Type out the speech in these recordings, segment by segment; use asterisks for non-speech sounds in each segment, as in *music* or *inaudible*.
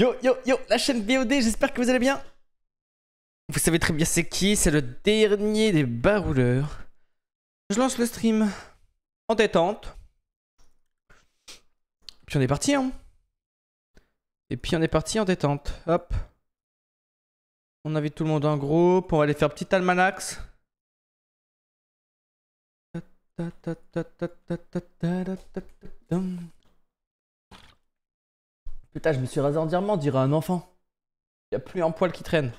Yo, yo, yo, la chaîne VOD, j'espère que vous allez bien. Vous savez très bien c'est qui, c'est le dernier des barouleurs. Je lance le stream en détente. Puis on est parti, hein. Et puis on est parti en détente. Hop. On invite tout le monde en groupe. On va aller faire petit almanax. Putain, je me suis rasé entièrement, on dirait un enfant. Il a plus un poil qui traîne.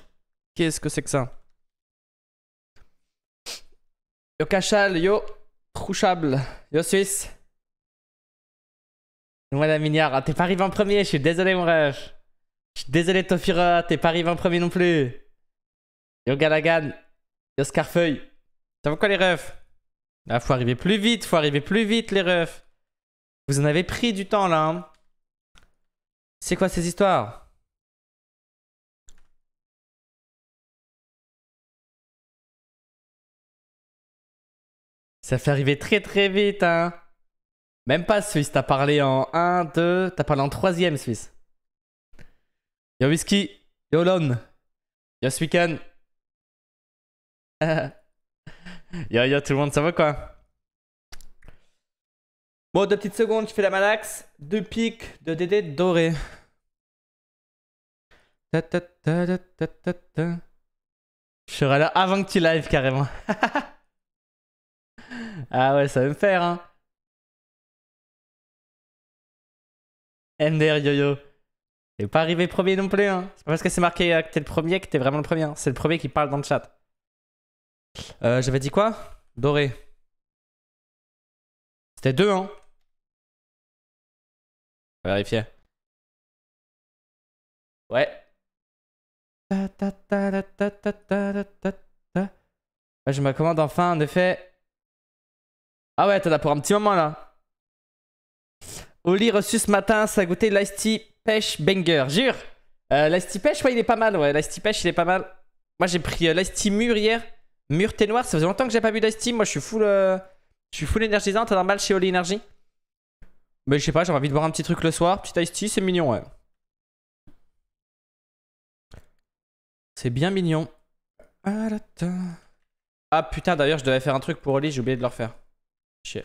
Qu'est-ce que c'est que ça Yo Cachal, yo Trouchable, yo Suisse. Moi la mignard, ah, t'es pas arrivé en premier, je suis désolé mon ref. Je suis désolé Tofira, t'es pas arrivé en premier non plus. Yo Galagan, yo Scarfeuille. Ça va quoi les refs Là, ah, faut arriver plus vite, faut arriver plus vite les refs. Vous en avez pris du temps là. Hein c'est quoi ces histoires Ça fait arriver très très vite, hein Même pas Suisse, t'as parlé en 1, 2, t'as parlé en 3ème Suisse. Yo Whisky, yo Lone, yo *laughs* yo yo tout le monde, ça va quoi Bon, deux petites secondes, je fais la malaxe. Deux pics de DD doré. je serai là avant que tu live carrément. *laughs* ah ouais, ça va me faire, hein. yo yo T'es pas arrivé premier non plus, hein. C'est pas parce que c'est marqué euh, que t'es le premier que t'es vraiment le premier. Hein. C'est le premier qui parle dans le chat. Euh, j'avais dit quoi Doré. C'était deux, hein vérifier. Ouais. Je me commande enfin, en effet. Ah ouais, t'en as pour un petit moment là. Oli reçu ce matin, ça a goûté l'ice tea pêche banger. Jure euh, L'ice tea pêche, ouais, il est pas mal, ouais. L'ice pêche, il est pas mal. Moi, j'ai pris euh, l'ice tea hier. Mur t'es noir, ça faisait longtemps que j'ai pas bu d'ice Moi, je suis full, euh, je suis full énergisant, normal chez Oli Energy. Mais je sais pas, j'ai envie de voir un petit truc le soir. Petit iced tea, c'est mignon, ouais. C'est bien mignon. Ah putain, d'ailleurs, je devais faire un truc pour Oli, j'ai oublié de le refaire. Chier.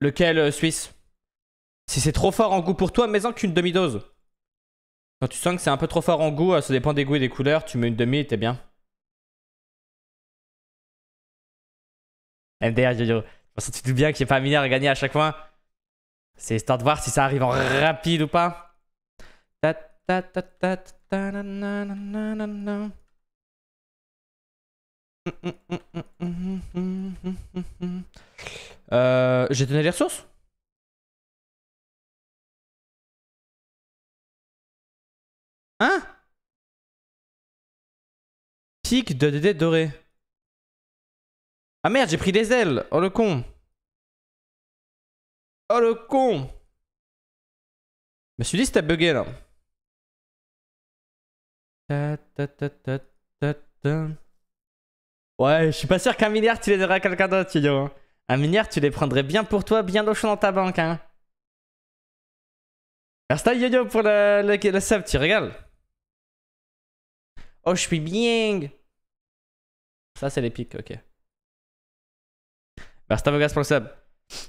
Lequel, euh, Suisse Si c'est trop fort en goût pour toi, mets en qu'une demi-dose. Quand tu sens que c'est un peu trop fort en goût, euh, ça dépend des goûts et des couleurs, tu mets une demi et t'es bien. MDR, Jojo. Je tu te bien que j'ai pas un milliard à gagner à chaque fois. C'est histoire de voir si ça arrive en rapide ou pas. Euh, j'ai donné les ressources Hein Pic de DD doré. Ah merde, j'ai pris des ailes. Oh le con. Oh le con. Je me suis dit c'était bugué là. ouais, je suis pas sûr qu'un milliard tu les donnerais à quelqu'un d'autre, tu Un milliard tu les prendrais bien pour toi, bien au chaud dans ta banque. Hein. Merci à yo pour le, le sub, tu régales. Oh, je suis bien. Ça, c'est l'épique, ok. Merci Tavogas pour le sub.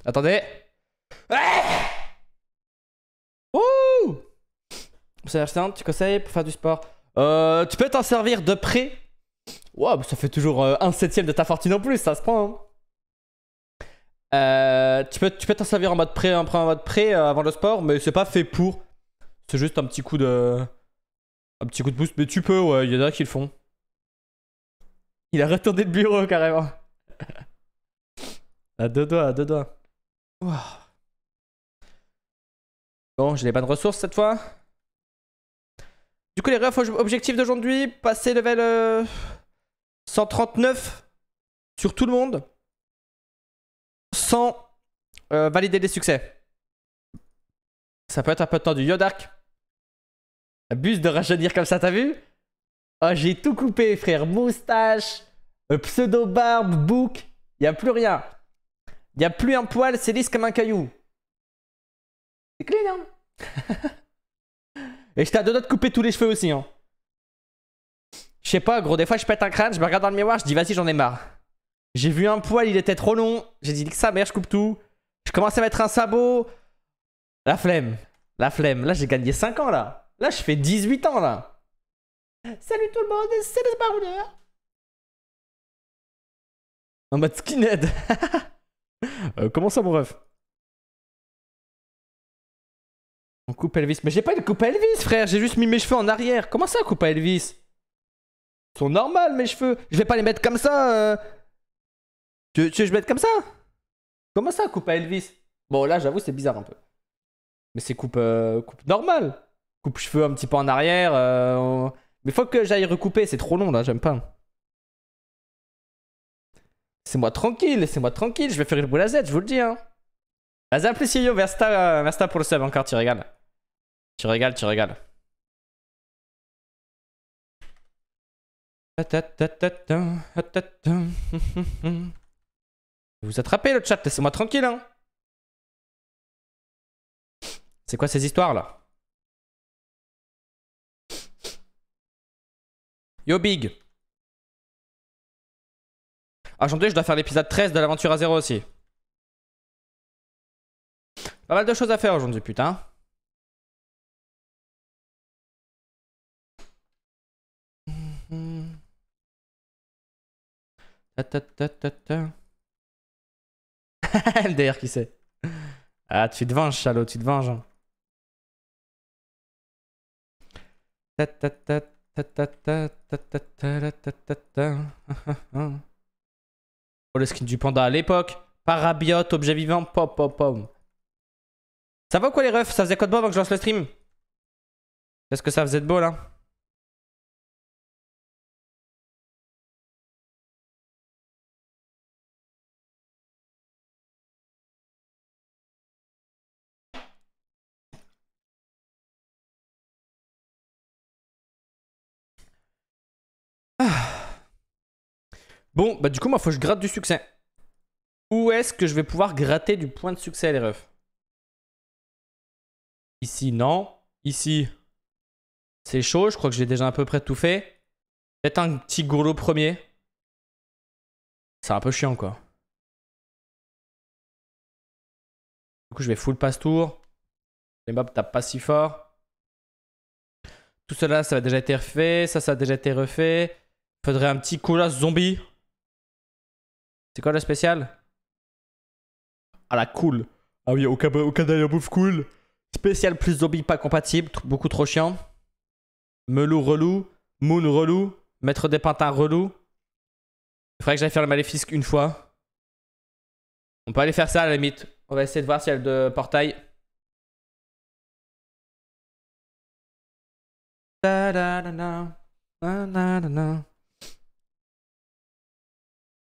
Attendez. Ah c'est un petit conseil pour faire du sport euh, Tu peux t'en servir de près. Wow, ça fait toujours euh, un septième de ta fortune en plus, ça se prend. Hein. Euh, tu peux tu peux t'en servir en mode prêt, en mode prêt avant le sport, mais c'est pas fait pour. C'est juste un petit coup de un petit coup de boost, mais tu peux, ouais, il y en a qui le font. Il a retourné le bureau carrément. à deux doigts, à deux doigts. Bon, j'ai les bonnes ressources cette fois. Du coup, les refs objectifs d'aujourd'hui, passer level 139 euh, sur tout le monde sans euh, valider les succès. Ça peut être un peu tendu. Yodark. Abuse de rajeunir comme ça, t'as vu Oh, j'ai tout coupé, frère. Moustache, euh, pseudo-barbe, bouc. Y'a a plus rien. Y a plus un poil, c'est lisse comme un caillou. C'est clean, hein. *laughs* Et je t'ai deux de couper tous les cheveux aussi, hein. Je sais pas, gros, des fois je pète un crâne, je me regarde dans le miroir, je dis vas-y, j'en ai marre. J'ai vu un poil, il était trop long. J'ai dit que ça merde je coupe tout. Je commence à mettre un sabot. La flemme. La flemme. Là, j'ai gagné 5 ans, là. Là, je fais 18 ans, là. Salut tout le monde, c'est les baroudeur. En mode skinhead. *laughs* Euh, comment ça, mon ref On coupe Elvis. Mais j'ai pas de coupe Elvis, frère. J'ai juste mis mes cheveux en arrière. Comment ça, coupe Elvis Ils sont normales, mes cheveux. Je vais pas les mettre comme ça. Euh. Tu, veux que je mette comme ça Comment ça, coupe Elvis Bon, là, j'avoue, c'est bizarre un peu. Mais c'est coupe, euh, coupe normale coupe-cheveux un petit peu en arrière. Euh, Mais faut que j'aille recouper, c'est trop long là, j'aime pas. Laissez-moi tranquille, laissez-moi tranquille, je vais faire une boule à je vous le dis. Hein. Vas-y, plus yo, merci euh, pour le sub encore, tu régales. Tu régales, tu régales. Vous attrapez le chat, laissez-moi tranquille. Hein. C'est quoi ces histoires là Yo Big Aujourd'hui, je dois faire l'épisode 13 de l'aventure à zéro aussi. Pas mal de choses à faire aujourd'hui putain. *laughs* D'ailleurs, qui sait. Ah tu te venges chalot, tu te venges. Hein. Oh, le skin du panda à l'époque. Parabiote, objet vivant, pop, pop, pop. Ça va ou quoi les refs Ça faisait quoi de beau avant que je lance le stream Qu'est-ce que ça faisait de beau là Bon, bah du coup, moi, faut que je gratte du succès. Où est-ce que je vais pouvoir gratter du point de succès, les refs Ici, non. Ici, c'est chaud. Je crois que j'ai déjà à peu près tout fait. Peut-être un petit gourlot premier. C'est un peu chiant, quoi. Du coup, je vais full passe tour. Les mobs tapent pas si fort. Tout cela, ça a déjà été refait. Ça, ça a déjà été refait. Faudrait un petit colas zombie. C'est quoi le spécial Ah la cool. Ah oui, au d'ailleurs bouffe cool. Spécial plus zombie pas compatible, beaucoup trop chiant. Melou relou, Moon relou, Maître des pantins relou. Il faudrait que j'aille faire le maléfice une fois. On peut aller faire ça à la limite. On va essayer de voir si a de portail.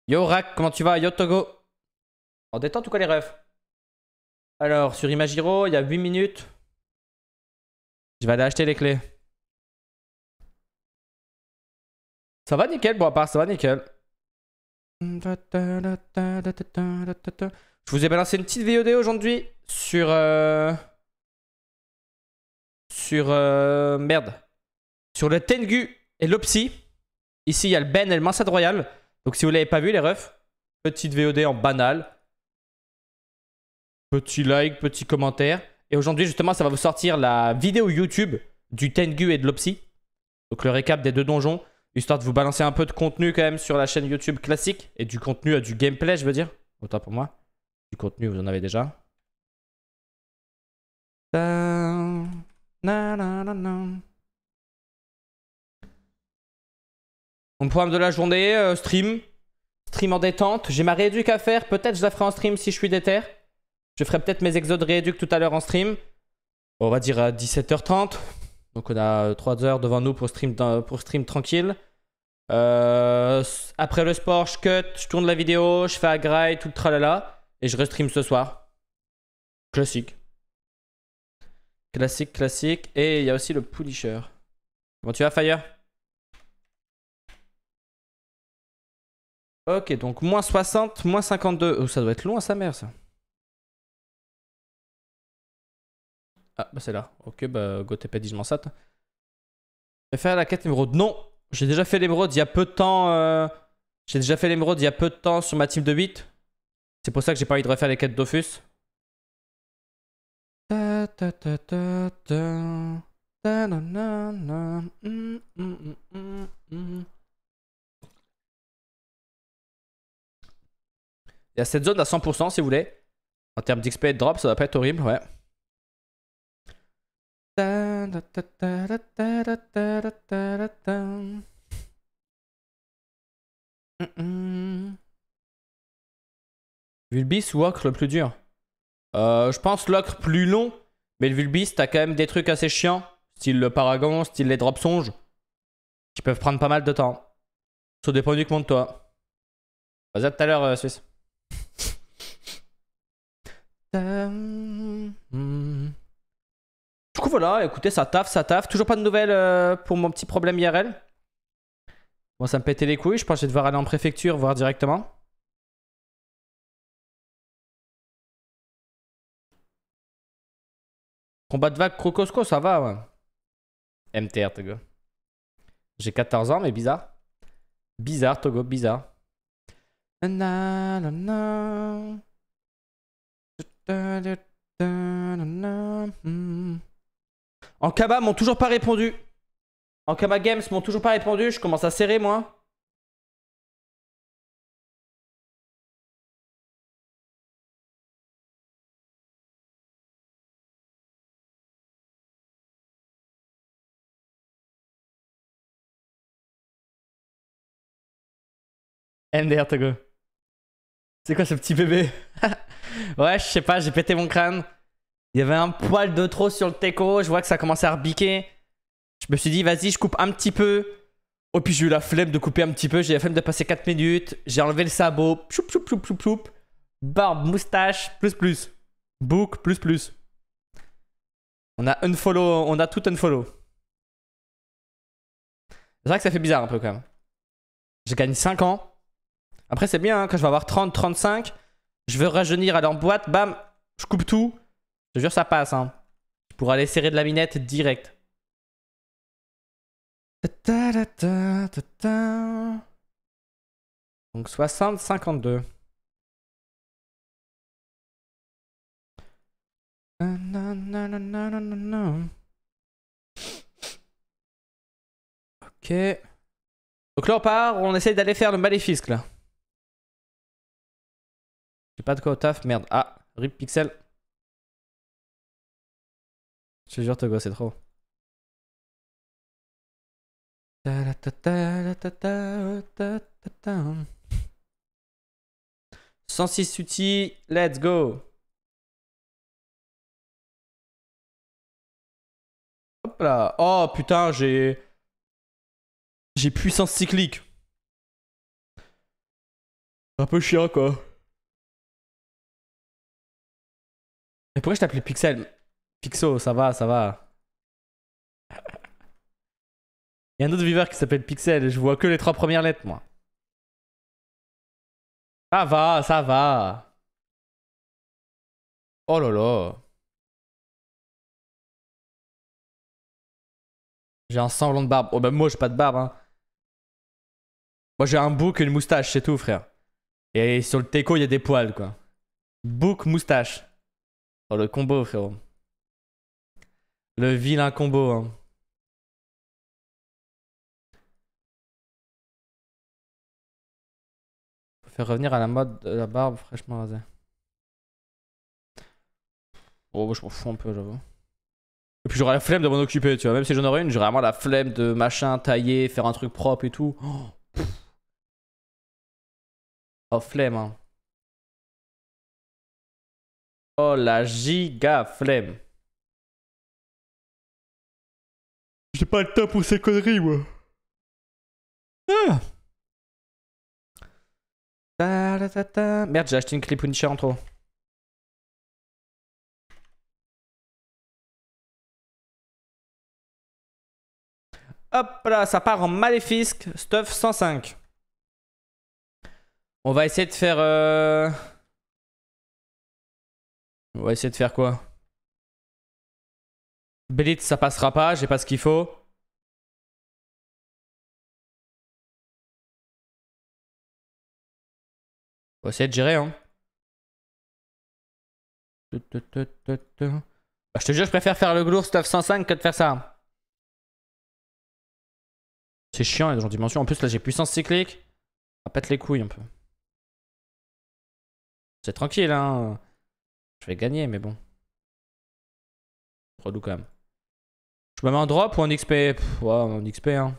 Yo Rack, comment tu vas Yo Togo En détente ou quoi les refs Alors, sur Imagiro, il y a 8 minutes. Je vais aller acheter les clés. Ça va nickel, bon à ça va nickel. Je vous ai balancé une petite VOD aujourd'hui sur... Euh, sur... Euh, merde. Sur le Tengu et l'Opsi. Ici, il y a le Ben et le Mansad Royal. Donc si vous l'avez pas vu les refs, petite VOD en banal. Petit like, petit commentaire. Et aujourd'hui justement ça va vous sortir la vidéo YouTube du Tengu et de l'Opsy. Donc le récap des deux donjons, histoire de vous balancer un peu de contenu quand même sur la chaîne YouTube classique. Et du contenu, à du gameplay je veux dire. Autant pour moi. Du contenu vous en avez déjà. Mon programme de la journée, euh, stream. Stream en détente. J'ai ma rééduque à faire. Peut-être je la ferai en stream si je suis déter. Je ferai peut-être mes exodes rééduques tout à l'heure en stream. On va dire à 17h30. Donc on a 3 euh, heures devant nous pour stream, pour stream tranquille. Euh, après le sport, je cut, je tourne la vidéo, je fais à tout le tralala. Et je restream ce soir. Classique. Classique, classique. Et il y a aussi le Punisher. Bon tu vas, Fire Ok, donc moins 60, moins 52. Oh, ça doit être long à sa mère, ça. Ah, bah c'est là. Ok, bah go TP ça. Je vais faire la quête émeraude. Non J'ai déjà fait l'émeraude il y a peu de temps. Euh, j'ai déjà fait l'émeraude il y a peu de temps sur ma team de 8. C'est pour ça que j'ai pas envie de refaire les quêtes d'offus Il y a cette zone à 100% si vous voulez. En termes d'XP et de drop, ça va pas être horrible, ouais. Vulbis ou Ocre le plus dur euh, Je pense l'Ocre plus long, mais le Vulbis, t'as quand même des trucs assez chiants, style le Paragon, style les Drop Songes, qui peuvent prendre pas mal de temps. Ça dépend uniquement de toi. Vas-y, à tout à l'heure, euh, Suisse. Euh, du coup, voilà, écoutez, ça taffe, ça taffe. Toujours pas de nouvelles euh, pour mon petit problème IRL. Bon, ça me pétait les couilles. Je pense que je vais devoir aller en préfecture, voir directement. Combat de vague, Crocosco, ça va, ouais. MTR, Togo. J'ai 14 ans, mais bizarre. Bizarre, Togo, bizarre. non en Kaba m'ont toujours pas répondu. En Kaba Games m'ont toujours pas répondu. Je commence à serrer moi. MDR Togo. C'est quoi ce petit bébé *laughs* ouais, je sais pas, j'ai pété mon crâne. Il y avait un poil de trop sur le teco. Je vois que ça commençait à rebiquer. Je me suis dit, vas-y, je coupe un petit peu. Oh, puis j'ai eu la flemme de couper un petit peu. J'ai eu la flemme de passer 4 minutes. J'ai enlevé le sabot. Barbe, moustache, plus, plus. Book plus, plus. On a follow on a tout unfollow. C'est vrai que ça fait bizarre un peu quand même. J'ai gagné 5 ans. Après, c'est bien, hein, quand je vais avoir 30, 35, je veux rajeunir, à en boîte, bam, je coupe tout. Je te jure, ça passe. Hein. Je pourrais aller serrer de la minette direct. Donc 60, 52. Ok. Donc là on part, on essaye d'aller faire le maléfice là. J'ai pas de quoi au taf, merde. Ah, rip pixel. Je te jure, Togo, c'est trop. 106 outils, let's go. Hop là. Oh putain, j'ai. J'ai puissance cyclique. Un peu chiant quoi. Mais pourquoi je t'appelais Pixel Pixo, ça va, ça va. Il y a un autre viveur qui s'appelle Pixel je vois que les trois premières lettres, moi. Ça va, ça va. Oh là là. J'ai un semblant de barbe. Oh bah moi j'ai pas de barbe hein. Moi j'ai un bouc et une moustache, c'est tout frère. Et sur le teco il y a des poils quoi. Bouc, moustache. Oh, le combo, frérot. Le vilain combo, hein. Faut faire revenir à la mode de la barbe fraîchement rasée. Oh, je m'en fous un peu, j'avoue. Et puis j'aurais la flemme de m'en occuper, tu vois. Même si j'en aurais une, j'aurais vraiment la flemme de machin tailler, faire un truc propre et tout. oh, oh flemme, hein. Oh la giga flemme. J'ai pas le temps pour ces conneries, moi. Ah. Merde, j'ai acheté une clip Punisher en trop. Hop là, ça part en maléfisque stuff 105. On va essayer de faire... Euh... On va essayer de faire quoi Blitz ça passera pas, j'ai pas ce qu'il faut. On va essayer de gérer, hein. Bah, je te jure, je préfère faire le glour stuff 105 que de faire ça. C'est chiant, les gens dimension. En plus, là, j'ai puissance cyclique. On va pète les couilles un peu. C'est tranquille, hein. Je vais gagner, mais bon. Relou quand même. Je me mets en drop ou en XP en XP, hein.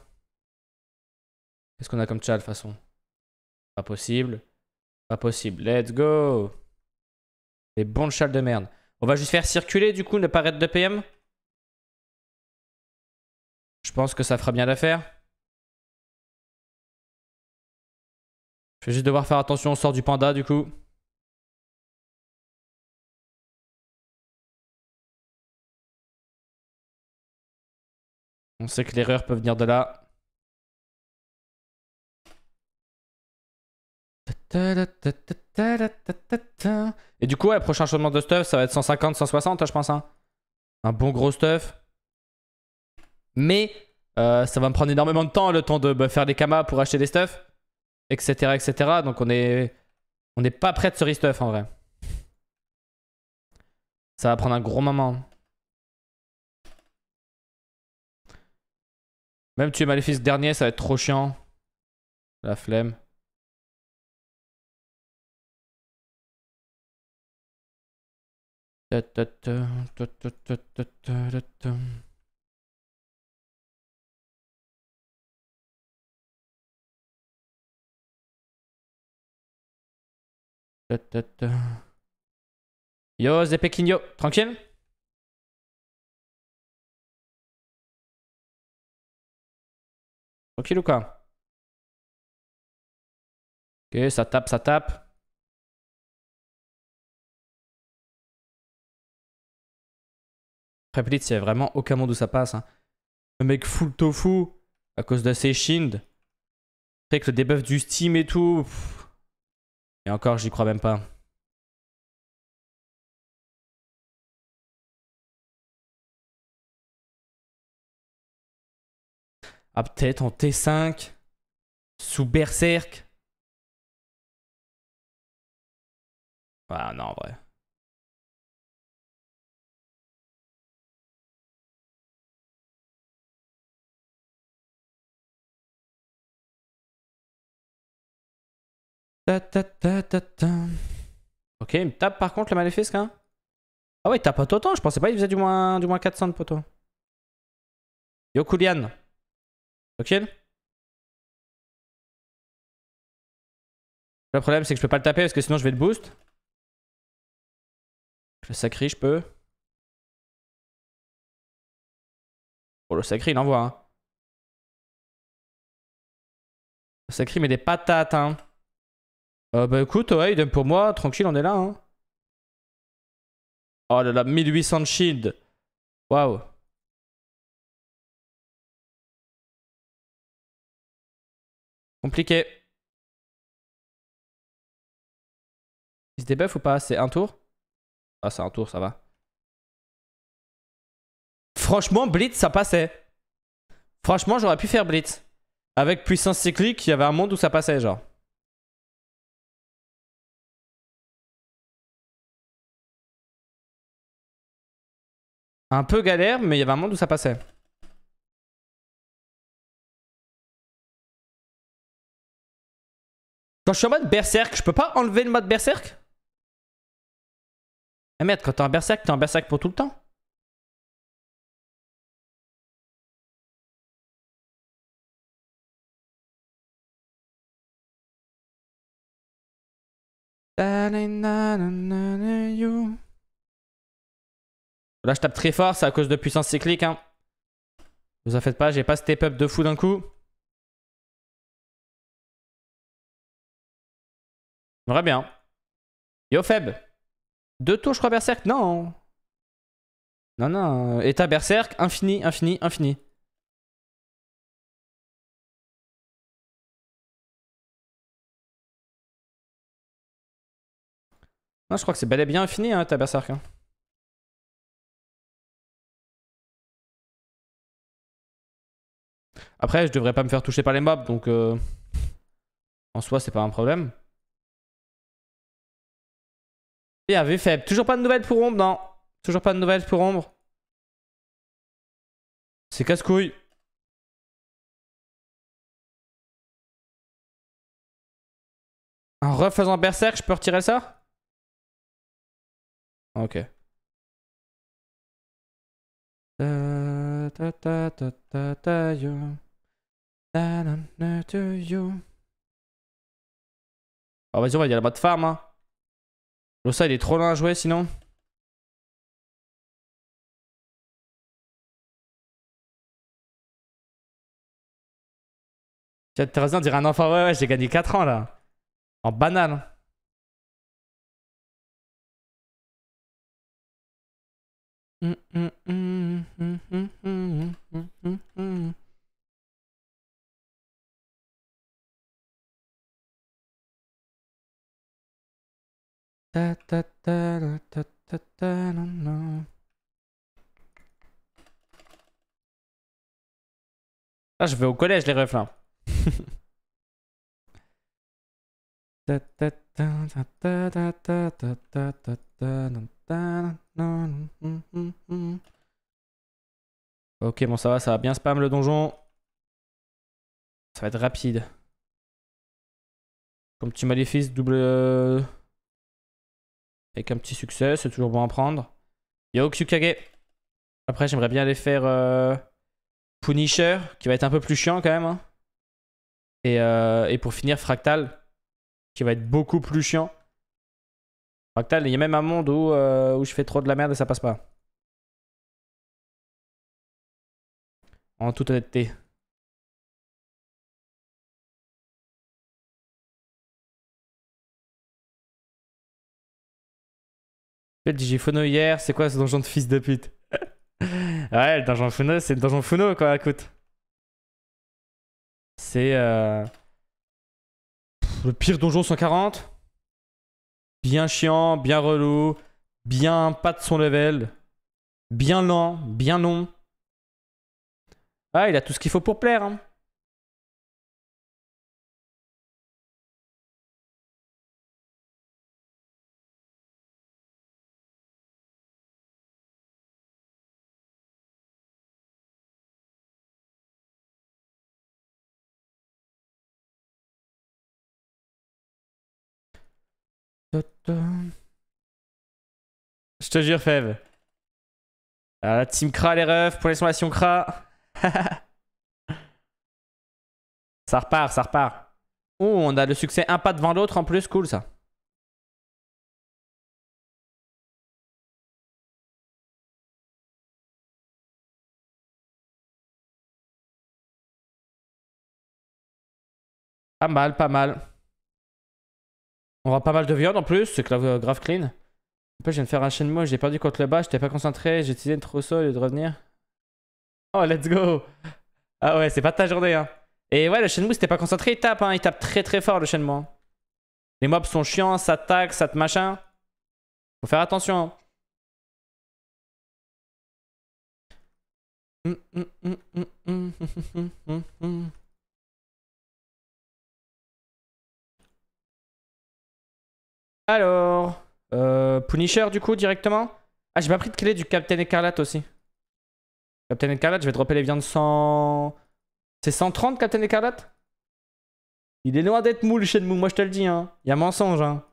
Qu'est-ce qu'on a comme chat, de façon Pas possible. Pas possible. Let's go Les bons chats de merde. On va juste faire circuler, du coup, ne pas arrêter de PM Je pense que ça fera bien l'affaire. Je vais juste devoir faire attention au sort du panda, du coup. On sait que l'erreur peut venir de là. Et du coup, le prochain changement de stuff, ça va être 150, 160, je pense. Hein. Un bon gros stuff. Mais euh, ça va me prendre énormément de temps, le temps de bah, faire des kamas pour acheter des stuffs, etc. etc. Donc on est, on n'est pas prêt de ce restuff en vrai. Ça va prendre un gros moment. Même tuer Maléfice dernier, ça va être trop chiant. La flemme. Yo, Zepekinho, tranquille Ok ou Ok, ça tape, ça tape. Après, il n'y a vraiment aucun monde où ça passe. Hein. Le mec full tofu à cause de ses shinds. que le debuff du Steam et tout. Et encore, j'y crois même pas. Ah, peut-être en T5, sous Berserk. Ah non, en vrai. ok, il me tape par contre le maléfice, hein Ah ouais, il tape pas autant, je pensais pas qu'il faisait du moins, du moins 400 de poteau. Yokulian. Ok Le problème, c'est que je peux pas le taper parce que sinon je vais le boost. Le sacri, je peux. Oh, le sacri, il envoie. Hein. Le sacri met des patates. Hein. Euh, bah écoute, ouais, il pour moi. Tranquille, on est là. Hein. Oh là là, 1800 de shield. Waouh. Compliqué. Il se débuff ou pas C'est un tour Ah, c'est un tour, ça va. Franchement, Blitz, ça passait. Franchement, j'aurais pu faire Blitz. Avec puissance cyclique, il y avait un monde où ça passait, genre. Un peu galère, mais il y avait un monde où ça passait. Quand je suis en mode berserk, je peux pas enlever le mode berserk Eh merde, quand t'es en berserk, t'es en berserk pour tout le temps Là, je tape très fort, c'est à cause de puissance cyclique. Hein. Vous en faites pas, j'ai pas step up de fou d'un coup. J'aimerais bien. Yo Feb. Deux tours, je crois, Berserk Non. Non, non. État Berserk, infini, infini, infini. Non, je crois que c'est bel et bien infini, hein, état Berserk. Hein. Après, je devrais pas me faire toucher par les mobs, donc euh, en soi, c'est pas un problème. Bien vu, faible, Toujours pas de nouvelles pour Ombre, non. Toujours pas de nouvelles pour Ombre. C'est casse-couille. En refaisant Berserk, je peux retirer ça Ok. Oh, vas-y, on va y aller à la mode farm. Hein. Losa, ça, il est trop loin à jouer sinon. Tiens t'as raison, dire un enfant, ouais, ouais, j'ai gagné 4 ans là. En banal. Hum, hum, hum. Ah je vais au collège, les refs, Ok, bon, ça va, ça va bien spam le donjon. Ça va être rapide. Comme tu double... Avec un petit succès, c'est toujours bon à prendre. Yo, Kyukage Après, j'aimerais bien aller faire euh, Punisher, qui va être un peu plus chiant quand même. Hein. Euh, et, pour finir, Fractal, qui va être beaucoup plus chiant. Fractal, il y a même un monde où, euh, où je fais trop de la merde et ça passe pas. En toute honnêteté. Le Phono hier, c'est quoi ce donjon de fils de pute *laughs* Ouais, le donjon Funo, c'est le donjon Funo, quoi, écoute. C'est euh, le pire donjon 140. Bien chiant, bien relou, bien pas de son level, bien lent, bien long. Ah, il a tout ce qu'il faut pour plaire. Hein. Je te jure, Fev. la ah, team cra les refs, pour sommations cra *laughs* ça repart, ça repart. Oh, on a le succès un pas devant l'autre en plus, cool ça. Pas mal, pas mal. On aura pas mal de viande en plus, c'est grave clean. En plus, je viens de faire un chaîne j'ai perdu contre le bas, j'étais pas concentré, j'ai utilisé une trousseau au de revenir. Oh, let's go Ah ouais, c'est pas ta journée, hein. Et ouais, le Shenmue, si t'es pas concentré, il tape, hein. Il tape très très fort, le moi. Hein. Les mobs sont chiants, ça tac, ça te machin. Faut faire attention. Alors, euh, Punisher du coup directement Ah, j'ai pas pris de clé du Captain Écarlate aussi. Captain Écarlate, je vais dropper les viandes 100... C'est 130 Captain Écarlate Il est loin d'être mou le Mou, moi je te le dis. Hein. Il y a mensonge. Hein.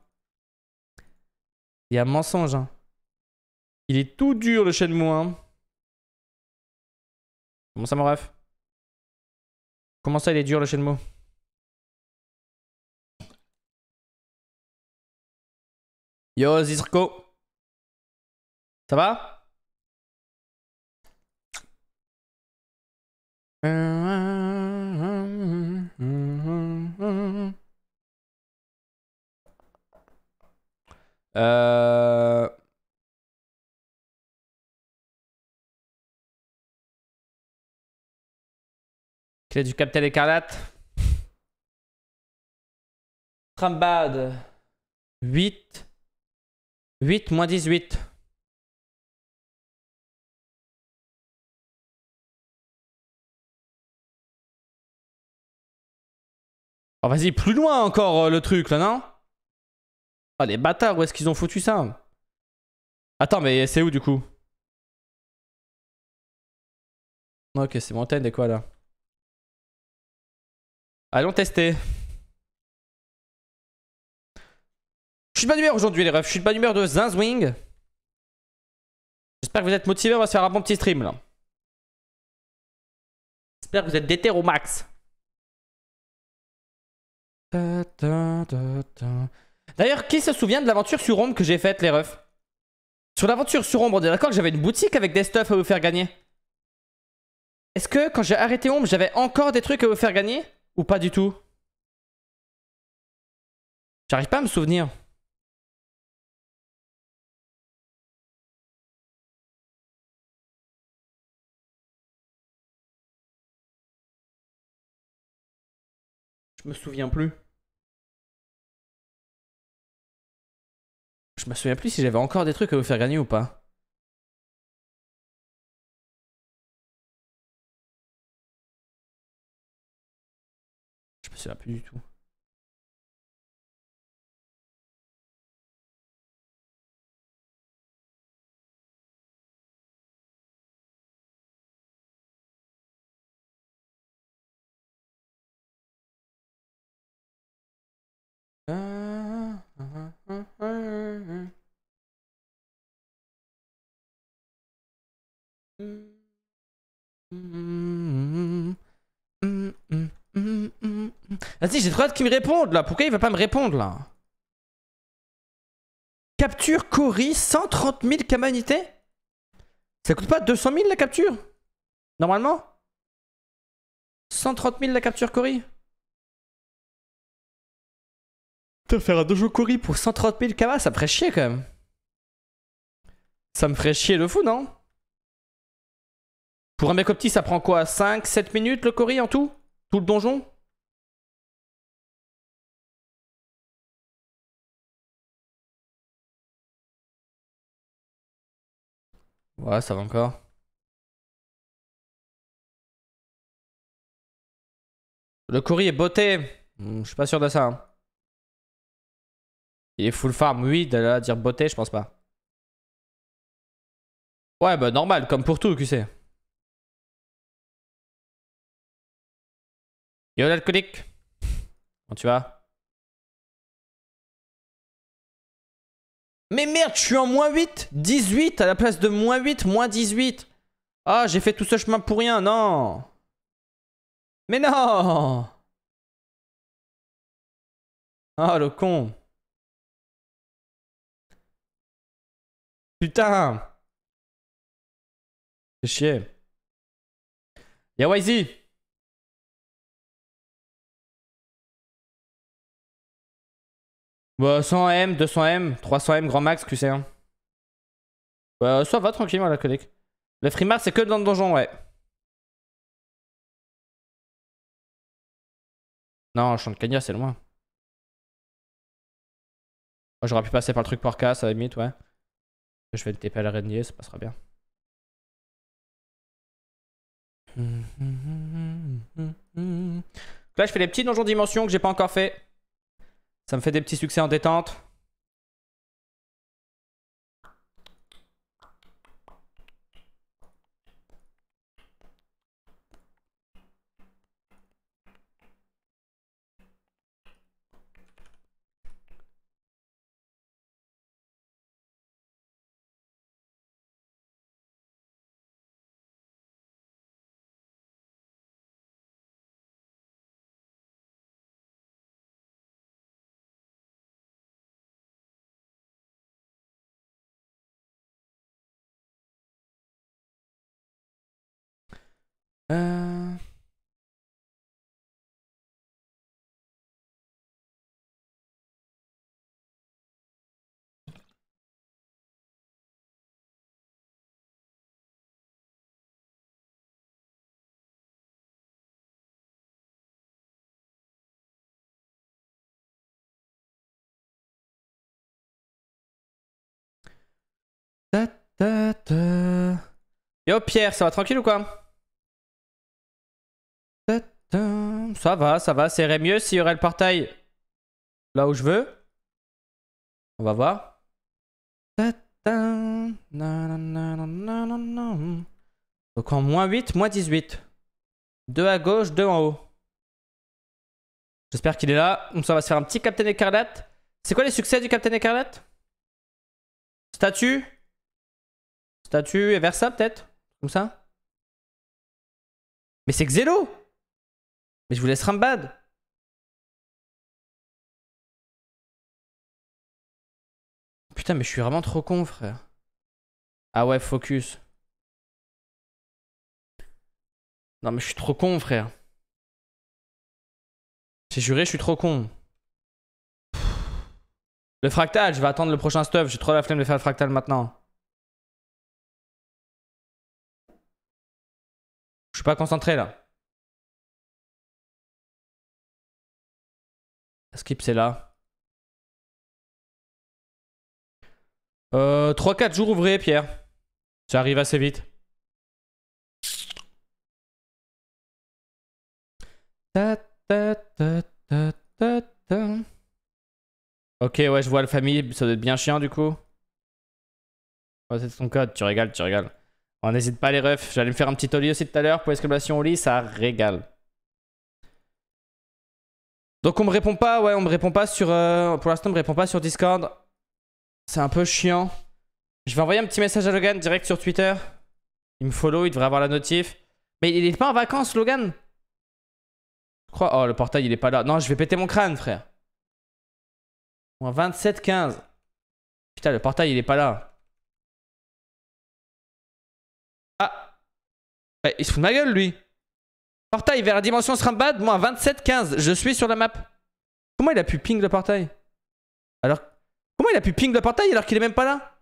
Il y a mensonge. Hein. Il est tout dur le Shenmue. Hein. Comment ça mon ref Comment ça il est dur le Shenmue Yo Zizrko. Ça va euh... Clé du Capitaine Écarlate. Trambad. 8. 8 moins 18 Oh ah, vas-y, plus loin encore euh, le truc là, non Ah les bâtards, où est-ce qu'ils ont foutu ça Attends, mais c'est où du coup Ok, c'est montagne et quoi là Allons tester. Je suis de bonne humeur aujourd'hui les refs, je suis de bonne humeur de Zinzwing. J'espère que vous êtes motivés, on va se faire un bon petit stream là. J'espère que vous êtes déter au max. D'ailleurs, qui se souvient de l'aventure sur Ombre que j'ai faite les refs Sur l'aventure sur Ombre, on est d'accord que j'avais une boutique avec des stuffs à vous faire gagner Est-ce que quand j'ai arrêté Ombre, j'avais encore des trucs à vous faire gagner Ou pas du tout J'arrive pas à me souvenir. Je me souviens plus. Je me souviens plus si j'avais encore des trucs à vous faire gagner ou pas. Je me souviens plus du tout. j'ai trop hâte qu'il me réponde là. Pourquoi il va pas me répondre là Capture Cory, 130 000 Kama Ça coûte pas 200 000 la capture Normalement 130 000 la capture Cory Putain, faire un dojo Cory pour 130 000 kamas ça me ferait chier quand même. Ça me ferait chier de fou, non Pour un mec petit, ça prend quoi 5, 7 minutes le Cory en tout Tout le donjon Ouais, ça va encore. Le courrier beauté. Hmm, je suis pas sûr de ça. Hein. Il est full farm, oui, de dire beauté, je pense pas. Ouais, bah normal, comme pour tout, QC. Yo l'alcoolique Comment tu vas Mais merde, je suis en moins 8 18 à la place de moins 8, moins 18 Ah, j'ai fait tout ce chemin pour rien, non Mais non Ah, le con Putain C'est chier Wisey Bah, 100M, 200M, 300M, grand max, QC1. Hein. Bah, ça va tranquillement la collecte. Le frimar, c'est que dans le donjon, ouais. Non, champ de Kenya c'est loin. J'aurais pu passer par le truc à ça limite, ouais. Je vais le TP à l'araignée, ça passera bien. là, je fais les petits donjons dimension que j'ai pas encore fait. Ça me fait des petits succès en détente. Euh... Ta, Yo Pierre, ça va tranquille ou quoi ça va, ça va. Ça irait mieux s'il y aurait le portail là où je veux. On va voir. Donc en moins 8, moins 18. Deux à gauche, deux en haut. J'espère qu'il est là. Donc ça va se faire un petit Captain Écarlate. C'est quoi les succès du Captain Écarlate Statue Statue et Versa peut-être Comme ça Mais c'est Xélo mais je vous laisse Rambad. Putain, mais je suis vraiment trop con, frère. Ah ouais, focus. Non, mais je suis trop con, frère. C'est juré, je suis trop con. Le fractal, je vais attendre le prochain stuff. J'ai trop la flemme de faire le fractal maintenant. Je suis pas concentré là. Skip, c'est là. 3-4 euh, jours ouvrés, Pierre. Ça arrive assez vite. ok, ouais, je vois la famille, ça doit être bien chiant du coup. c'est ton code, tu régales, tu régales. On n'hésite pas les refs, j'allais me faire un petit au aussi tout à l'heure, pour exclamation au lit, ça régale. Donc on me répond pas, ouais, on me répond pas sur... Euh, pour l'instant, on me répond pas sur Discord. C'est un peu chiant. Je vais envoyer un petit message à Logan direct sur Twitter. Il me follow, il devrait avoir la notif. Mais il est pas en vacances, Logan Je crois... Oh, le portail, il est pas là. Non, je vais péter mon crâne, frère. Moins 27, 15. Putain, le portail, il est pas là. Ah bah, Il se fout de ma gueule, lui Portail vers la dimension Srambad, moins 27, 15. Je suis sur la map. Comment il a pu ping le portail Alors. Comment il a pu ping le portail alors qu'il est même pas là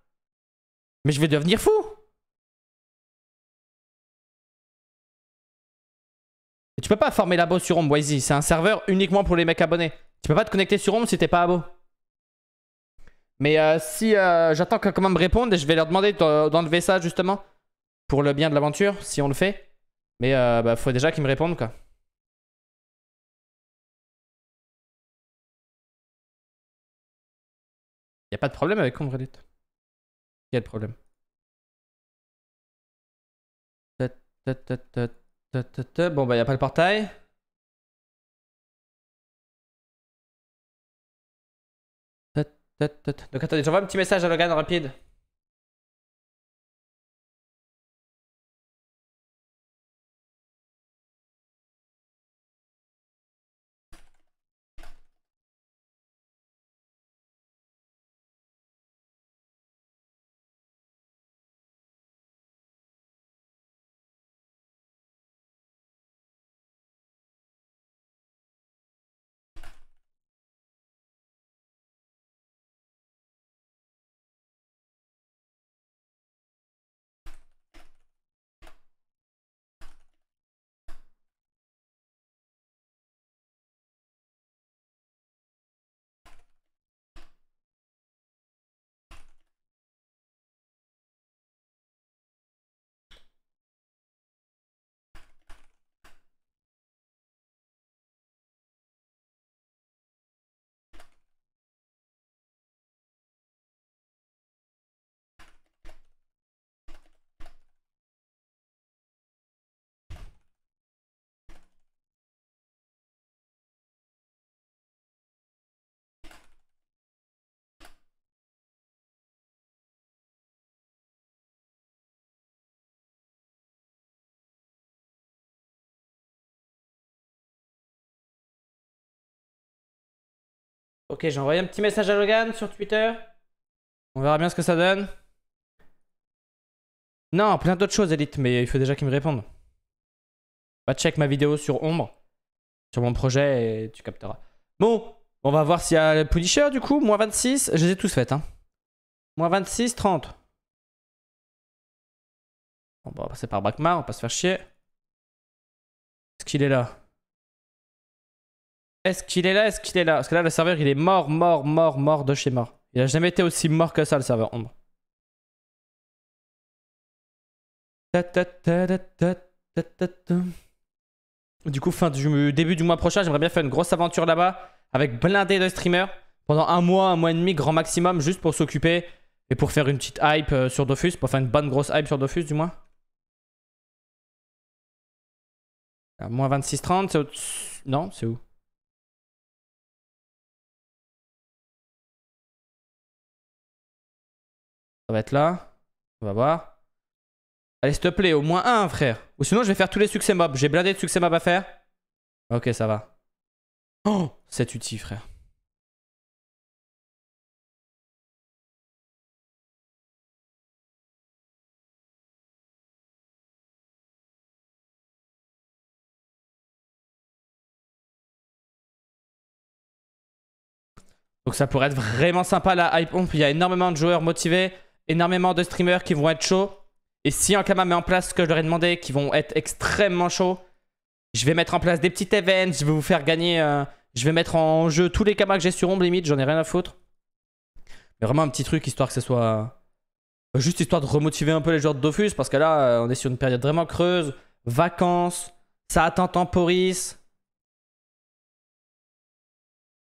Mais je vais devenir fou tu peux pas former l'abo sur Ombre, Wazy. C'est un serveur uniquement pour les mecs abonnés. Tu peux pas te connecter sur home si t'es pas abo. Mais euh, si euh, j'attends qu'un comment me réponde et je vais leur demander d'enlever ça justement pour le bien de l'aventure si on le fait. Mais euh, bah, faut déjà qu'ils me répondent, quoi. Y a pas de problème avec Il Y a le problème. Bon, bah, y a pas le portail. Donc attendez, j'envoie un petit message à Logan rapide. Ok, j'ai envoyé un petit message à Logan sur Twitter. On verra bien ce que ça donne. Non, plein d'autres choses, Elite, mais il faut déjà qu'il me réponde. Va check ma vidéo sur Ombre, sur mon projet, et tu capteras. Bon, on va voir s'il y a le Punisher, du coup. Moins 26, je les ai tous faites. Hein. Moins 26, 30. Bah, on va passer par Brakmar, on va pas se faire chier. Est-ce qu'il est là est-ce qu'il est là Est-ce qu'il est là Parce que là, le serveur, il est mort, mort, mort, mort de chez mort. Il a jamais été aussi mort que ça, le serveur ombre. Du coup, fin du début du mois prochain, j'aimerais bien faire une grosse aventure là-bas avec blindé de streamers pendant un mois, un mois et demi, grand maximum, juste pour s'occuper et pour faire une petite hype euh, sur Dofus, pour faire une bonne grosse hype sur Dofus, du moins. Ah, moins 26,30, c'est au... Non, c'est où va être là. On va voir. Allez, s'il te plaît, au moins un, frère. Ou sinon, je vais faire tous les succès mobs. J'ai blindé de succès mobs à faire. Ok, ça va. Oh, c'est outil, frère. Donc ça pourrait être vraiment sympa la hype Il y a énormément de joueurs motivés énormément de streamers qui vont être chauds. Et si Ankama met en place ce que je leur ai demandé, qui vont être extrêmement chauds, je vais mettre en place des petits events, je vais vous faire gagner. Euh, je vais mettre en jeu tous les Kama que j'ai sur ombre limite, j'en ai rien à foutre. Mais vraiment un petit truc histoire que ce soit. Euh, juste histoire de remotiver un peu les joueurs de Dofus, parce que là, euh, on est sur une période vraiment creuse. Vacances, ça attend temporis.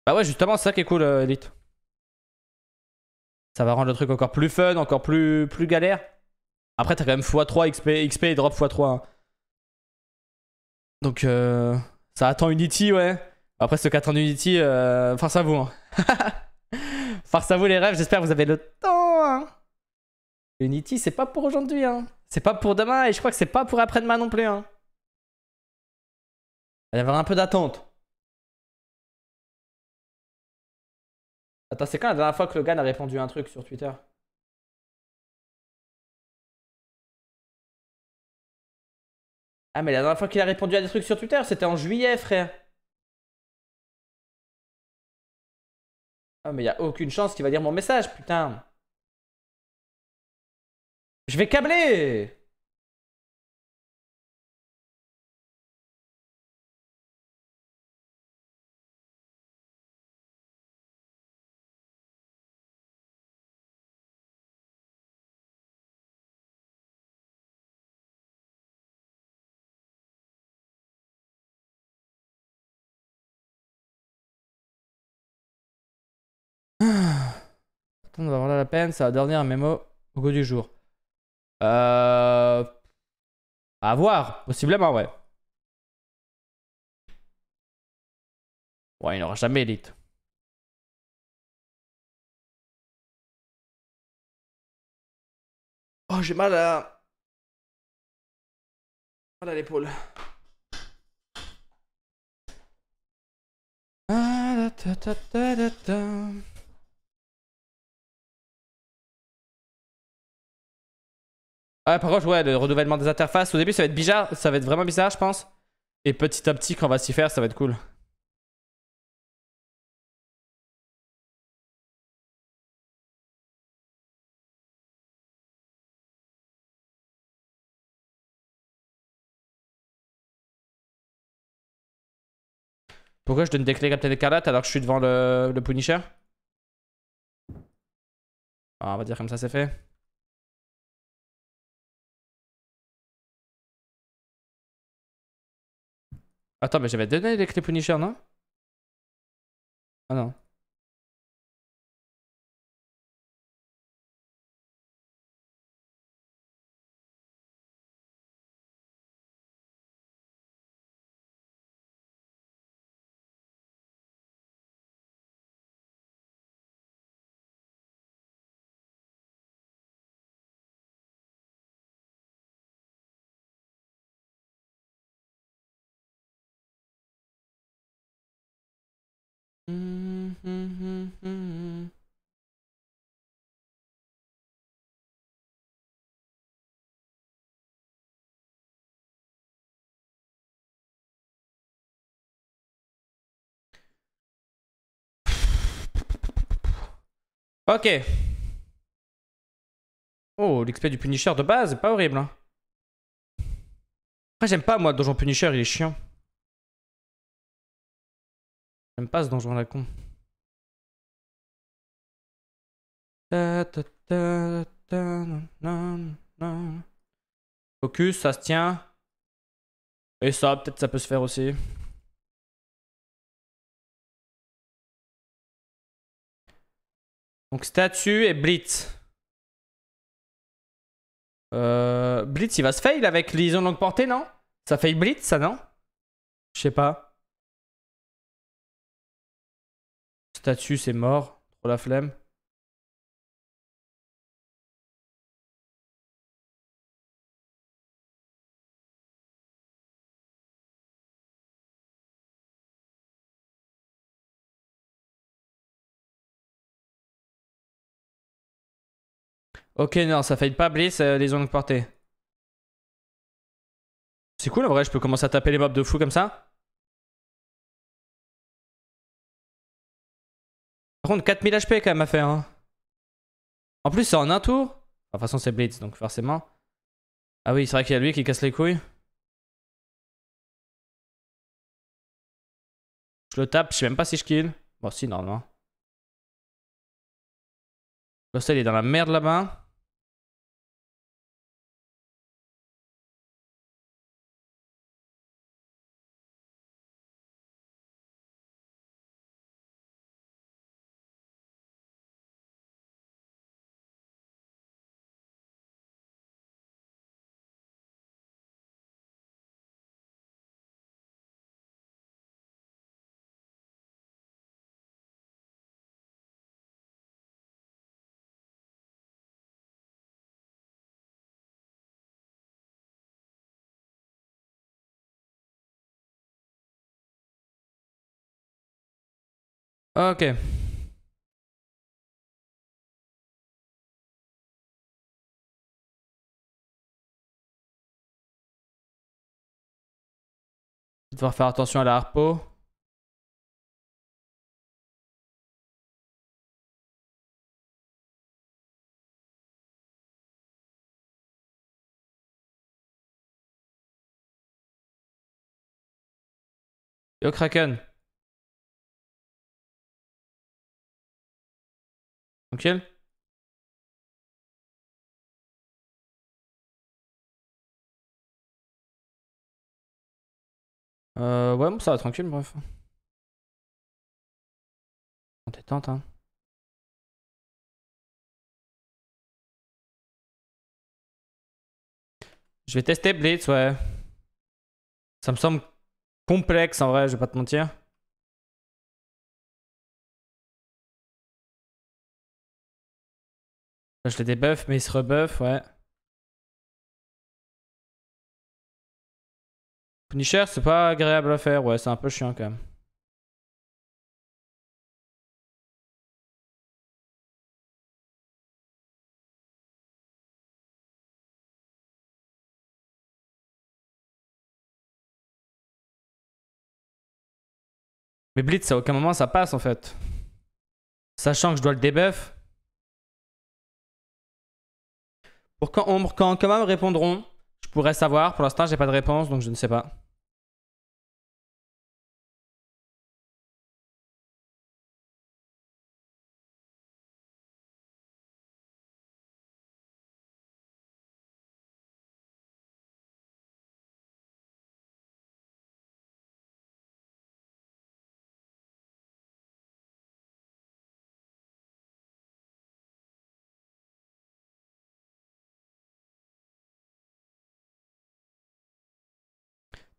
Bah ouais, justement, c'est ça qui est cool, Elite. Ça va rendre le truc encore plus fun, encore plus, plus galère. Après, t'as quand même x3 XP, XP et drop x3. Hein. Donc, euh, ça attend Unity, ouais. Après, ce qu'attend Unity, euh, farce à vous. Hein. *laughs* farce à vous, les rêves. J'espère que vous avez le temps. Hein. Unity, c'est pas pour aujourd'hui. Hein. C'est pas pour demain et je crois que c'est pas pour après-demain non plus. Hein. Il va y avoir un peu d'attente. Attends, c'est quand la dernière fois que Logan a répondu à un truc sur Twitter Ah, mais la dernière fois qu'il a répondu à des trucs sur Twitter, c'était en juillet, frère. Ah, mais il a aucune chance qu'il va lire mon message, putain. Je vais câbler On va avoir la peine. C'est la dernière mémo au goût du jour. Euh... À voir, possiblement, ouais. Ouais, il n'aura jamais élite. Oh, j'ai mal à... Mal à l'épaule. Ah, Ah, par contre, ouais, le renouvellement des interfaces. Au début, ça va être bizarre, ça va être vraiment bizarre, je pense. Et petit à petit, quand on va s'y faire, ça va être cool. Pourquoi je donne des clés Captain Écarlate alors que je suis devant le, Punisher ah, On va dire comme ça, c'est fait. Attends, mais j'avais donné les clés Punisher, non Ah non. Ok. Oh, l'expert du Punisher de base, c'est pas horrible. Hein. j'aime pas, moi, Donjon Punisher, il est chiant. J'aime pas ce donjon la con. Focus, ça se tient. Et ça, peut-être ça peut se faire aussi. Donc statue et blitz. Euh, blitz, il va se fail avec liaison de longue portée, non Ça fail blitz, ça, non Je sais pas. dessus c'est mort. Trop la flemme. Ok, non, ça faille pas blesser euh, les ongles portés. C'est cool en vrai, je peux commencer à taper les mobs de fou comme ça. Par contre, 4000 HP quand même à faire. Hein. En plus, c'est en un tour. de toute façon, c'est Blitz, donc forcément. Ah oui, c'est vrai qu'il y a lui qui casse les couilles. Je le tape, je sais même pas si je kill. Bon, si, normalement. il est dans la merde là-bas. Ok. devoir faire attention à la harpo. Yo Kraken Tranquille Euh, ouais, bon, ça va tranquille, bref. On tente hein. Je vais tester Blitz, ouais. Ça me semble complexe en vrai, je vais pas te mentir. Je le debuff, mais il se rebuff, ouais. Punisher, c'est pas agréable à faire, ouais, c'est un peu chiant quand même. Mais Blitz, à aucun moment ça passe en fait. Sachant que je dois le debuff. quand, on, quand, quand même répondront, je pourrais savoir. Pour l'instant, j'ai pas de réponse, donc je ne sais pas.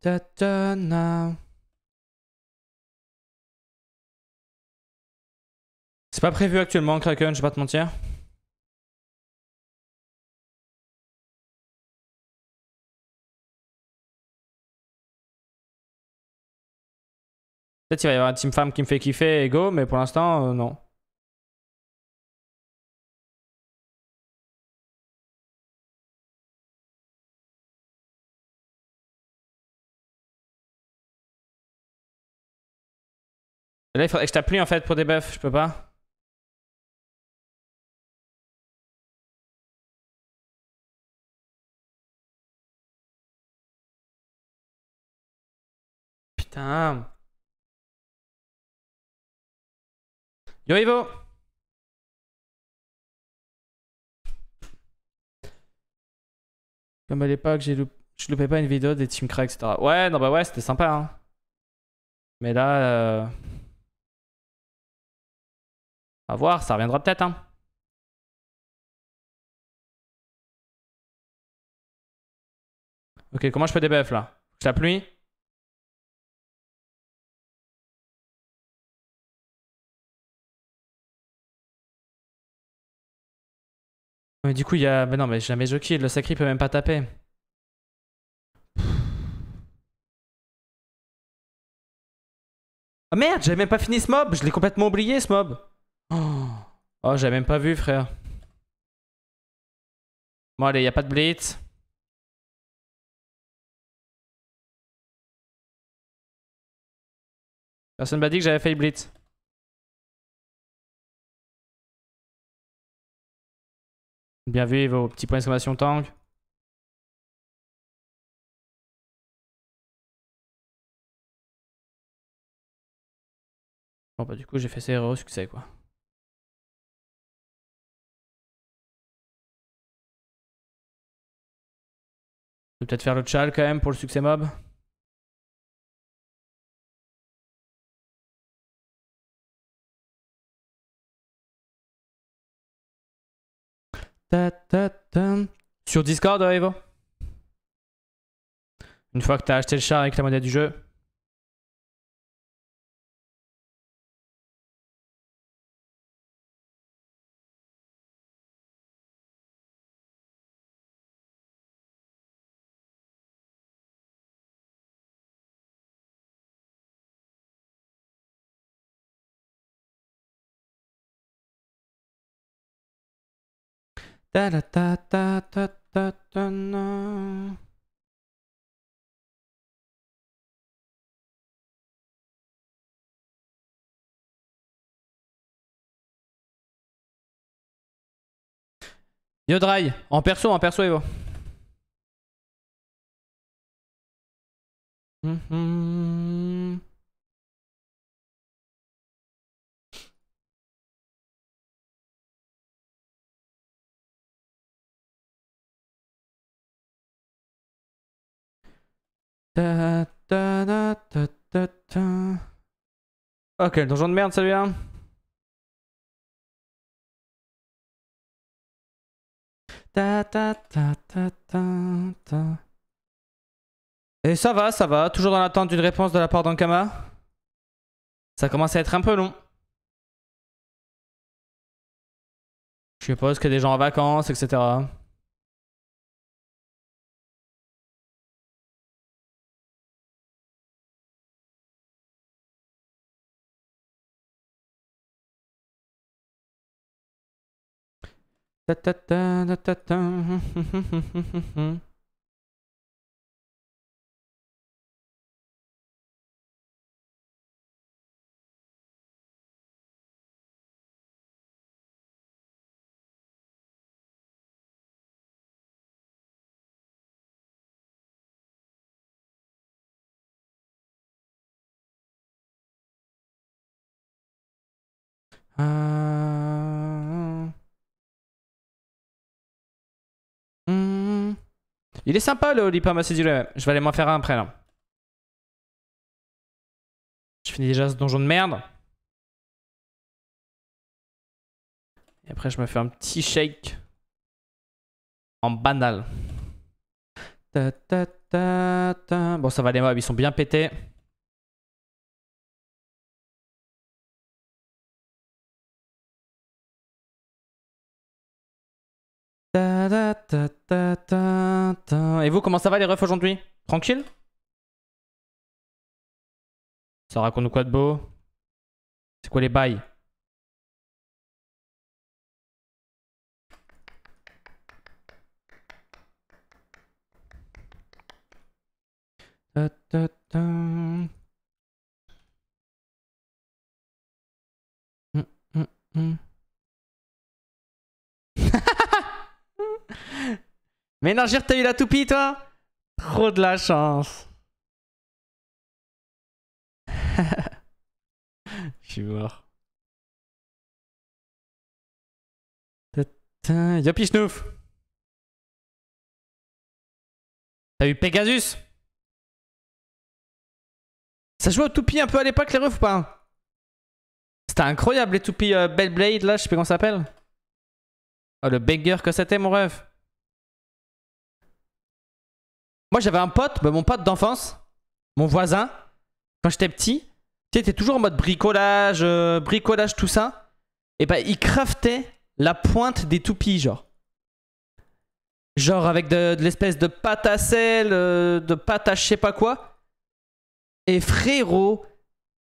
C'est pas prévu actuellement, Kraken, je vais pas te mentir. Peut-être il va y avoir une team femme qui me fait kiffer et go, mais pour l'instant, euh, non. Là, il faudrait que je t'appuie, en fait pour des buffs, je peux pas. Putain. Yo Ivo Comme à l'époque, j'ai je loupais pas une vidéo des Team Crack, etc. Ouais, non, bah ouais, c'était sympa. Hein. Mais là. Euh... À voir, ça reviendra peut-être. Hein. Ok, comment je fais des débuff là Je pluie Mais du coup, il y a. Mais non, mais jamais je Le sacré peut même pas taper. Ah oh merde, j'avais même pas fini ce mob. Je l'ai complètement oublié ce mob. Oh, oh j'avais même pas vu, frère. Bon, allez, y a pas de blitz. Personne m'a dit que j'avais failli blitz. Bien vu, vos petits points d'exclamation tank. Bon bah du coup j'ai fait 0 succès quoi. peut être faire le chal quand même pour le succès mob. Sur Discord, euh, Evo Une fois que t'as acheté le char avec la monnaie du jeu, Ta ta ta ta ta en perso, en perso Evo. Mm-hmm. ok, le donjon de merde ça vient. Et ça va, ça va. Toujours dans l'attente d'une réponse de la part d'Ankama. Ça commence à être un peu long. Je suppose qu'il y a des gens en vacances, etc. Da, da, da, da da da. uh... Il est sympa le Lipama Cédulé. Je vais aller m'en faire un après là. Je finis déjà ce donjon de merde. Et après, je me fais un petit shake en banal. bon, ça va, les mobs, ils sont bien pétés. Et vous, comment ça va les refs aujourd'hui Tranquille Ça raconte quoi de beau C'est quoi les bails Mais non, t'as eu la toupie, toi Trop de la chance. *laughs* Je suis mort. Yopi Schnouf T'as eu Pegasus Ça jouait au toupie un peu à l'époque, les refs ou pas C'était incroyable, les toupies euh, Bellblade, là, je sais pas comment ça s'appelle. Oh, le beggar que c'était, mon ref. Moi, j'avais un pote, ben, mon pote d'enfance, mon voisin, quand j'étais petit, tu sais, toujours en mode bricolage, euh, bricolage, tout ça. Et eh bah, ben, il craftait la pointe des toupies, genre. Genre avec de, l'espèce de pâte à sel, euh, de pâte à je sais pas quoi. Et frérot,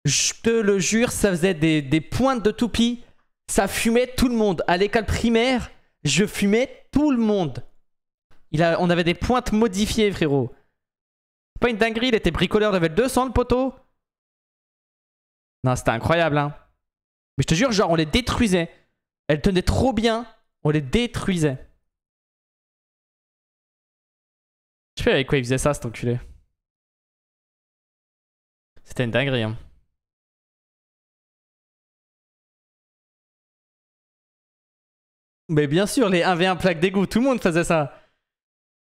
je te le jure, ça faisait des, des pointes de toupies. Ça fumait tout le monde. À l'école primaire, je fumais tout le monde on avait des pointes modifiées, frérot. Pas une dinguerie, il était bricoleur level 200, le poteau. Non, c'était incroyable, hein. Mais je te jure, genre, on les détruisait. Elles tenaient trop bien. On les détruisait. Je sais avec quoi il faisait ça, cet enculé. C'était une dinguerie, hein. Mais bien sûr, les 1v1 plaques d'égout, tout le monde faisait ça.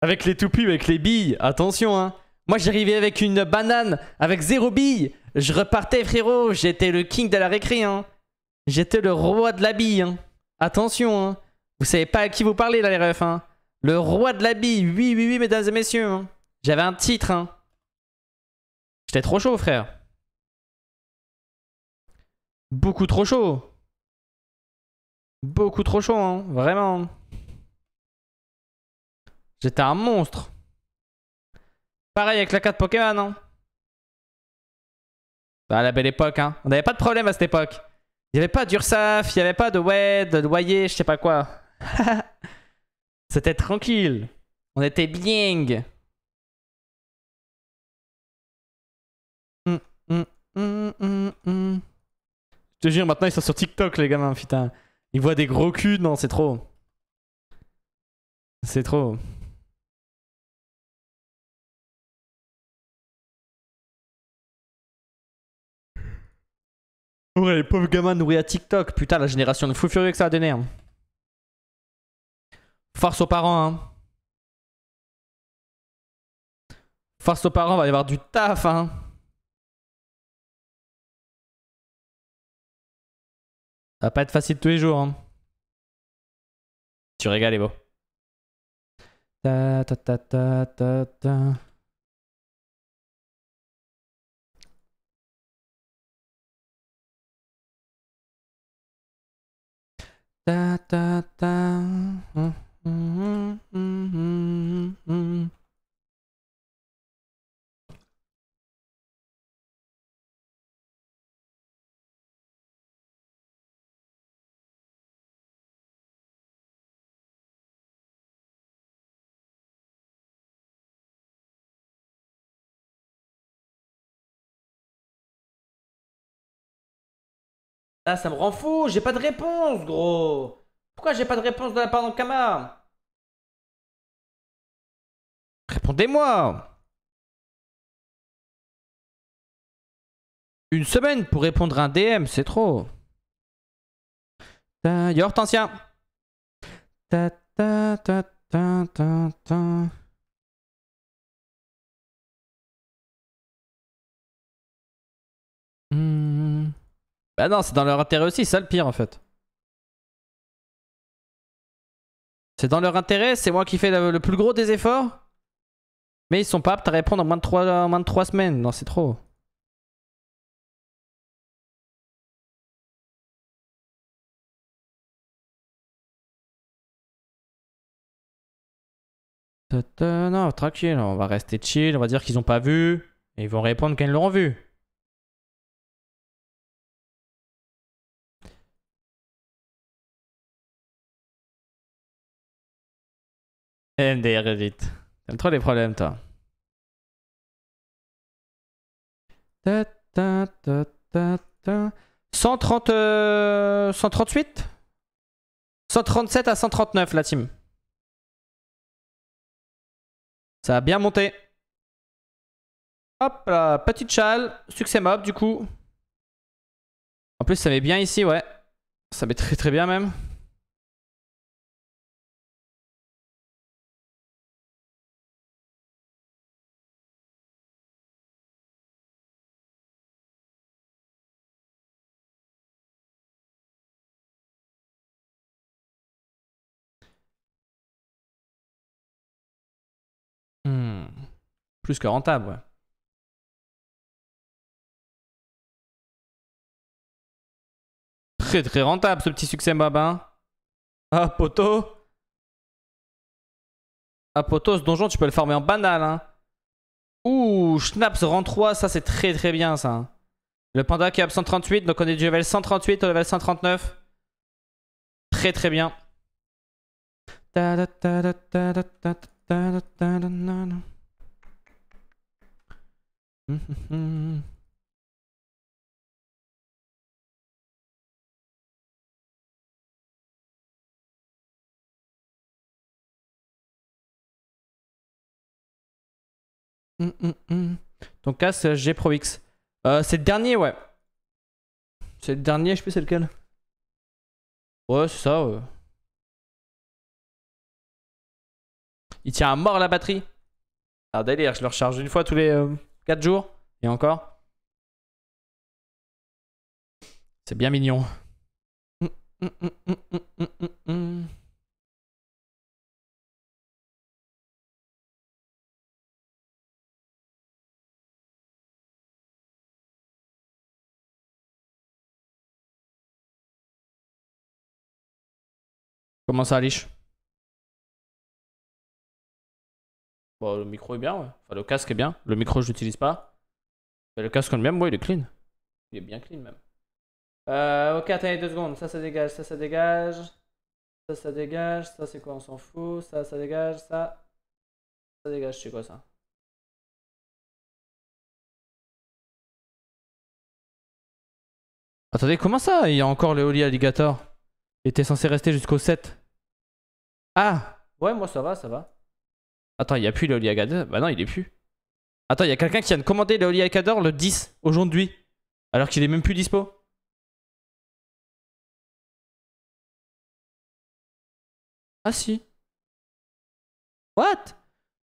Avec les toupies, avec les billes, attention hein. Moi j'arrivais avec une banane, avec zéro bille. Je repartais frérot, j'étais le king de la récré hein. J'étais le roi de la bille hein. Attention hein. Vous savez pas à qui vous parlez là les refs hein. Le roi de la bille, oui oui oui mesdames et messieurs. Hein. J'avais un titre hein. J'étais trop chaud frère. Beaucoup trop chaud. Beaucoup trop chaud hein, vraiment. Hein. J'étais un monstre. Pareil avec la carte Pokémon, hein. À bah, la belle époque, hein. On n'avait pas de problème à cette époque. Il n'y avait pas d'URSAF, il n'y avait pas de Wed, de loyer, je sais pas quoi. *laughs* C'était tranquille. On était bien. Hum, hum, hum, je te jure, maintenant ils sont sur TikTok, les gamins, putain. Ils voient des gros culs, non, c'est trop. C'est trop. Ouais, les pauvres gamins nourris à TikTok. Putain, la génération de fou furieux que ça a donné. Hein. Force aux parents, hein. Force aux parents, va y avoir du taf, hein. Ça va pas être facile tous les jours, hein. Tu régales, beau. Ta ta ta ta ta ta. Da da da. Mm -hmm, mm -hmm, mm -hmm. Ah, ça me rend fou. J'ai pas de réponse, gros. Pourquoi j'ai pas de réponse de la part d'Ankama Répondez-moi. Une semaine pour répondre à un DM, c'est trop. Y'a Hortensia. Ta bah non, c'est dans leur intérêt aussi, ça le pire en fait. C'est dans leur intérêt, c'est moi qui fais le, plus gros des efforts. Mais ils sont pas aptes à répondre en moins de 3, moins de semaines. Non, c'est trop. Non, tranquille, on va rester chill, on va dire qu'ils ont pas vu, et ils vont répondre quand ils l'auront vu. MDR vite, T'aimes trop les problèmes, toi. 130, 138 137 à 139, la team. Ça a bien monté. Hop là, petite chale, succès mob du coup. En plus, ça met bien ici, ouais. Ça met très très bien même. que rentable. Très très rentable ce petit succès babin. Hein. Ah poteau. Ah ce donjon tu peux le farmer en banal. Hein. Ouh, Schnaps rang 3, ça c'est très très bien ça. Hein. Le panda qui est à 138 donc on est du level 138 au level 139. Très très bien. Ton *laughs* hum, hum, hum. Donc là, c'est G Pro X. Euh, c'est le dernier, ouais. C'est le dernier, je sais plus c'est lequel. Ouais, c'est ça. Il tient à mort la batterie. Ah délire, je le recharge une fois tous les... Euh, 4 jours Et encore C'est bien mignon. Comment ça, Lich le micro est bien, Enfin, le casque est bien. Le micro, je l'utilise pas. le casque en même ouais, il est clean. Il est bien clean, même. Euh, ok, attendez deux secondes. Ça, ça dégage, ça, ça dégage. Ça, ça dégage. Ça, c'est quoi On s'en fout. Ça, ça dégage. Ça, ça dégage. C'est quoi ça Attendez, comment ça Il y a encore le Holy Alligator. Il était censé rester jusqu'au 7. Ah Ouais, moi ça va, ça va. Attends, il n'y a plus l'Oliagador. Bah non, il est plus. Attends, il y a quelqu'un qui vient de commander l'Oliagador le 10 aujourd'hui. Alors qu'il est même plus dispo. Ah si. What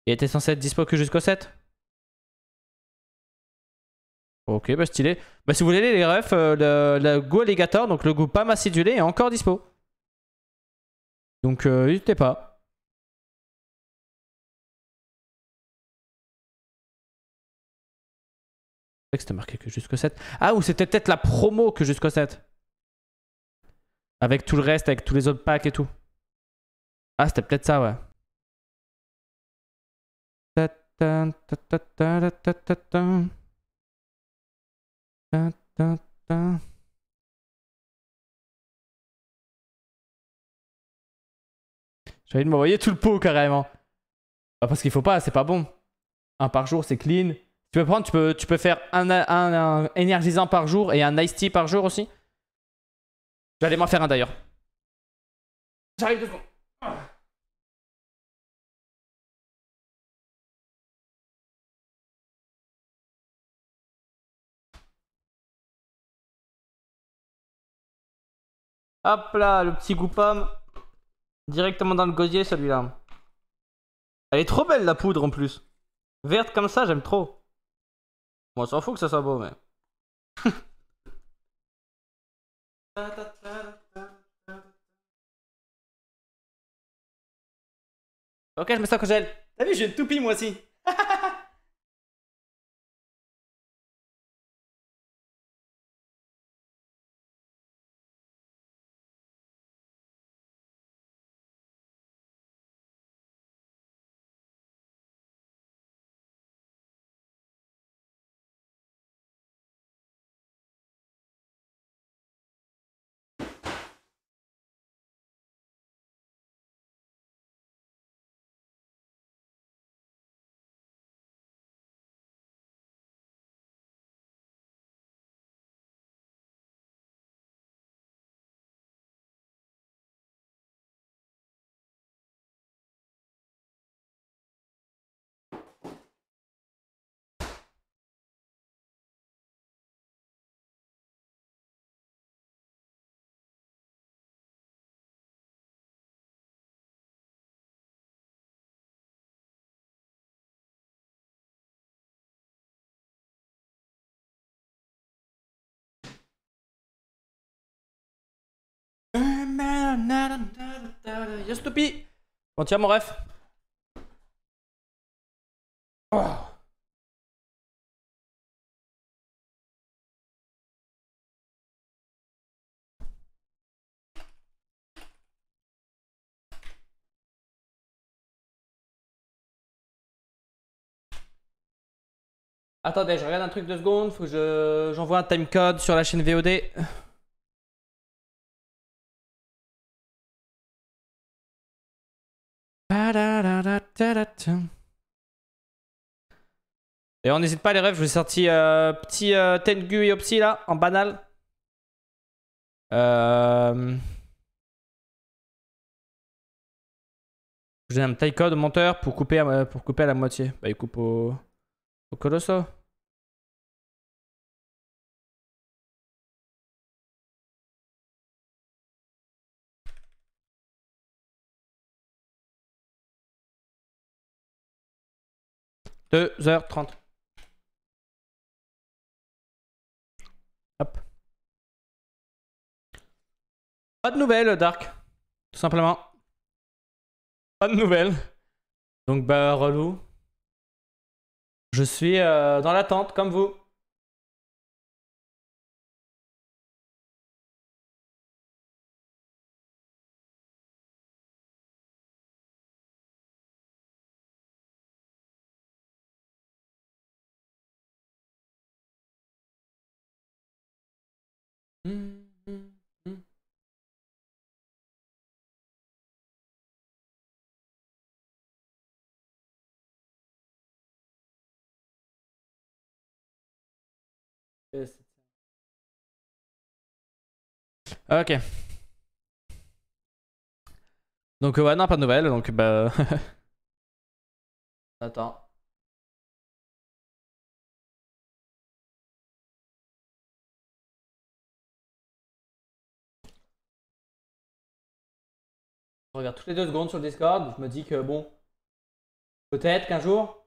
Il était censé être dispo que jusqu'au 7. Ok, bah stylé. Bah si vous voulez les refs, euh, le, le Go Alligator, donc le goût pas est encore dispo. Donc euh, n'hésitez pas. que c'était marqué que jusqu'au 7. Ah, ou c'était peut-être la promo que jusqu'au 7. Avec tout le reste, avec tous les autres packs et tout. Ah, c'était peut-être ça, ouais. J'ai envie de m'envoyer tout le pot carrément. Bah, parce qu'il faut pas, c'est pas bon. Un par jour, c'est clean. Tu peux prendre, tu peux, tu peux faire un, énergisant par jour et un ice tea par jour aussi. Je vais aller m'en faire un d'ailleurs. J'arrive devant Hop là, le petit goût pomme. Directement dans le gosier celui-là. Elle est trop belle la poudre en plus. Verte comme ça, j'aime trop. Moi, on s'en fout que ça soit beau, mais. ok, je me ça congèle T'as vu, j'ai une toupie moi aussi. Yo On Bon, tiens, mon ref. Oh. Attendez, je regarde un truc de seconde. faut que j'envoie un timecode sur la chaîne VOD. Et on n'hésite pas les rêves, je vous ai sorti euh, petit euh, Tengu et là, en banal. Euh... donne un taille code au monteur pour couper, à, euh, pour couper la moitié. Bah il coupe au, au colosso. 2h30. Hop. Pas de nouvelles, Dark. Tout simplement. Pas de nouvelles. Donc, bah, relou. Je suis euh, dans l'attente, comme vous. Ok. Donc, euh, ouais, non, pas de nouvelles. Donc, bah. *laughs* Attends. Je regarde toutes les deux secondes sur le Discord. Je me dis que bon, peut-être qu'un jour,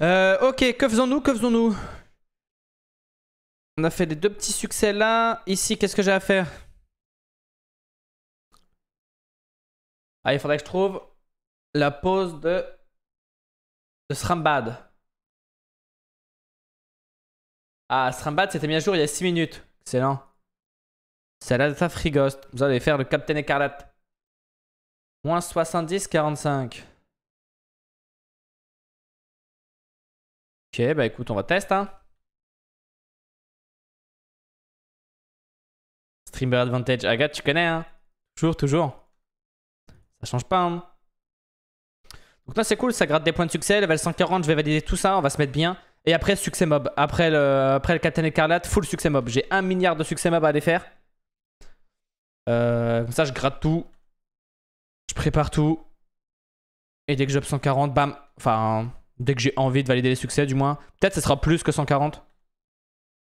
Euh, ok, que faisons-nous Que faisons-nous On a fait les deux petits succès là. Ici, qu'est-ce que j'ai à faire Ah, il faudrait que je trouve la pose de, de Srambad. Ah, Srambad c'était mis à jour il y a 6 minutes. Excellent. C'est la data Frigost. Vous allez faire le Captain Écarlate. Moins 70, 45. Ok, bah écoute, on va tester. Hein. Streamer Advantage. Agathe, tu connais, hein Toujours, toujours. Ça change pas, hein Donc là, c'est cool, ça gratte des points de succès. Level 140, je vais valider tout ça, on va se mettre bien. Et après, succès mob. Après le, après le Écarlate, full succès mob. J'ai un milliard de succès mob à défaire. Euh, comme ça, je gratte tout. Je prépare tout. Et dès que j'ai 140, bam. Enfin... Dès que j'ai envie de valider les succès, du moins. Peut-être ce sera plus que 140.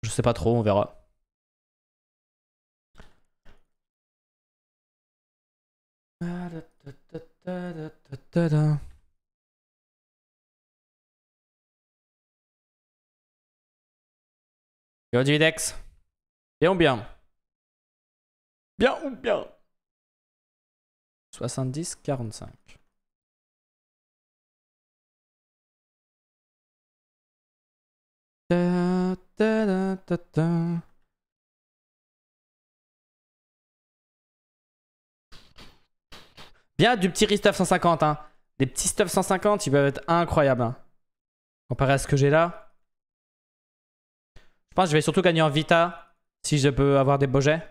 Je sais pas trop, on verra. Yo Dividex. Bien ou bien Bien ou bien 70-45. Bien du petit Ristuff 150. Hein. Des petits stuff 150, ils peuvent être incroyables. Hein. Comparé à ce que j'ai là. Je pense que je vais surtout gagner en Vita si je peux avoir des beaux jets.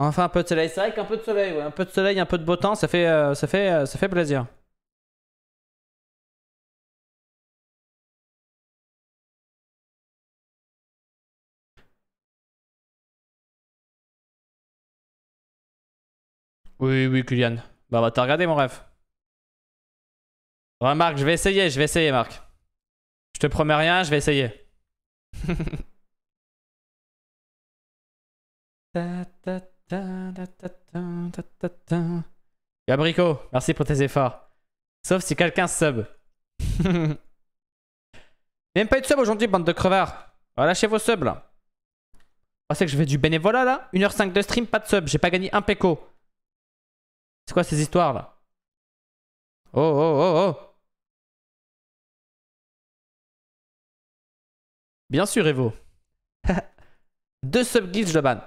Enfin un peu de soleil. C'est vrai qu'un peu de soleil, Un peu de soleil, un peu de beau temps, ça fait, euh, ça fait, euh, ça fait plaisir. Oui, oui, Kylian. Bah, bah t'as regardé mon rêve. Ouais, Marc, je vais essayer, je vais essayer, Marc. Je te promets rien, je vais essayer. *laughs* Gabrico, merci pour tes efforts. Sauf si quelqu'un sub. *laughs* Même pas eu de sub aujourd'hui, bande de crevards. Bah, lâchez vos subs là. Je bah, pensez que je fais du bénévolat là 1h05 de stream, pas de sub, j'ai pas gagné un peco. C'est quoi ces histoires là Oh oh oh oh Bien sûr, Evo. *laughs* Deux subglitch, je le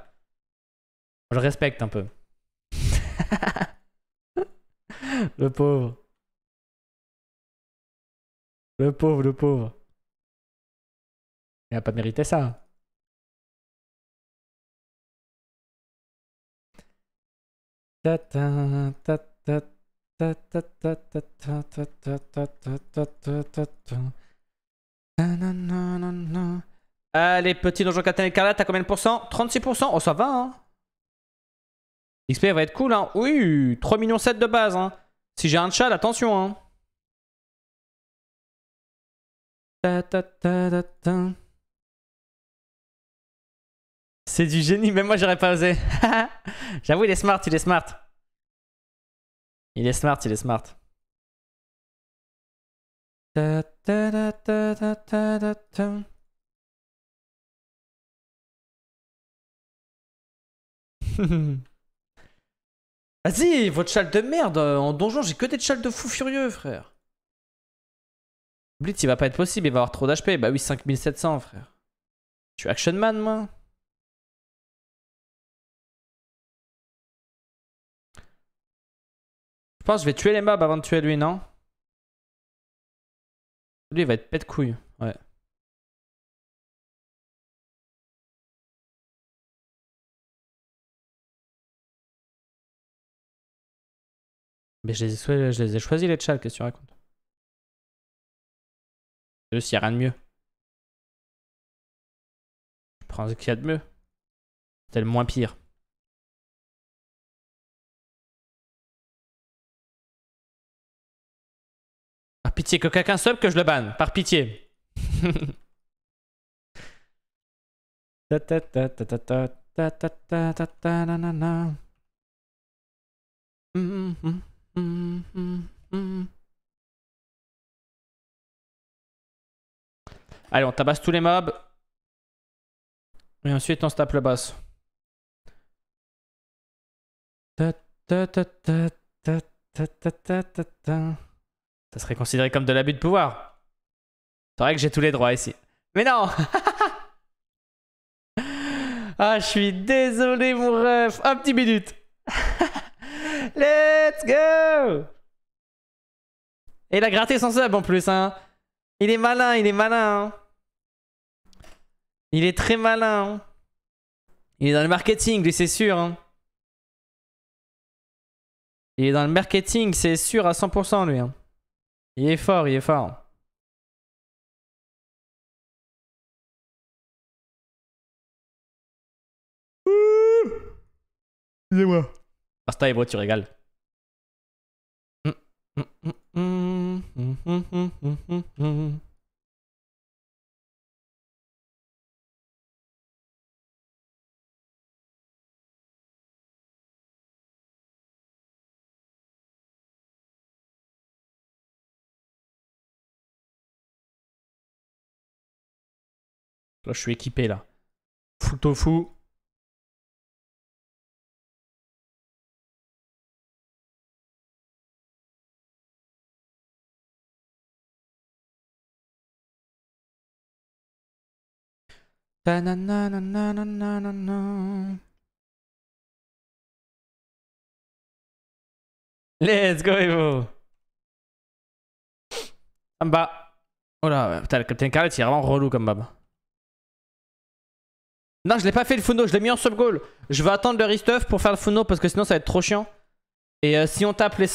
Je respecte un peu. *laughs* le pauvre. Le pauvre, le pauvre. Il a pas mérité ça. Hein. Allez, petit donjon Catane Écarlate, t'as combien de pourcents 36%, oh ça va hein XP va être cool hein, oui, 3 millions 7 de base hein. Si j'ai un chat, attention hein. C'est du génie, même moi j'aurais pas osé. *laughs* J'avoue, il est smart, il est smart. Il est smart, il est smart. *laughs* Vas-y, votre châle de merde en donjon, j'ai que des châles de fou furieux, frère. Blitz, il va pas être possible, il va avoir trop d'HP. Bah oui, 5700, frère. Je suis action man, moi. Je pense que je vais tuer les mobs avant de tuer lui, non Lui, il va être pète couille. Ouais. Mais je les ai, je les ai choisis, les chats qu'est-ce que tu racontes Eux, s'il n'y a rien de mieux. Je prends ce qu'il y a de mieux. C'est le moins pire. Par pitié, que quelqu'un sub que je le banne. Par pitié. *laughs* Allez, on tabasse tous les mobs. Et ensuite, on se tape le boss. ta ta ta ta ta. Ça serait considéré comme de l'abus de pouvoir. C'est vrai que j'ai tous les droits ici. Mais non *laughs* Ah, je suis désolé, mon ref. Un petit minute. *laughs* Let's go Et il a gratté son sub en plus, hein. Il est malin, il est malin. Hein. Il est très malin. Hein. Il est dans le marketing, lui, c'est sûr. Hein. Il est dans le marketing, c'est sûr à 100% lui. Il est fort, il est fort. Excusez-moi. Pasta et moi, tu régales. Là, je suis équipé là. Full tofu. Let's go Evo Oh là, le Captain c'est vraiment relou comme non, je l'ai pas fait le Funo, je l'ai mis en sub-goal. Je vais attendre le restuff pour faire le Funo parce que sinon ça va être trop chiant. Et euh, si on tape les,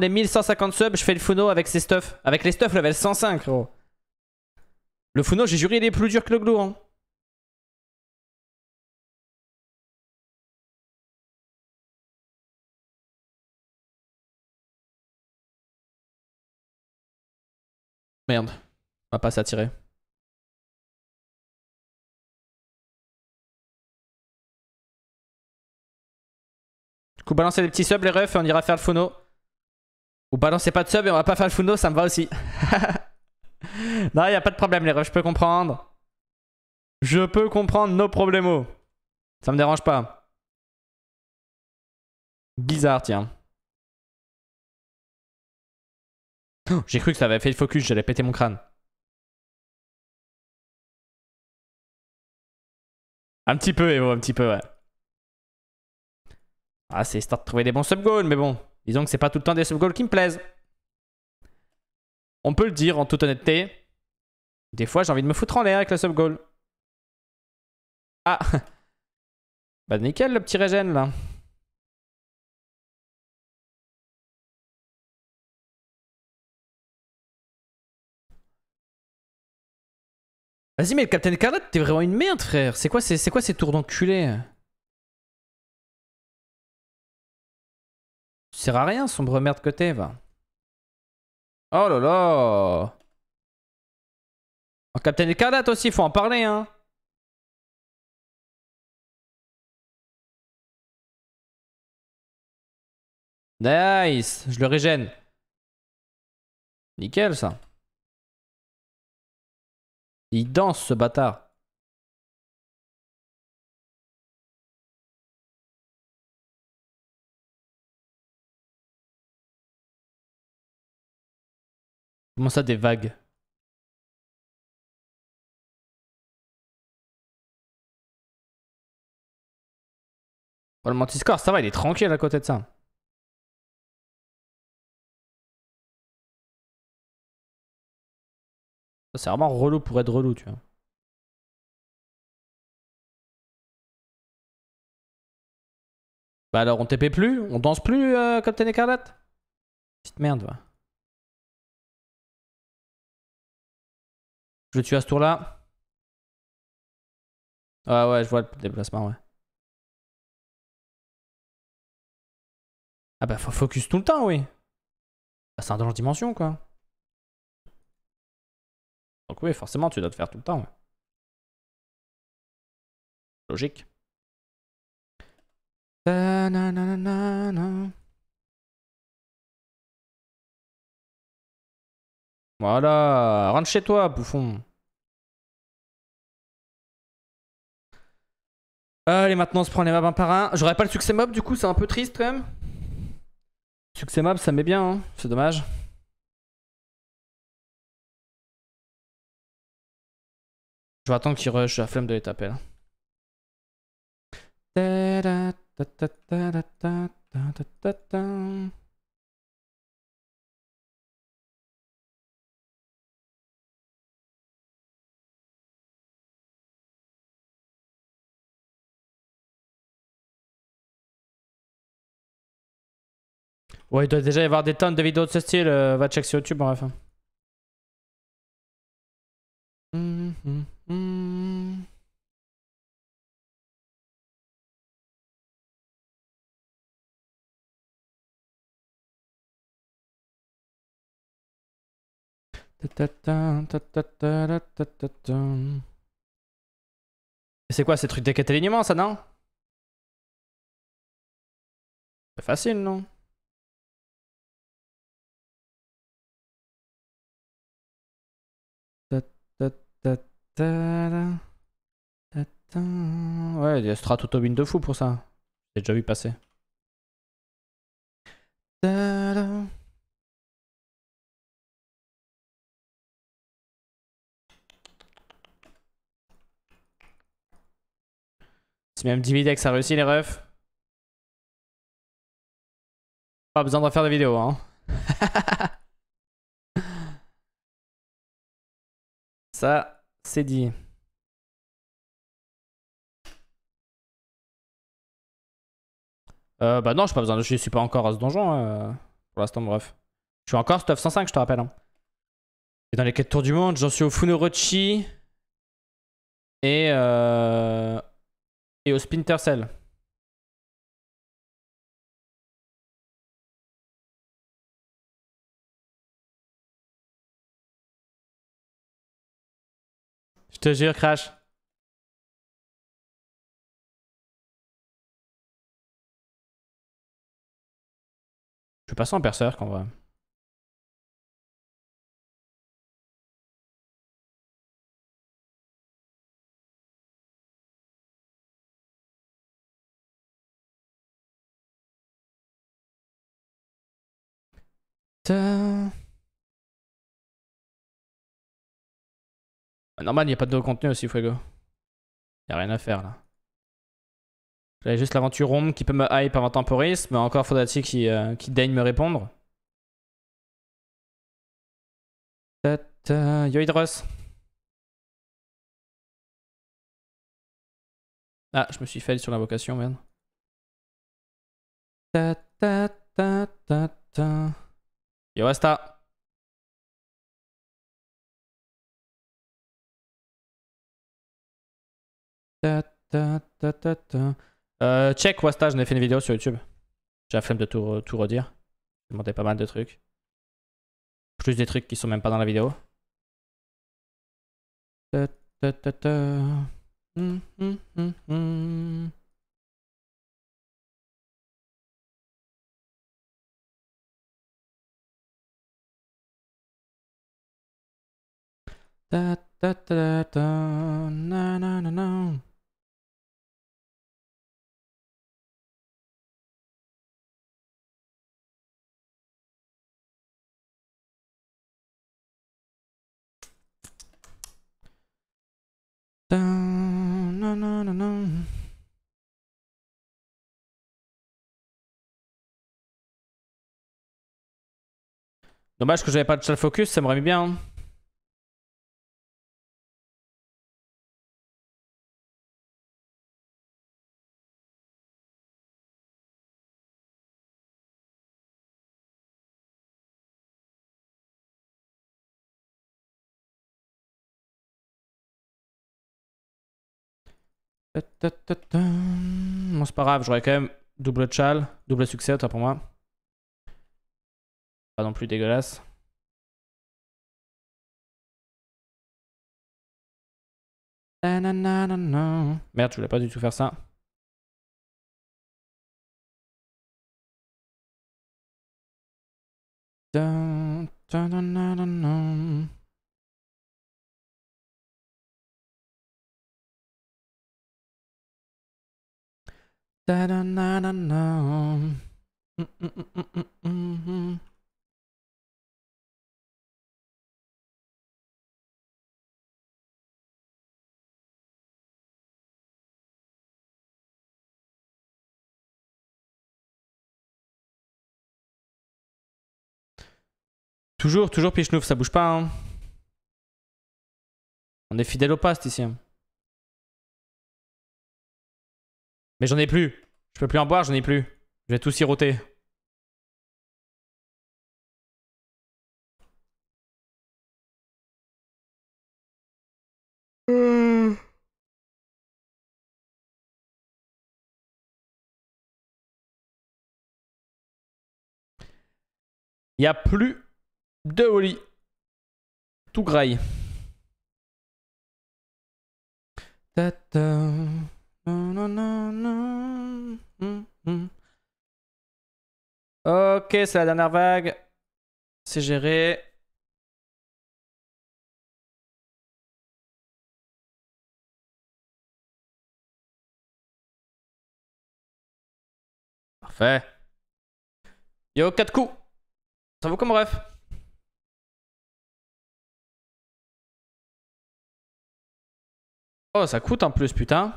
les 1150 subs, je fais le Funo avec ses stuffs. Avec les stuffs level 105, gros. Le Funo, j'ai juré, il est plus dur que le Glou. Hein. Merde, on va pas s'attirer. Ou balancez des petits subs, les refs, et on ira faire le funo. Ou balancer pas de subs et on va pas faire le funo, ça me va aussi. *laughs* non, y a pas de problème, les refs, je peux comprendre. Je peux comprendre nos problèmes. Ça me dérange pas. Bizarre, tiens. Oh, j'ai cru que ça avait fait le focus, j'allais péter mon crâne. Un petit peu, Evo, un petit peu, ouais. Ah, c'est histoire de trouver des bons sub-goals, mais bon, disons que c'est pas tout le temps des sub-goals qui me plaisent. On peut le dire en toute honnêteté. Des fois, j'ai envie de me foutre en l'air avec le sub-goal. Ah *laughs* Bah nickel, le petit régène, là. Vas-y, mais le Captain Carlotte, t'es vraiment une merde, frère. C'est quoi, c'est quoi ces tours d'enculé Tu à rien, sombre merde que côté. va. Oh là là oh, Captain Écarlate aussi, faut en parler, hein Nice Je le régène. Nickel, ça. Il danse, ce bâtard. Comment ça, des vagues Oh, le Mantiscore, ça va, il est tranquille à côté de ça. C'est vraiment relou pour être relou, tu vois. Bah alors, on TP plus On danse plus, comme euh, Captain Écarlate Petite merde, va. Je le tue à ce tour-là. Ah ouais, je vois le déplacement, ouais. Ah bah faut focus tout le temps, oui. Bah, c'est un danger dimension, quoi. Donc oui, forcément, tu dois te faire tout le temps. Ouais. Logique. Voilà, rentre chez toi, bouffon. Allez, maintenant on se prend les mobs un par un. J'aurais pas le succès mob du coup, c'est un peu triste quand même. Succès mob, ça met bien, hein. c'est dommage. Je vais attendre qu'il rush, la flemme de les taper Ouais, il doit déjà y avoir des tonnes de vidéos de ce style. Euh, va check sur YouTube, bref. C'est quoi ces trucs de ça, non C'est facile, non Ouais, il y a Strat de fou pour ça. J'ai déjà vu passer. C'est même Dividex a réussi les refs. Pas besoin de refaire des vidéos hein. *laughs* ça, c'est dit. Euh, bah non, j'ai pas besoin de... Je suis pas encore à ce donjon. Hein, euh, pour l'instant, bref. Je suis encore stuff 105, je te rappelle. Et hein. dans les quêtes tour du monde, j'en suis au Funorochi. Et, euh, et au Splinter Cell. Je te Crash. Je vais passer en perceur quand même. Bah, normal, il n'y a pas de contenu aussi, Fuego. Il a rien à faire là. J'avais juste l'aventure Ronde qui peut me hype avant Temporis. mais encore faudrait-il qui, euh, qui daigne me répondre. Yo Ah, je me suis fait sur l'invocation, merde. Yo Ta, ta, ta, euh, check Wasta, j'en ai fait une vidéo sur YouTube. J'ai la flemme de tout, tout redire. J'ai demandé pas mal de trucs. Plus des trucs qui sont même pas dans la vidéo. Mm, Dommage que j'avais pas de focus, ça m'aurait mis bien. Hein. Bon, c'est pas grave, j'aurais quand même double chal, double succès, toi pour moi. Pas non plus dégueulasse. Merde, je voulais pas du tout faire ça. Toujours, toujours Pichnouf, ça bouge pas. Hein. On est fidèle au past ici. Hein. Mais j'en ai plus. Je peux plus en boire, j'en ai plus. Je vais tout siroter. Hmm. Il n'y a plus de holly. Tout graille. Ok, c'est la dernière vague. C'est géré. Parfait. Yo, 4 coups. Ça vaut comme ref. Oh, ça coûte en plus, putain.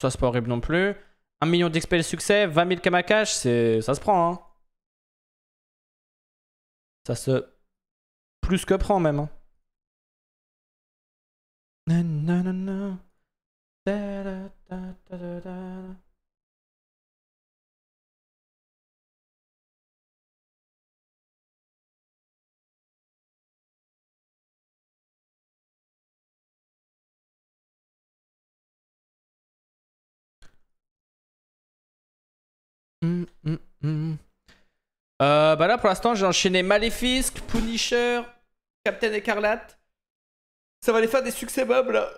Ça, c'est pas horrible non plus. 1 million d'XP le succès, 20 000 Kamakash, c'est... ça se prend. Hein. Ça se... Plus que prend même. Hein. Hum, hum, hum, Euh, bah là, pour l'instant, j'ai enchaîné Malefisk, Punisher, Captain Écarlate. Ça va les faire des succès mobs, là.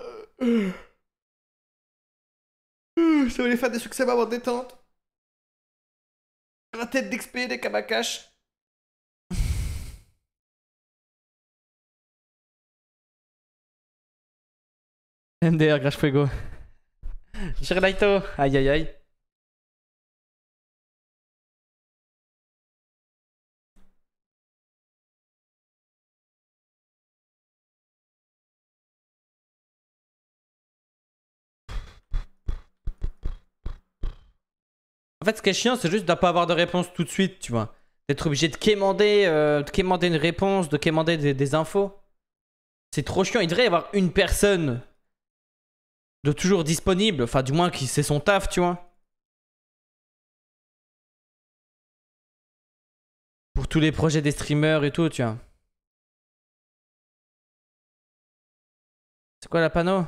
Ça va les faire des succès mobs en détente. La tête d'XP des Kamakash. MDR, Grash Fuego. Laito, aïe aïe aïe. En fait, ce qui est chiant, c'est juste de ne pas avoir de réponse tout de suite, tu vois. D'être obligé de quémander, euh, de une réponse, de quémander des, infos. C'est trop chiant. Il devrait y avoir une personne de toujours disponible. Enfin, du moins, qui sait son taf, tu vois. Pour tous les projets des streamers et tout, tu vois. C'est quoi la panneau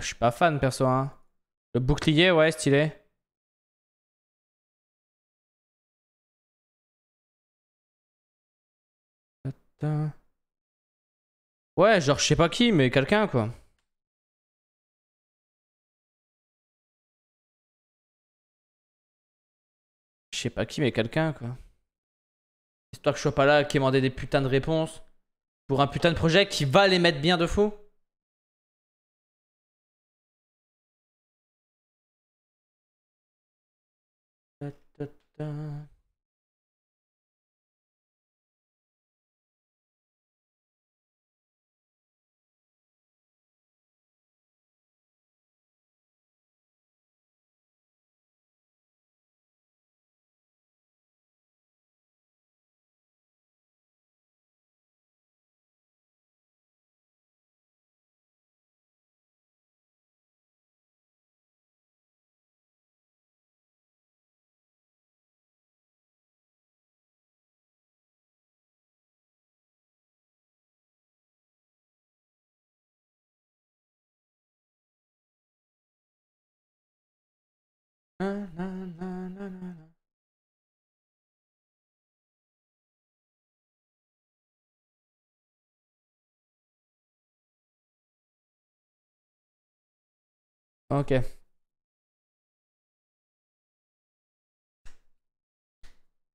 je suis pas fan perso. Hein. Le bouclier, ouais, stylé. Ouais, genre je sais pas qui, mais quelqu'un quoi. Je sais pas qui, mais quelqu'un quoi. Histoire que je sois pas là qui quémander des putains de réponses pour un putain de projet qui va les mettre bien de fou. 哒。Ok. Ok.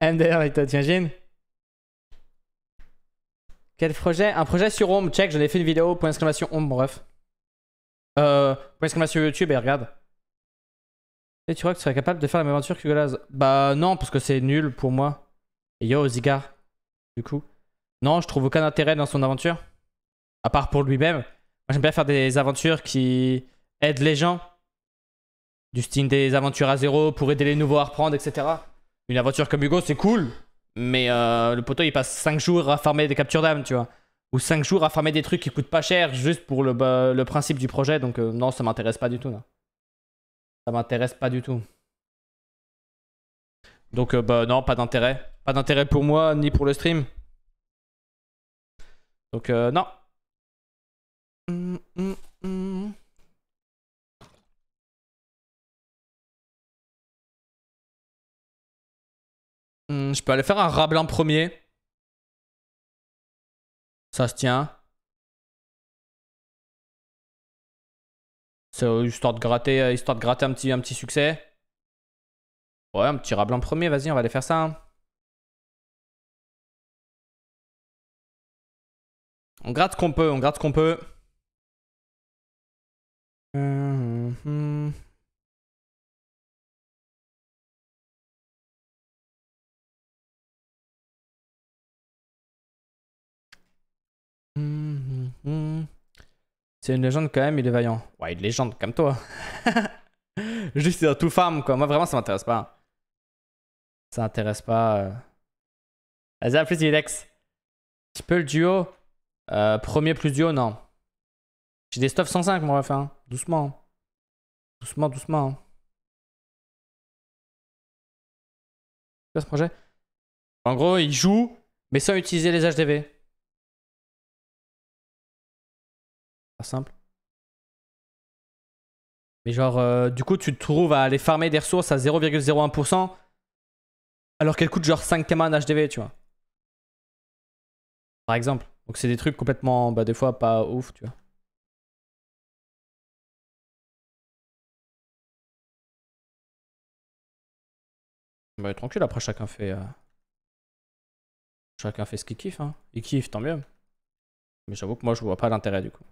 MDR avec toi, Quel projet Un projet sur Home. Check, j'en ai fait une vidéo, point d'exclamation Home, bref. Euh, point d'exclamation YouTube, et regarde. Et tu crois que tu serais capable de faire la même aventure que Bah non, parce que c'est nul pour moi. Et yo, Zigar, du coup. Non, je trouve aucun intérêt dans son aventure. À part pour lui-même. Moi, j'aime bien faire des aventures qui aident les gens. Du style des aventures à zéro pour aider les nouveaux à reprendre, etc. Une aventure comme Hugo, c'est cool. Mais euh, le poteau, il passe 5 jours à farmer des captures d'âme, tu vois. Ou 5 jours à farmer des trucs qui coûtent pas cher juste pour le, bah, principe du projet. Donc euh, non, ça m'intéresse pas du tout. Non. Ça m'intéresse pas du tout. Donc euh, bah non, pas d'intérêt. Pas d'intérêt pour moi ni pour le stream. Donc euh, non. Hmm, je peux aller faire un en premier. Ça se tient. histoire euh, de gratter, un petit, un petit succès. Ouais, un petit en premier, vas-y, on va aller faire ça. Hein. On gratte ce qu'on peut, on gratte ce qu'on peut. C'est une légende quand même, il est vaillant. Ouais, une légende, comme toi. *laughs* Juste dans tout farm, quoi. Moi, vraiment, ça m'intéresse pas. Ça m'intéresse pas. Euh. Vas-y, plus Petit peu le duo. Euh, premier plus duo, non. J'ai des stuff 105, mon ref. Hein. Doucement. Doucement, doucement. ce projet En gros, il joue, mais sans utiliser les HDV. simple. Mais genre, euh, du coup, tu te trouves à aller farmer des ressources à 0,01% alors qu'elle coûte genre 5 thémas en HDV, tu vois. Par exemple. Donc c'est des trucs complètement, bah des fois, pas ouf, tu vois. Bah tranquille, après chacun fait... Euh, chacun fait ce qu'il kiffe, hein. Il kiffe, tant mieux. Mais j'avoue que moi, je vois pas l'intérêt du coup.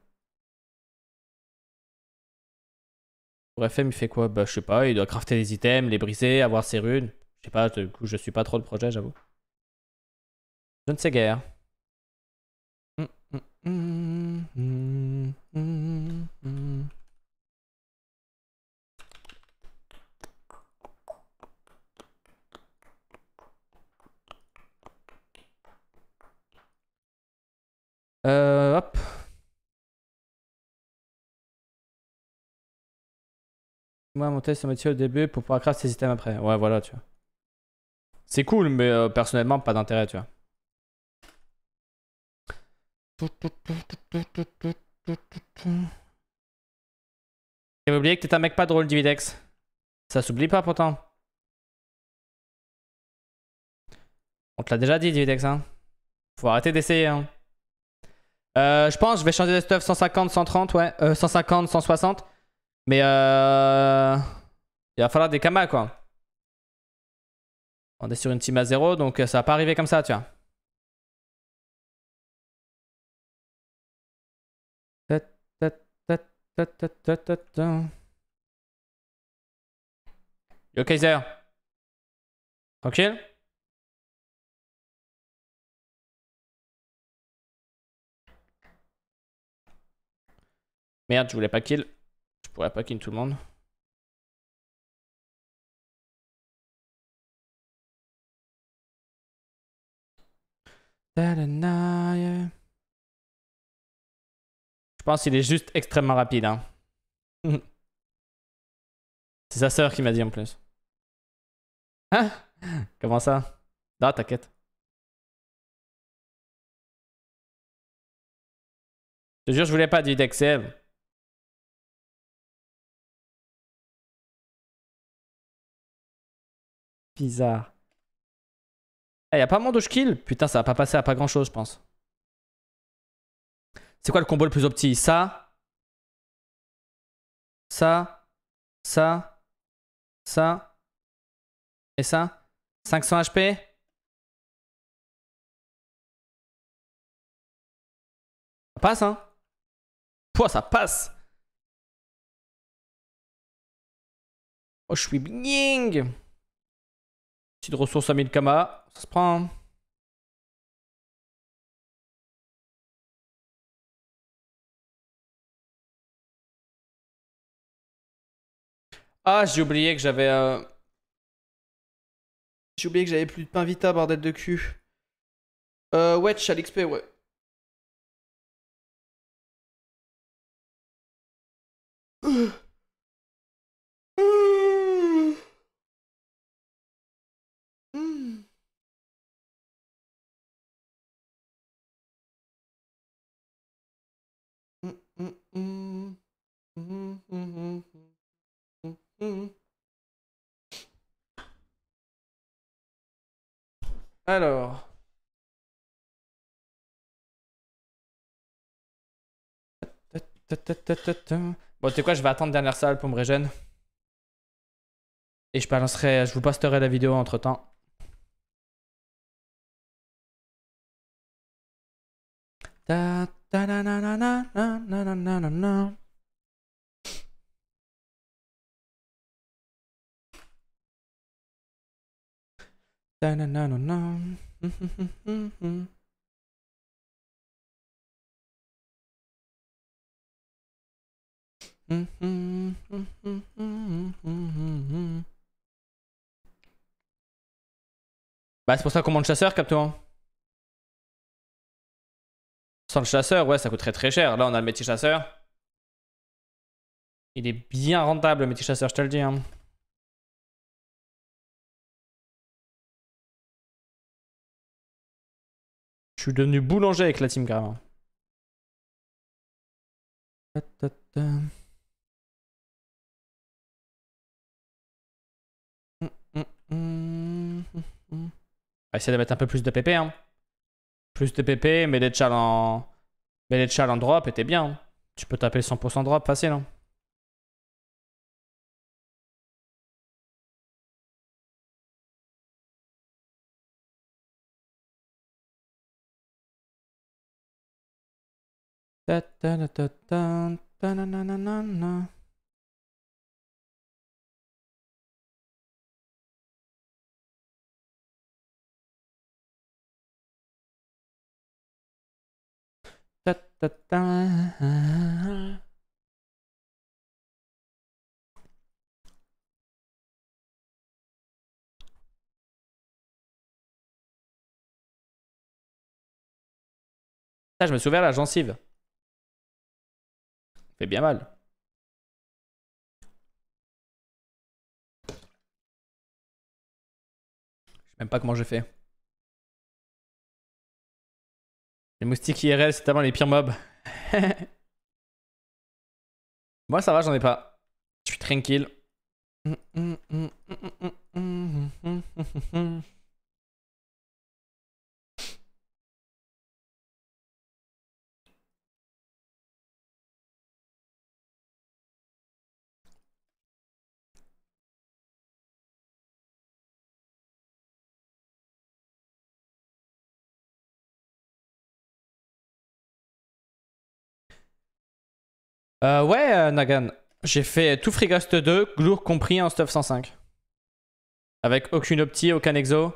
FM il fait quoi Bah, je sais pas, il doit crafter des items, les briser, avoir ses runes. Je sais pas, du coup, je suis pas trop de projet, j'avoue. Je ne sais guère. Euh, hop. Moi, monter ce métier au début pour pouvoir crafter ses items après. Ouais, voilà, tu vois. C'est cool, mais euh, personnellement, pas d'intérêt, tu vois. J'avais oublié que t'es un mec pas drôle, Dividex. Ça s'oublie pas pourtant. On te l'a déjà dit, Dividex, hein. Faut arrêter d'essayer, hein. Euh, je pense je vais changer de stuff 150, 130, ouais. Euh, 150, 160. Mais euh, il va falloir des kamas, quoi. On est sur une team à zéro donc euh, ça va pas arriver comme ça, tu vois. Yo Kaiser. Tranquille Merde, je voulais pas kill pourrais pas tout le monde. Je pense qu'il est juste extrêmement rapide. Hein. *laughs* C'est sa sœur qui m'a dit en plus. Hein Comment ça Non, t'inquiète. Je te jure, je voulais pas du d'excel. Bizarre. Il eh, y a pas mon dodge kill Putain, ça va pas passer à pas grand chose, je pense. C'est quoi le combo le plus opti Ça Ça Ça Ça Et ça 500 HP Ça passe, hein Pouah, ça passe Oh, je suis bing de ressources à 1000 kama. Ça se prend. Hein. ah, j'ai oublié que j'avais... Euh... J'ai oublié que j'avais plus de pain vita, bordel de cul. Euh, à l'XP, ouais. Alors. Bon, tu sais quoi, je vais attendre dernière salle pour me régénérer. Et je je vous posterai la vidéo entre temps. Ta, ta, Bah c'est pour ça qu'on monte chasseur, Captain. Hein. Sans le chasseur, ouais, ça coûterait très cher. Là, on a le métier chasseur. Il est bien rentable, le métier chasseur, je te le dis. Hein. suis devenu boulanger avec la team grave. Hum, hum, hum, On essayer de mettre un peu plus de PP. Hein. Plus de PP, mais les challenge en... les drop étaient bien. Hein. Tu peux taper 100% drop facile. Hein. Ta ta ah, je me suis ouvert la gencive fait bien mal. Je sais même pas comment je fait. Les moustiques IRL, c'est avant les pires mobs. *laughs* Moi, ça va, j'en ai pas. Je suis tranquille. *laughs* Euh, ouais, euh, Nagan. J'ai fait tout Free 2, Glour compris en stuff 105. Avec aucune opti, aucun exo.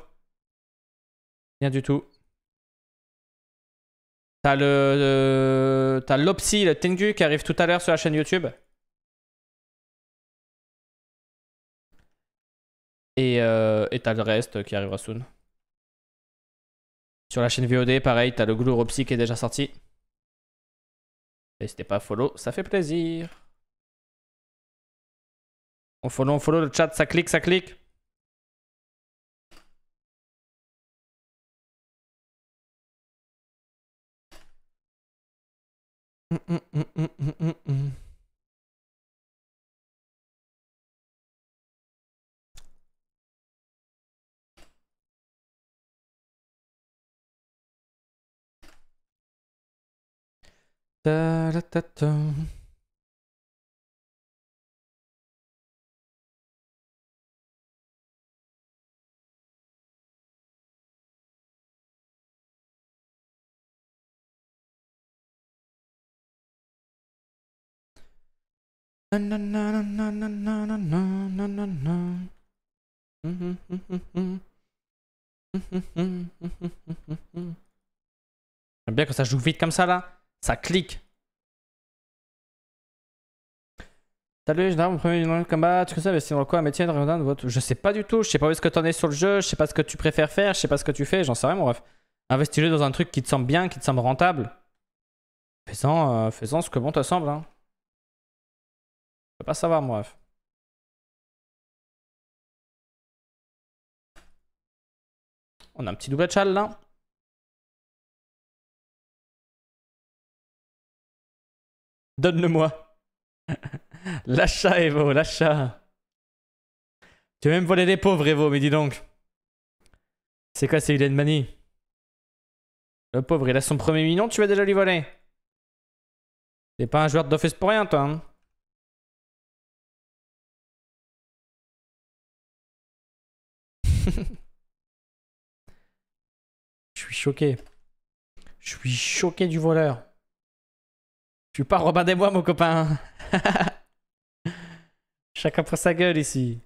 Rien du tout. T'as le, l'opsi, le Tengu qui arrive tout à l'heure sur la chaîne YouTube. Et euh, t'as le reste qui arrivera soon. Sur la chaîne VOD, pareil, t'as le Glour Opsi qui est déjà sorti. N'hésitez pas à follow, ça fait plaisir. On follow, on follow le chat, ça clique, ça clique. Hum, hum, hum, Ta -la -ta J'aime bien que ça joue vite comme ça là. Ça clique. Salut, général, mon premier combat, tu sais, mais c'est dans quoi, métier, de Je sais pas du tout, je sais pas où est-ce que t'en es sur le jeu, je sais pas ce que tu préfères faire, je sais pas ce que tu fais, j'en sais rien, mon ref. Investir dans un truc qui te semble bien, qui te semble rentable. Euh, fais-en ce que bon te semble, hein. Je peux pas savoir, mon ref. On a un petit double chal là. Donne-le-moi. L'achat *laughs* Evo, l'achat. Tu veux même voler les pauvres, Evo, mais dis donc. C'est quoi ces de manie Le pauvre, il a son premier million, tu vas déjà lui voler. T'es pas un joueur d'office pour rien, toi. Hein? *laughs* Je suis choqué. Je suis choqué du voleur. Je suis pas Robin des Bois, mon copain. *laughs* Chacun prend sa gueule ici.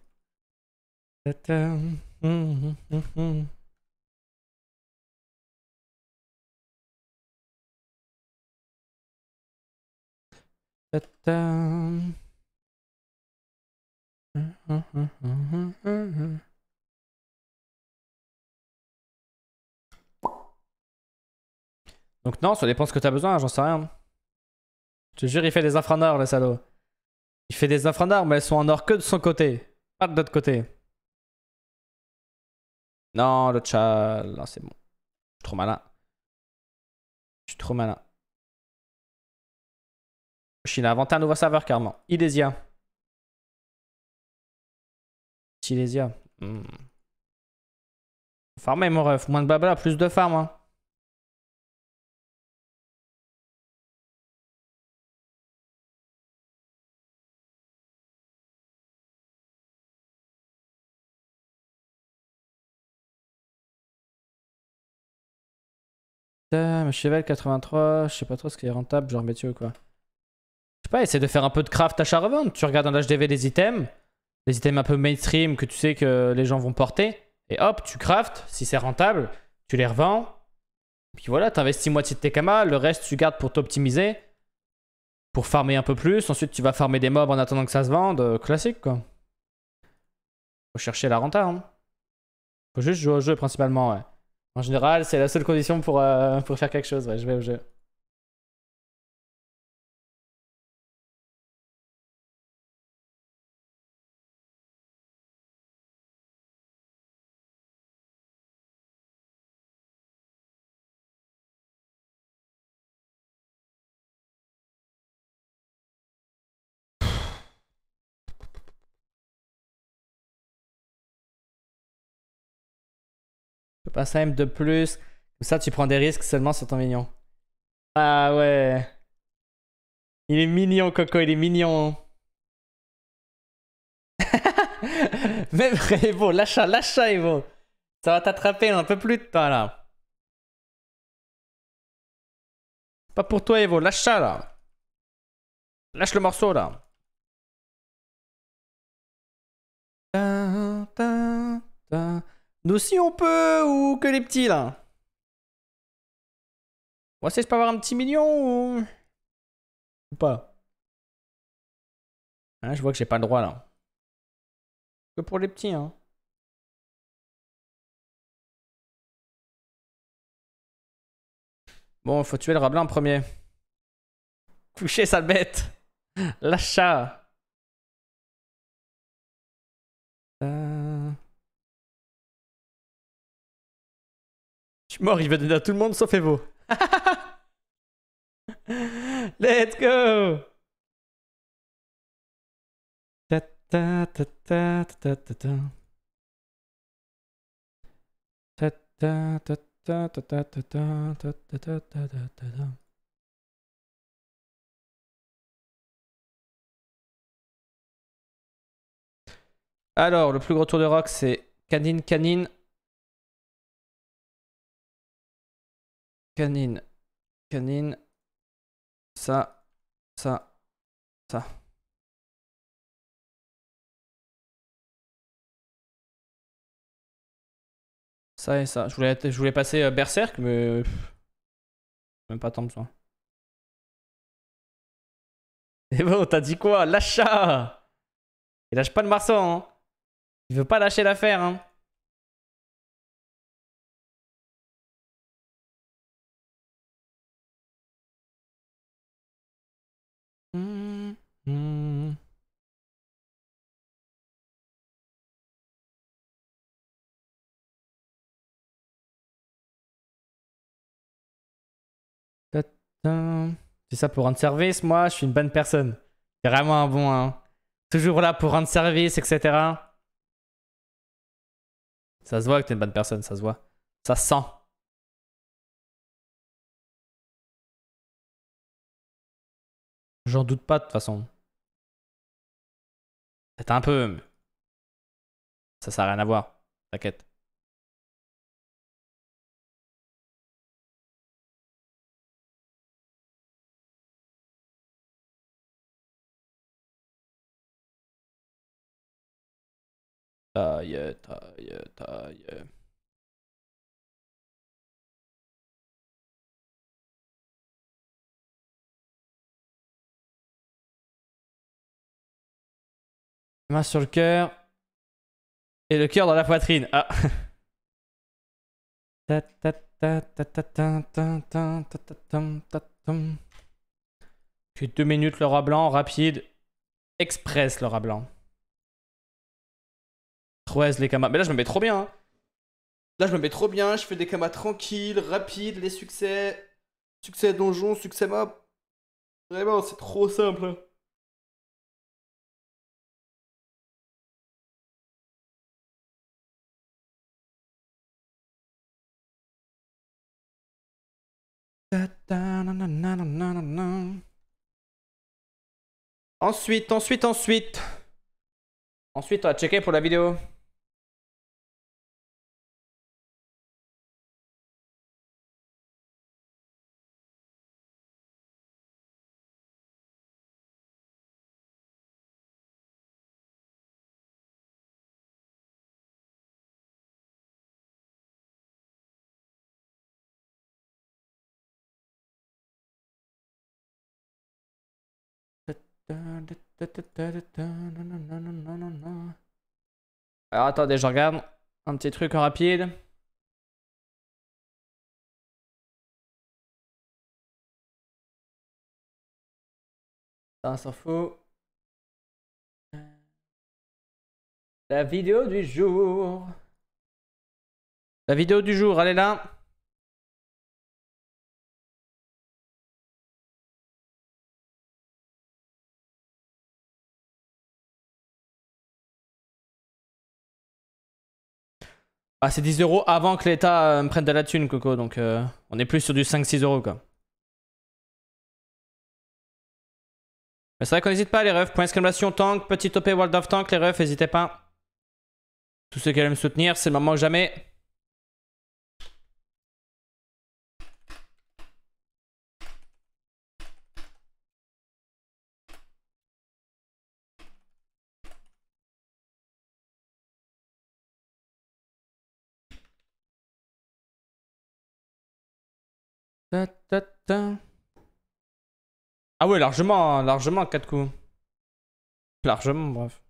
Donc non, ça dépend ce que tu as besoin, j'en sais rien. Je te jure, il fait des offres le salaud. Il fait des offres mais elles sont en or que de son côté. Pas de l'autre côté. Non, le chat. c'est bon. Je suis trop malin. Je suis trop malin. Chine a inventé un nouveau serveur, carrément. Ilésia. Silesia. Faut hmm. Farmer, mon ref. Moins de blabla, plus de farm. Hein. 83, je sais pas trop ce qui est rentable, genre métier ou quoi. Je sais pas, Essaye de faire un peu de craft achat revente. Tu regardes dans HDV des items, des items un peu mainstream que tu sais que les gens vont porter, et hop, tu craft si c'est rentable, tu les revends. Puis voilà, t'investis moitié de tes kamas, le reste tu gardes pour t'optimiser, pour farmer un peu plus. Ensuite, tu vas farmer des mobs en attendant que ça se vende. Euh, classique quoi. Faut chercher la renta, hein. Faut juste jouer au jeu principalement, ouais. En général, c'est la seule condition pour, euh, pour faire quelque chose, ouais, je vais au jeu. pas même de plus. Comme ça, tu prends des risques seulement sur ton mignon. Ah ouais. Il est mignon, Coco, il est mignon. *laughs* Même Evo, lâche ça. lâche ça, Evo. Ça va t'attraper, un peu plus de temps, là. Pas pour toi, Evo, lâche ça, là. Lâche le morceau, là. ta. Nous si on peut ou que les petits là Moi c'est je peux avoir un petit million ou, pas hein, Je vois que j'ai pas le droit là. Que pour les petits hein. Bon, faut tuer le rablin en premier. Coucher sa bête. L'achat. Euh, mort, il va donner à tout le monde sauf Evo. Let's go ta ta ta ta ta ta ta Alors, le plus gros tour de rock, c'est Canine Canine Canine. Canine. Ça. Ça. Ça. Ça et ça. Je voulais, passer euh, Berserk, mais... même pas tant besoin. *laughs* Et eh bon, t'as dit quoi Lâche Il lâche pas le marceau, hein Il veut pas lâcher l'affaire, hein C'est ça pour rendre service, moi, je suis une bonne personne. C'est vraiment un bon. Hein. Toujours là pour rendre service, etc. Ça se voit que t'es une bonne personne, ça se voit. Ça se sent. J'en doute pas de toute façon. C'est un peu. Ça, ça à rien à voir. T'inquiète. Taille, taille, taille. Main sur le cœur. Et le cœur dans la poitrine. Ah. deux minutes, le blanc, rapide. Express, le blanc. Troise les kamas. Mais là, je me mets trop bien. Hein. Là, je me mets trop bien. Je fais des camas tranquilles, rapides, les succès. Succès donjon, succès map. Vraiment, c'est trop simple. Hein. Ensuite, ensuite, ensuite. Ensuite, on va checker pour la vidéo. Alors euh, attendez, je regarde. Un petit truc rapide. Ça, s'en fout. La vidéo du jour. La vidéo du jour, allez là. Ah, c'est 10€ avant que l'État euh, me prenne de la thune, Coco. Donc, euh, on est plus sur du 5 6€ quoi. Mais c'est vrai qu'on n'hésite pas, les refs. Point d'exclamation, tank, petit OP, World of Tank, les refs, n'hésitez pas. Tous ceux qui allaient me soutenir, c'est le moment jamais. Ah ouais, largement, largement 4 coups. Largement, bref.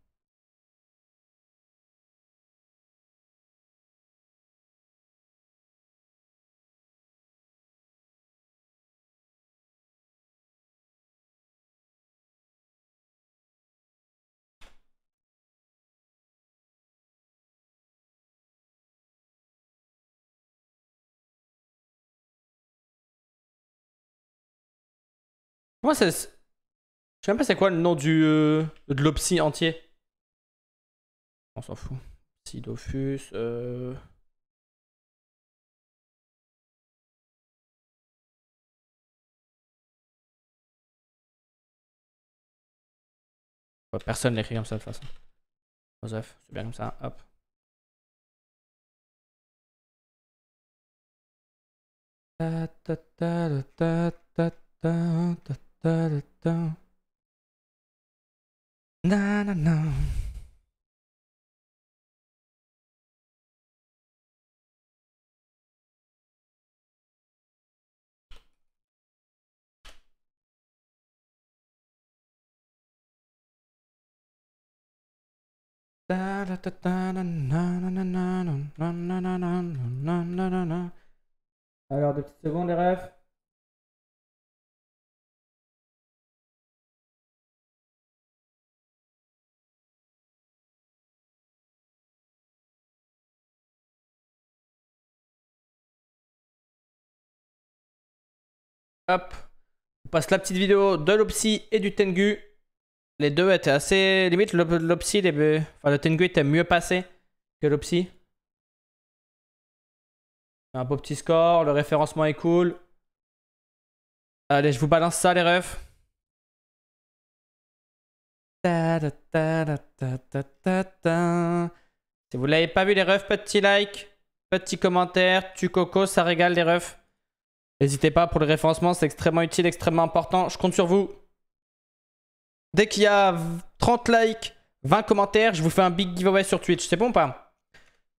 Moi, c'est. Je sais même pas c'est quoi le nom du. Euh, de l'opsie entier. On s'en fout. Psydophus. Euh... Personne l'écrit comme ça de toute façon. Joseph, c'est bien comme ça, hop. Alors, deux petites secondes, les Hop. On passe la petite vidéo de l'Opsy et du Tengu. Les deux étaient assez... Limite, l'Opsy, les... enfin, le Tengu était mieux passé que l'Opsy. Un beau petit score, le référencement est cool. Allez, je vous balance ça, les refs. Si vous l'avez pas vu, les refs, petit like, petit commentaire. Tu coco, ça régale, les refs. N'hésitez pas pour le référencement, c'est extrêmement utile, extrêmement important. Je compte sur vous. Dès qu'il y a 30 likes, 20 commentaires, je vous fais un big giveaway sur Twitch. C'est bon ou pas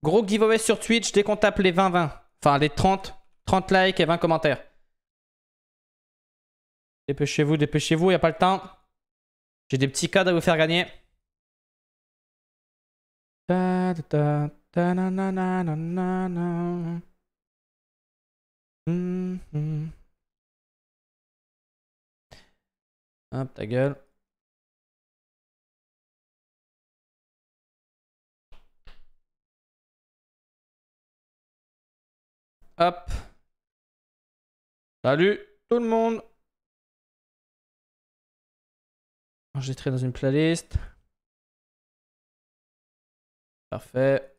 Gros giveaway sur Twitch dès qu'on tape les 20-20. Enfin, les 30, 30 likes et 20 commentaires. Dépêchez-vous, dépêchez-vous, il n'y a pas le temps. J'ai des petits cadres à vous faire gagner. Ta, Hum, hum. Hop, ta gueule. Hop. Salut tout le monde. Enregistré oh, dans une playlist. Parfait.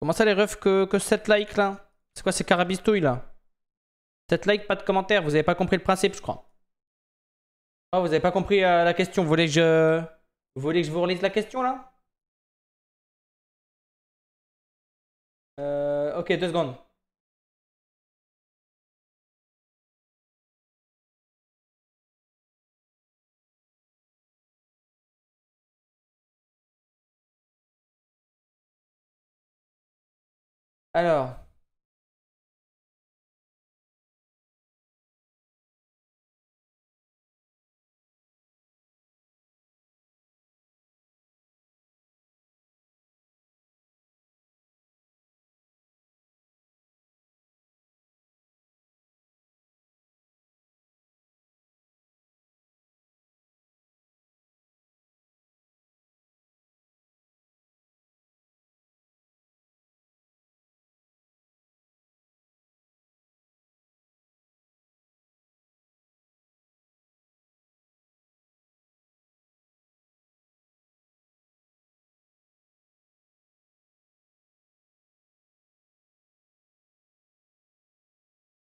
Comment ça les refs que, que 7 likes là c'est quoi ces carabistouilles là 7 like, pas de commentaires. Vous avez pas compris le principe, je crois. Ah, vous avez pas compris euh, la question. Vous voulez que je. Vous voulez que je vous relise la question là euh, Ok, deux secondes. Alors.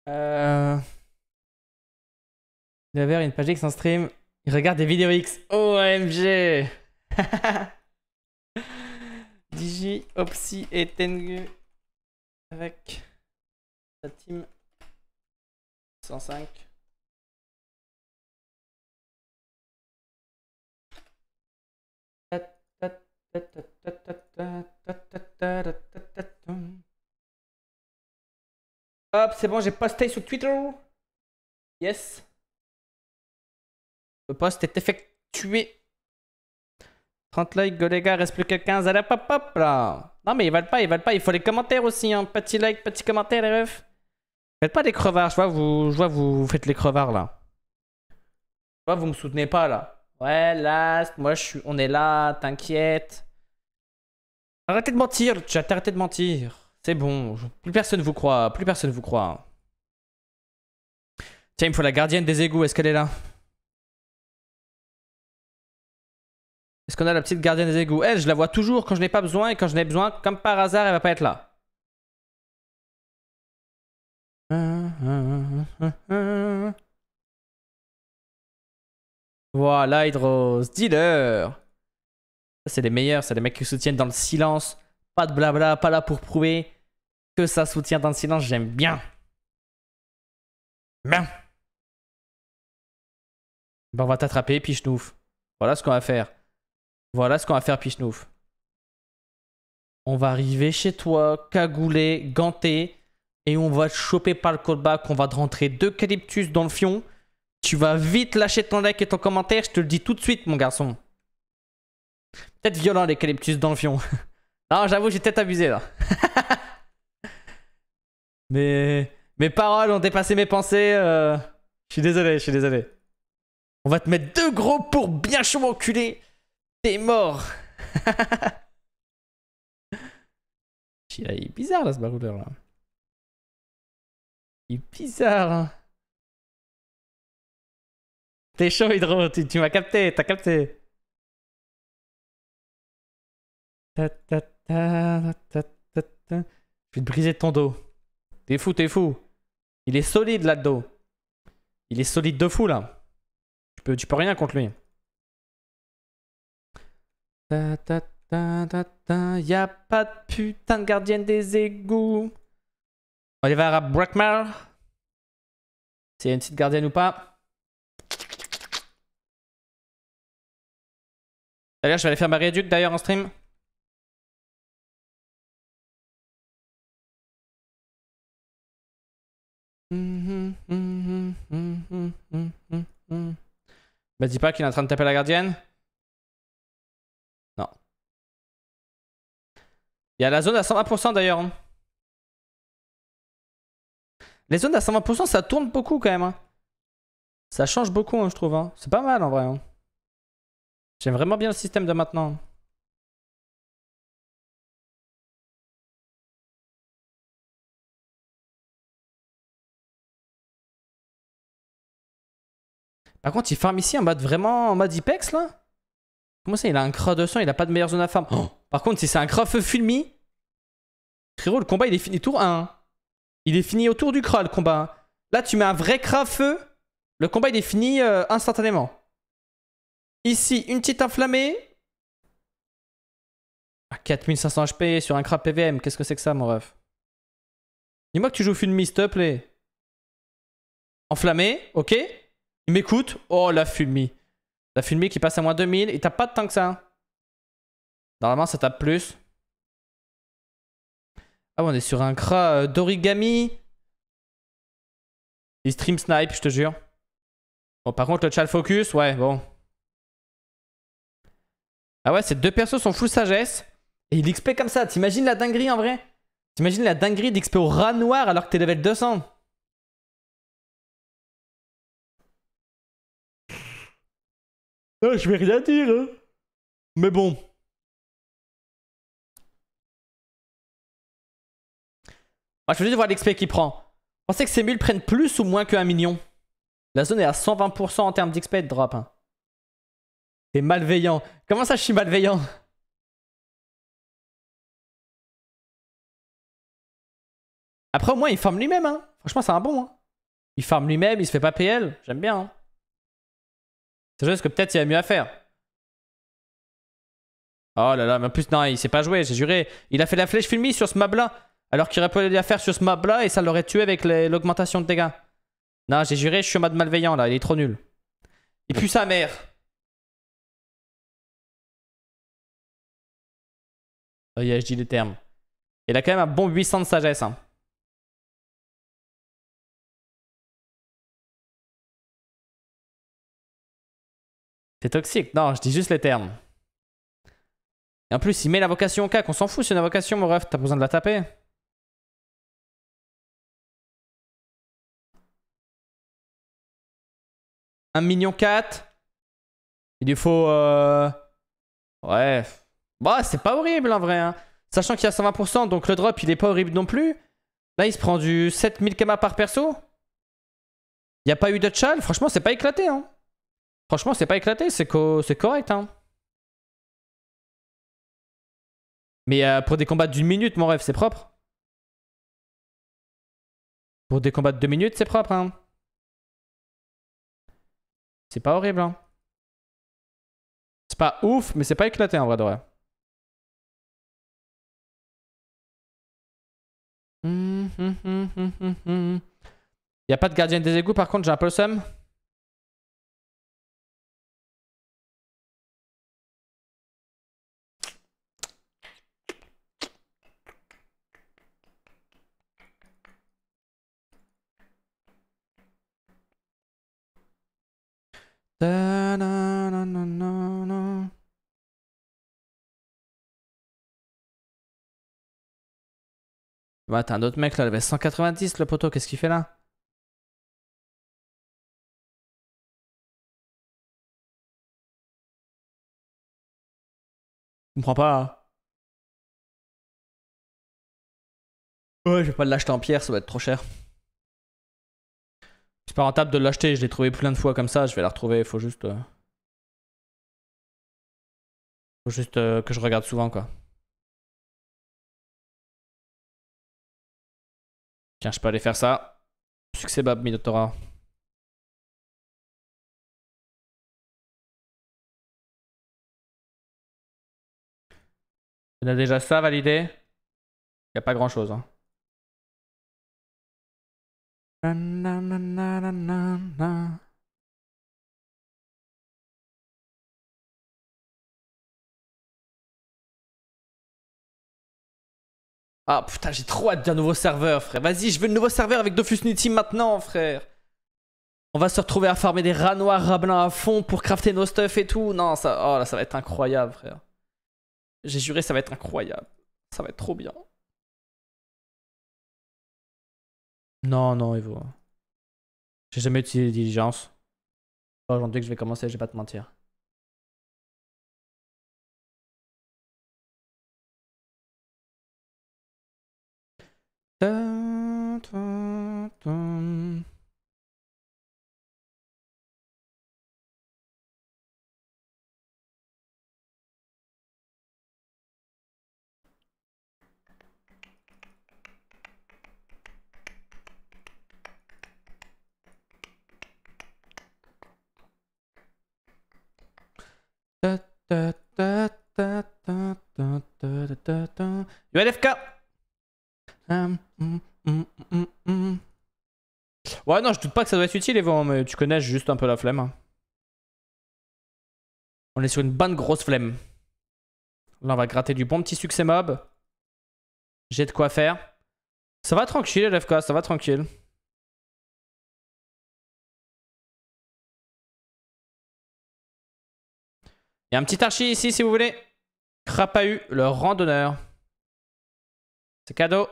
Euh... il une page X en stream. Il regarde des vidéos X. OMG Digi, Opsi et Tengu avec la team 105. Hop, c'est bon, j'ai posté sur Twitter. Yes. Le post est effectué. 30 likes, go les gars, reste plus que 15. Allez, pop, pop, là. Non, mais ils valent pas, ils valent pas. Il faut les commentaires aussi, hein. Petit like, petit commentaire, les refs. Faites pas des crevards, je vois, vous, je vois, vous, faites les crevards, là. Je vois, vous me soutenez pas, là. Ouais, last, moi, je suis, on est là, t'inquiète. Arrêtez de mentir, tu as arrêté de mentir. C'est bon, plus personne vous croit, plus personne vous croit. Tiens, il me faut la gardienne des égouts, est-ce qu'elle est là Est-ce qu'on a la petite gardienne des égouts Elle, eh, je la vois toujours quand je n'ai pas besoin et quand je n'ai besoin, comme par hasard, elle va pas être là. Voilà, Hydros, dealer C'est les meilleurs, c'est les mecs qui soutiennent dans le silence. Pas de blabla, pas là pour prouver que ça soutient dans le silence, j'aime bien. Bien. Ben, on va t'attraper, Pichnouf. Voilà ce qu'on va faire. Voilà ce qu'on va faire, Pichnouf. On va arriver chez toi, cagoulé, ganté, et on va te choper par le callback. On va te rentrer deux dans le fion. Tu vas vite lâcher ton like et ton commentaire, je te le dis tout de suite, mon garçon. Peut-être violent, les dans le fion. *laughs* non, j'avoue, j'ai peut-être abusé, là. *laughs* Mes, mes paroles ont dépassé mes pensées. Euh. Je suis désolé, je suis désolé. On va te mettre deux gros pour bien chaud m'enculer T'es mort. *laughs* Il est bizarre là ce baroudeur là. Il est bizarre. Hein. T'es chaud Hydro, tu, m'as capté, t'as capté. Je vais te briser ton dos. T'es fou, t'es fou. Il est solide là-dedans. Il est solide de fou là. Tu peux, tu peux rien contre lui. Ta, y a pas de putain de gardienne des égouts. On y va à Brackmar. C'est y une petite gardienne ou pas. D'ailleurs, je vais aller faire ma réduc d'ailleurs en stream. Mm-hmm, mm-hmm, mm-hmm, bah dis pas qu'il est en train de taper la gardienne. Non. Il y a la zone à 120% d'ailleurs. Hein. Les zones à 120% ça tourne beaucoup quand même. Hein. Ça change beaucoup hein, je trouve. C'est pas mal en vrai. J'aime vraiment bien le système de maintenant. Par contre, il farm ici en mode vraiment en mode Ipex là Comment ça, il a un cra de sang, il a pas de meilleure zone à farm oh Par contre, si c'est un cra feu fulmi, frérot, le combat il est fini tour 1. Il est fini autour du cra le combat. Là, tu mets un vrai cra feu, le combat il est fini euh, instantanément. Ici, une petite enflammée. 4500 ah, HP sur un cra PVM, qu'est-ce que c'est que ça, mon ref Dis-moi que tu joues fulmi, s'il te plaît. Enflammé, ok il m'écoute. Oh, la fumée. La fumée qui passe à moins 2000. Il tape pas de temps que ça. Hein. Normalement, ça tape plus. Ah bon on est sur un cra euh, d'origami. Il stream snipe, je te jure. Bon, par contre, le chal focus, ouais, bon. Ah ouais, ces deux persos sont full sagesse. Et il XP comme ça. T'imagines la dinguerie en vrai T'imagines la dinguerie d'XP au rat noir alors que t'es level 200 Ah, je vais rien dire, hein. Mais bon. je veux juste voir l'XP qu'il prend. Pensez que ces mules prennent plus ou moins qu'un million. La zone est à 120% en termes d'XP de drop. Hein. T'es malveillant. Comment ça, je suis malveillant Après, au moins, il farme lui-même. Hein. Franchement, c'est un bon. Hein. Il farme lui-même, il se fait pas PL. J'aime bien. Hein. C'est juste que peut-être il y a mieux à faire. Oh là là, mais en plus, non, il s'est pas joué, j'ai juré. Il a fait la flèche filmée sur ce map là. Alors qu'il aurait pu la faire sur ce map là et ça l'aurait tué avec l'augmentation de dégâts. Non, j'ai juré, je suis au mode malveillant là, il est trop nul. Il pue sa mère. Oh yeah, je dis les termes. Il a quand même un bon 800 de sagesse. Hein. C'est toxique. Non, je dis juste les termes. Et en plus, il met l'invocation vocation au cac. On s'en fout, c'est une invocation, mon ref. T'as besoin de la taper. Un million 4. Il lui faut... Euh... Ouais. Bah, c'est pas horrible en vrai. Hein. Sachant qu'il y a 120%, donc le drop, il est pas horrible non plus. Là, il se prend du 7000 km par perso. Il a pas eu de chal. Franchement, c'est pas éclaté. Hein. Franchement, c'est pas éclaté, c'est correct. Hein. Mais euh, pour des combats d'une minute, mon rêve, c'est propre. Pour des combats de deux minutes, c'est propre. Hein. C'est pas horrible. Hein. C'est pas ouf, mais c'est pas éclaté en vrai de vrai. Il hum, hum, hum, a pas de gardien des égouts, par contre, j'ai un peu le seum. Da, na Bah, t'as un autre mec là, il avait 190 le poteau, qu'est-ce qu'il fait là Je comprends pas. Hein. ouais, je vais pas l'acheter en pierre, ça va être trop cher. C'est pas rentable de l'acheter, je l'ai trouvé plein de fois comme ça, je vais la retrouver, faut juste... Euh, faut juste euh, que je regarde souvent quoi. Tiens, je peux aller faire ça. Succès Bab Minotaura. On a déjà ça validé. Il n'y a pas grand chose. Hein. Ah putain, j'ai trop hâte d'un nouveau serveur, frère. Vas-y, je veux le nouveau serveur avec Dofus Nutty maintenant, frère. On va se retrouver à farmer des rats noirs, rats blancs à fond pour crafter nos stuff et tout. Non, ça, oh là, ça va être incroyable, frère. J'ai juré, ça va être incroyable. Ça va être trop bien. Non, non, Evo. J'ai jamais utilisé les diligences. Aujourd'hui que je vais commencer, je vais pas te mentir. l'FK Ouais, non, je doute pas que ça doit être utile, mais tu connais juste un peu la flemme. On est sur une bonne grosse flemme. Là, on va gratter du bon petit succès mob. J'ai de quoi faire. Ça va tranquille, LFK, ça va tranquille. Il y a un petit archi ici si vous voulez. Crapahu, le randonneur. C'est cadeau.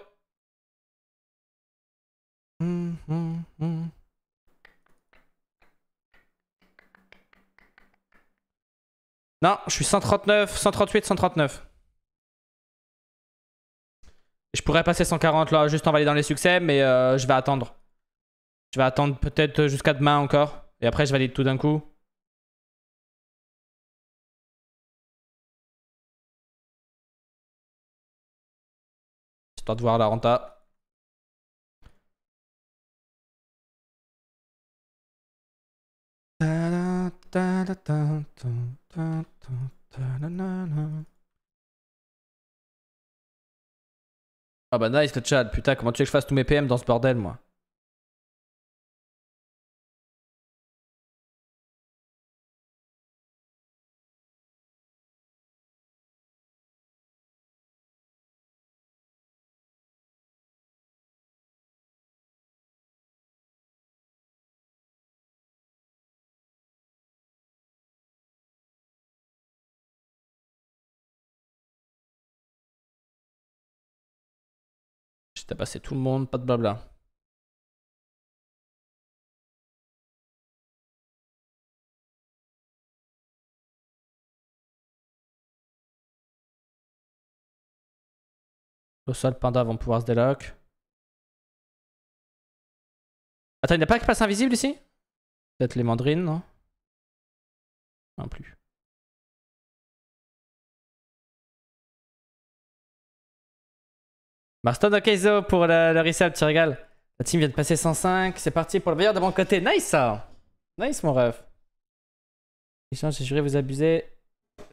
Non, je suis 139, 138, 139. Je pourrais passer 140 là, juste en validant les succès, mais euh, je vais attendre. Je vais attendre peut-être jusqu'à demain encore. Et après, je valide tout d'un coup. J'espère de voir la renta. Ah bah nice le chat putain comment tu veux que je fasse tous mes PM dans ce bordel moi T'as passé tout le monde, pas de blabla. Le sol panda vont pouvoir se déloc. Attends, il n'y a pas qui passe invisible ici Peut-être les mandrines non Non plus. Marston Okezo pour le, le tu régales. La team vient de passer 105, c'est parti pour le meilleur de mon côté. Nice ça Nice mon ref. Échange, j'ai juré vous abuser.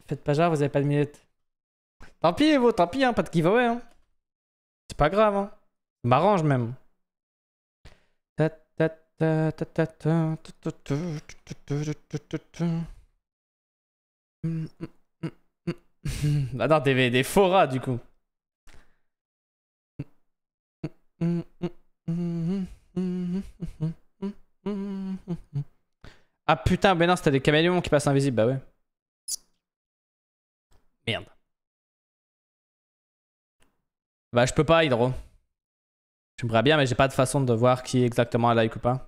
Faites pas genre, vous avez pas de minutes. Tant pis, vous, tant pis, hein, pas de giveaway. Hein. C'est pas grave, hein. M'arrange même. Hum, hum, hum, *laughs* des du coup. Ah putain, mais non, c'était des caméléons qui passent invisibles, bah ouais. Merde. Bah je peux pas, Hydro. J'aimerais bien, mais j'ai pas de façon de voir qui est exactement à like ou pas.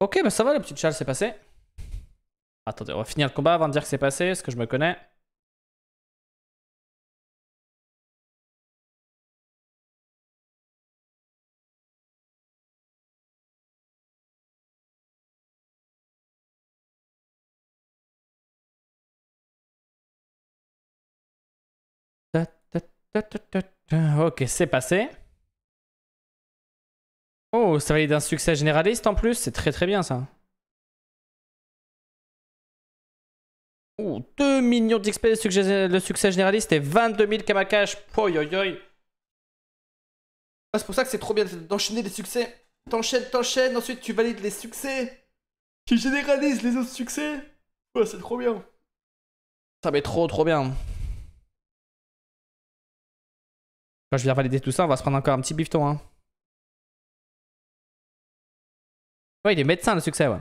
Ok, bah ça va, la petite chale c'est passé Attendez, on va finir le combat avant de dire que c'est passé, parce que je me connais. Ok, c'est passé. Oh, ça valide un succès généraliste en plus, c'est très très bien ça. Oh, 2 millions d'XP le succès généraliste et 22 000 kamakash. Ah, c'est pour ça que c'est trop bien d'enchaîner les succès. T'enchaînes, t'enchaînes, ensuite tu valides les succès. Tu généralises les autres succès. Ouais, c'est trop bien. Ça met trop trop bien. Quand je viens valider tout ça, on va se prendre encore un petit bifton. Hein. Ouais, il est médecin le succès, ouais.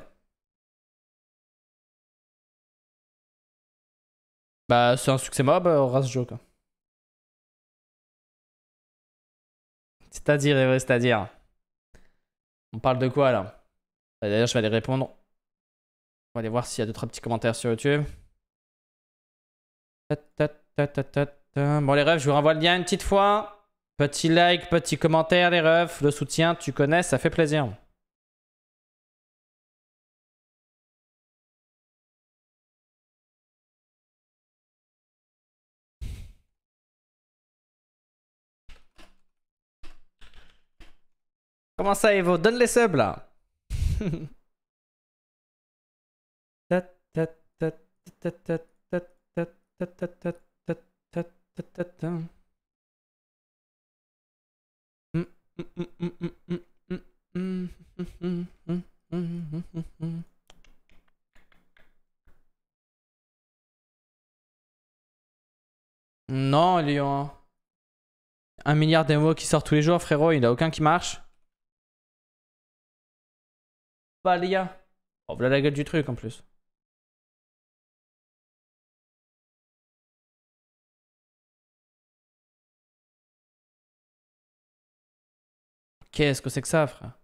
Bah, c'est un succès mob, euh, Horace Joe, quoi. C'est-à-dire, c'est-à-dire. On parle de quoi là bah, D'ailleurs, je vais aller répondre. On va aller voir s'il y a d'autres petits commentaires sur YouTube. Bon, les refs, je vous renvoie le lien une petite fois. Petit like, petit commentaire, les refs. Le soutien, tu connais, ça fait plaisir. Comment ça, Evo Donne les subs là Non, Lyon. Un milliard d'émos qui sort tous les jours, frérot, il n'y a aucun qui marche. Les Oh, voilà la gueule du truc en plus. Qu'est-ce que c'est que ça, frère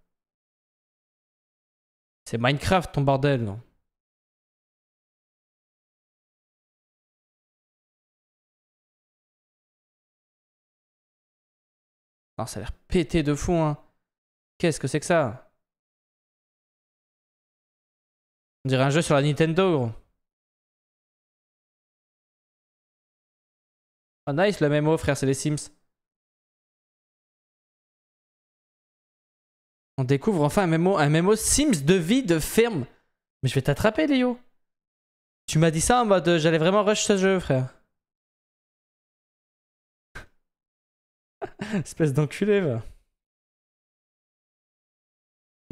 C'est Minecraft, ton bordel, non Non, ça a l'air pété de fou, hein. Qu'est-ce que c'est que ça On dirait un jeu sur la Nintendo, gros. Oh nice le mémo frère, c'est les Sims. On découvre enfin un memo, un MMO Sims de vie de ferme. Mais je vais t'attraper, Léo. Tu m'as dit ça en mode j'allais vraiment rush ce jeu, frère. *laughs* Espèce d'enculé, va.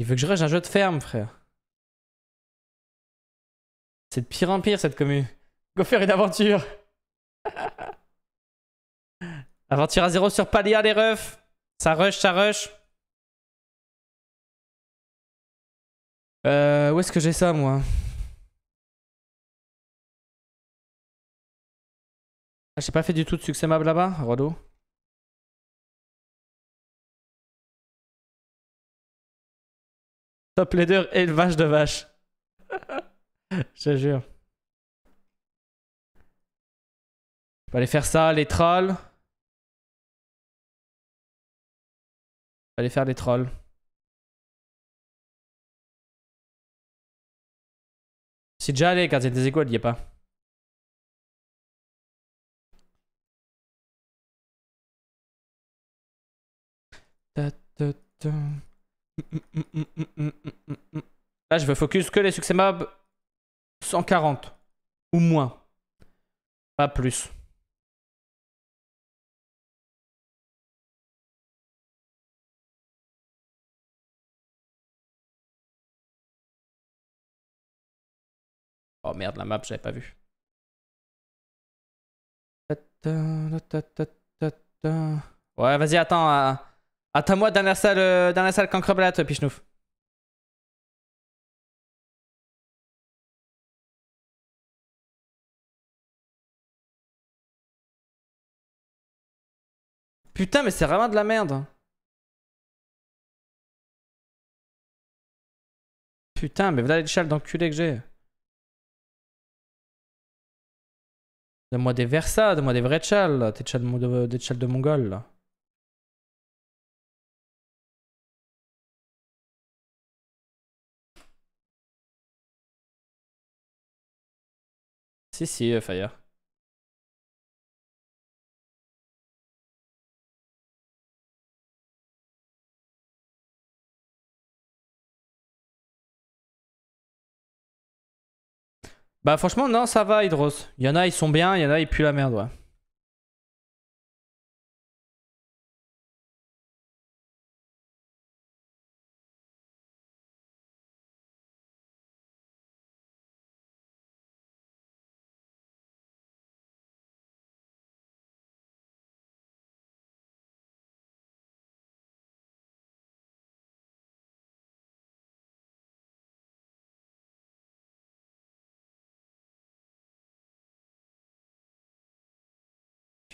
Il veut que je rush un jeu de ferme, frère. C'est de pire en pire cette commu. Go faire une aventure. *laughs* aventure à zéro sur Palia les refs. Ça rush, ça rush. Euh, où est-ce que j'ai ça moi ah, J'ai pas fait du tout de succès map là-bas, Rodo. Top leader élevage de vache. *laughs* *laughs* Je te jure. Je vais aller faire ça, les trolls. Je vais aller faire les trolls. C'est déjà allé, gardien des égouts, il pas. Là, je veux focus que les succès mobs 140 ou moins, pas plus. Oh merde, la map, j'avais pas vu. Ouais, vas-y, attends. Euh, attends-moi dans la salle, euh, dans la salle Cancreblat, Pichnouf. Putain, mais c'est vraiment de la merde. Putain, mais voilà les l'échelle d'enculé que j'ai. Donne-moi des Versa, donne-moi des vrais tchals, tes tchals de, des de Mongol. Si, si, euh, Fire. Bah franchement, non, ça va, Hydros. Il y en a, ils sont bien, il y en a, ils puent la merde, ouais.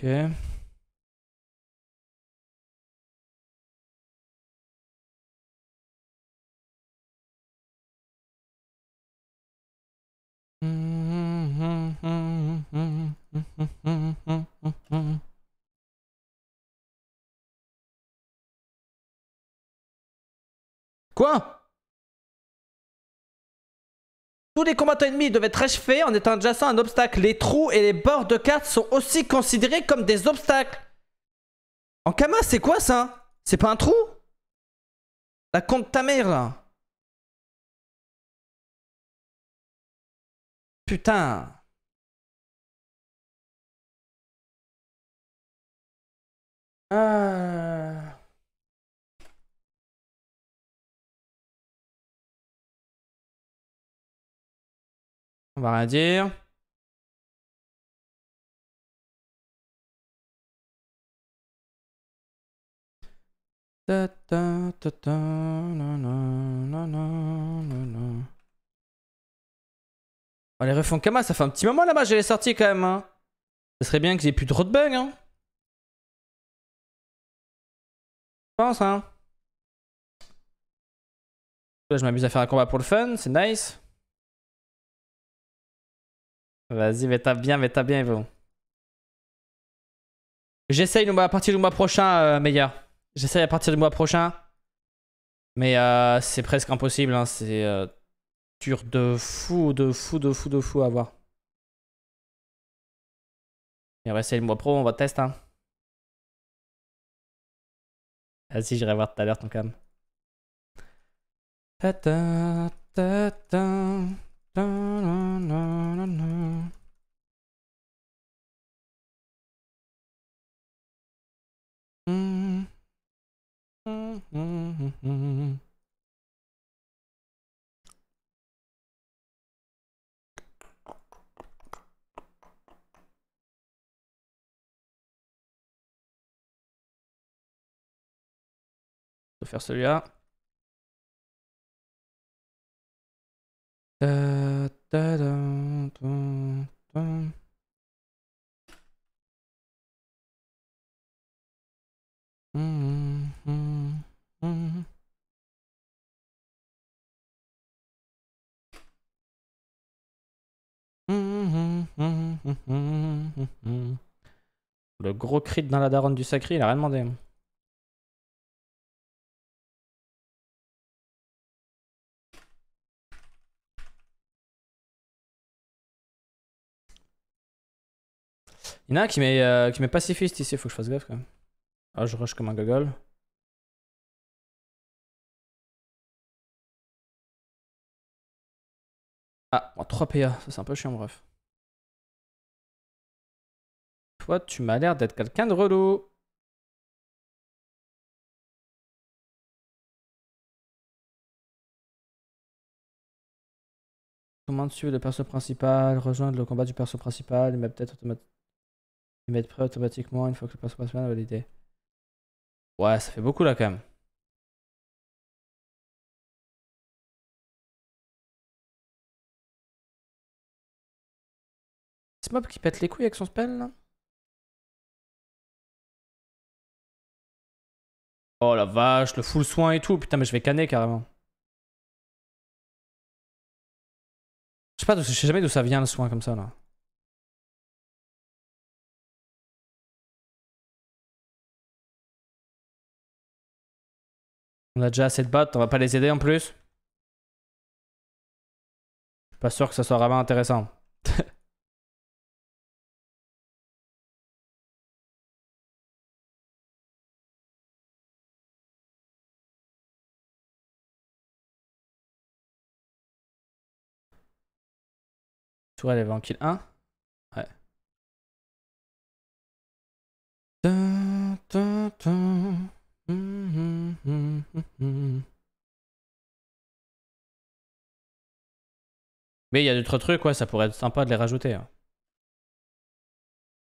Okay. Tous les combattants ennemis devaient être achevés en étant adjacent à un obstacle. Les trous et les bords de cartes sont aussi considérés comme des obstacles. En Kama, c'est quoi ça C'est pas un trou La compte ta mère là. Putain. Ah. On va rien dire. Ta les refs Kama, ça fait un petit moment là-bas, j'ai les sorties quand même. Hein. Ce serait bien que aient plus trop de bugs. Hein. Je pense, Là, hein. je m'amuse à faire un combat pour le fun, c'est nice. Vas-y, mets ta bien, mets ta bien, Evo. J'essaye à partir du mois prochain, meilleur. J'essaye à partir du mois prochain. Mais euh, c'est presque impossible. Hein. C'est euh, dur de fou, de fou, de fou, de fou à voir. on va essayer le mois pro, on va tester. Hein. Vas-y, j'irai voir tout à l'heure ton cam. Ta -ta, ta faire celui-là. Euh, Le gros crit dans la daronne du sacré, il a rien demandé. Hein. Il y en a un qui met, pacifiste ici, faut que je fasse gaffe quand même. Ah, je rush comme un gogol. Ah, 3 PA, ça c'est un peu chiant, bref. Toi, tu m'as l'air d'être quelqu'un de relou. Comment suivre le perso principal, rejoindre le combat du perso principal, mais peut-être automatiquement. Ils mettent prêt automatiquement une fois que le passe passe est validé. Ouais, ça fait beaucoup là quand même. C'est Mob qui pète les couilles avec son spell là Oh la vache, le full soin et tout. Putain, mais je vais canner carrément. Je sais pas, je sais jamais d'où ça vient le soin comme ça là. On a déjà assez de bots, on va pas les aider en plus. Pas sûr que ce soit vraiment intéressant. *laughs* Tourelle, elle est en 1. Ouais. Mm-hmm. Mais il y a d'autres trucs, quoi, ça pourrait être sympa de les rajouter. Hein.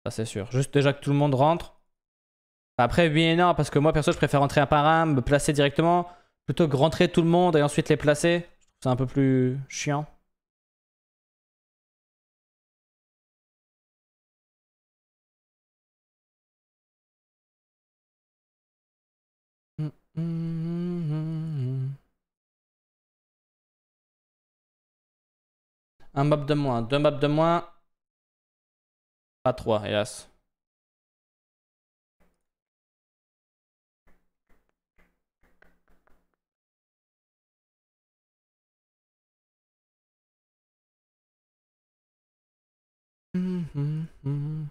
Ça, c'est sûr. Juste déjà que tout le monde rentre. Après, oui et non, parce que moi, perso, je préfère rentrer un par un, me placer directement, plutôt que rentrer tout le monde et ensuite les placer. C'est un peu plus chiant. Un map de moins, deux maps de moins. Pas trois, hélas. Mm-hmm, mm-hmm.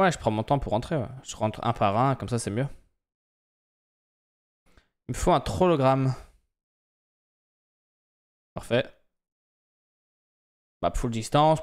Ouais, je prends mon temps pour rentrer. Je rentre un par un, comme ça c'est mieux. Il me faut un trollogramme. Parfait. Map full distance.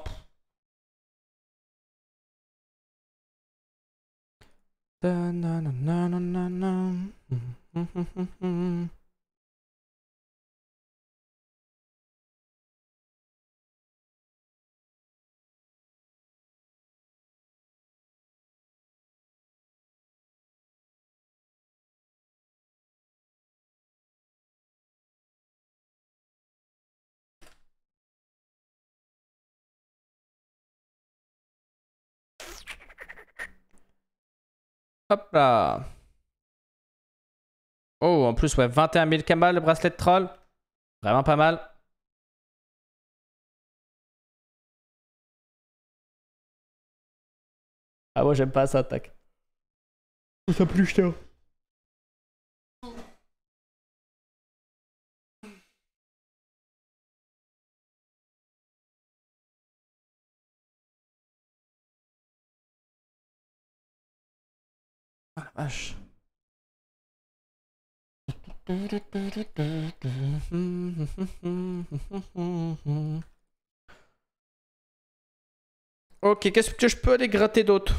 Hop là. Oh, en plus, ouais, 21 000 kamas le bracelet de troll. Vraiment pas mal. Ah, ouais j'aime pas ça, tac. Ça plus Théo Ok, qu'est-ce que je peux aller gratter d'autre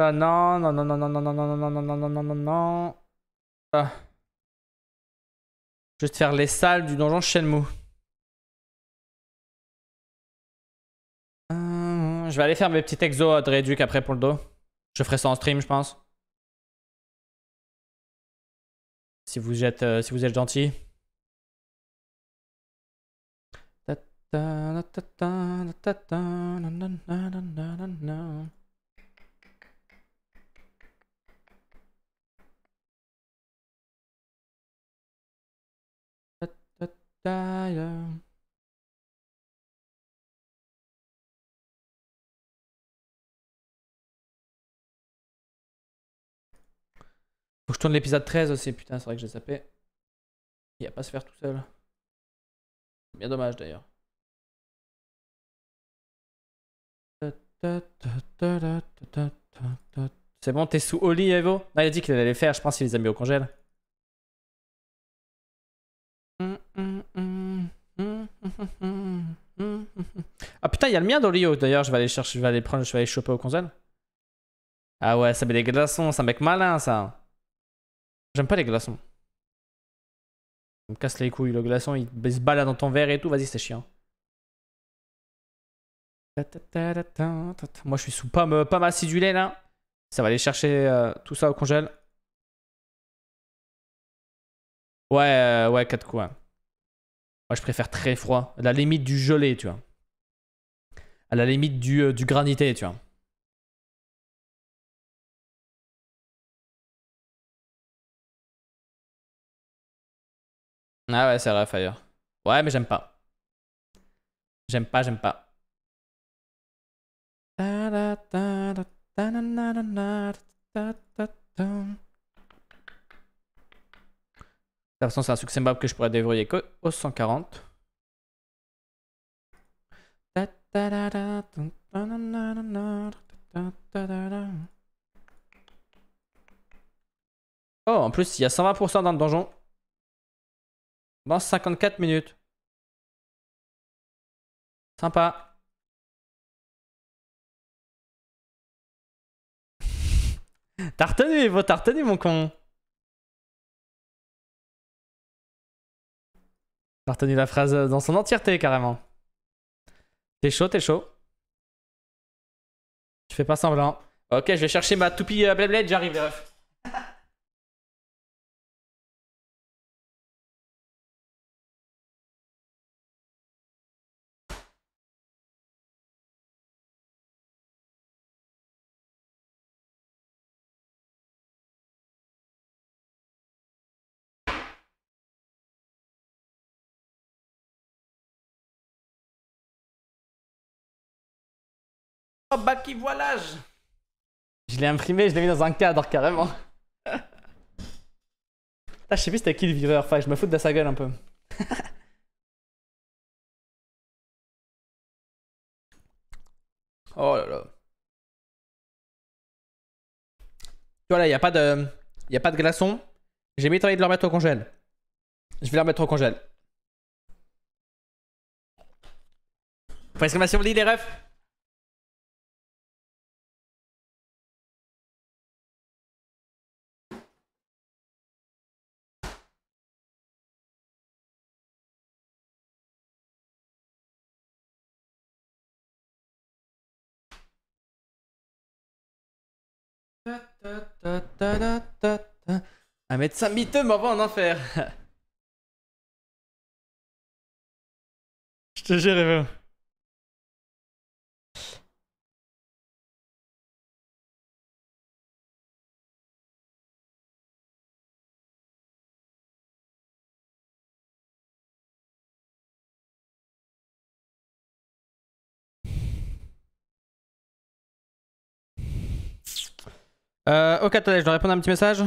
Ah non, non, non, non, non, non, non, non, non, non, non, non, non, non, non. non, non, faire les salles du donjon Shenmue. Je vais aller faire mes petits exos de après pour le dos. Je ferai ça en stream, je pense. Si vous êtes, euh, si vous êtes gentil. Faut que je tourne l'épisode 13 aussi, putain, c'est vrai que j'ai zappé. Il a pas se faire tout seul. Bien dommage d'ailleurs. C'est bon, t'es sous Oli, Evo Non, il a dit qu'il allait les faire, je pense qu'il les a mis au congèle. Ah putain, il y a le mien d'Olio d'ailleurs, je vais aller chercher, je vais aller prendre, je vais aller choper au congèle. Ah ouais, ça met des glaçons, c'est un mec malin ça. J'aime pas les glaçons. Ça me casse les couilles. Le glaçon, il se balade dans ton verre et tout. Vas-y, c'est chiant. Moi, je suis sous pomme, acidulée là. Ça va aller chercher euh, tout ça au congèle. Ouais, euh, ouais, 4 coups. Moi, je préfère très froid. À la limite du gelé, tu vois. À la limite du, euh, du granité, tu vois. Ah ouais, c'est vrai, Fire. Ouais, mais j'aime pas. J'aime pas, j'aime pas. De toute façon, c'est un succès mob que je pourrais débrouiller que au 140. Oh, en plus, il y a 120% dans le donjon. Dans 54 minutes. Sympa. *laughs* T'as retenu, t'as retenu, mon con. T'as retenu la phrase dans son entièreté, carrément. T'es chaud, t'es chaud. Tu fais pas semblant. Ok, je vais chercher ma toupie euh, Blade, j'arrive, les refs. Oh, bah qui voilage Je l'ai imprimé, je l'ai mis dans un cadre carrément. Là, je sais plus c'était qui le vireur, enfin, je me fous de sa gueule un peu. *laughs* oh là là. Tu vois là, il n'y a pas de. Il a pas de glaçon. J'ai mis envie de leur mettre au congèle. Je vais le mettre au congèle. Faut exclamation dit les refs Un médecin miteux m'envoie en enfer. Je te jure, Euh, ok, attendez, je dois répondre à un petit message.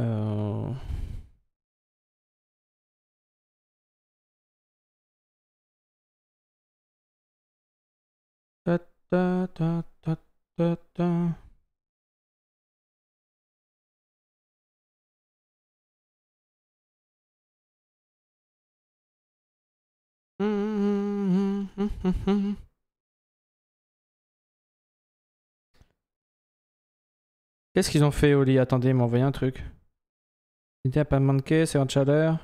Euh... Ta, ta, ta, Qu'est-ce qu'ils ont fait au lit Attendez, ils un truc. Il a pas manqué, c'est en chaleur.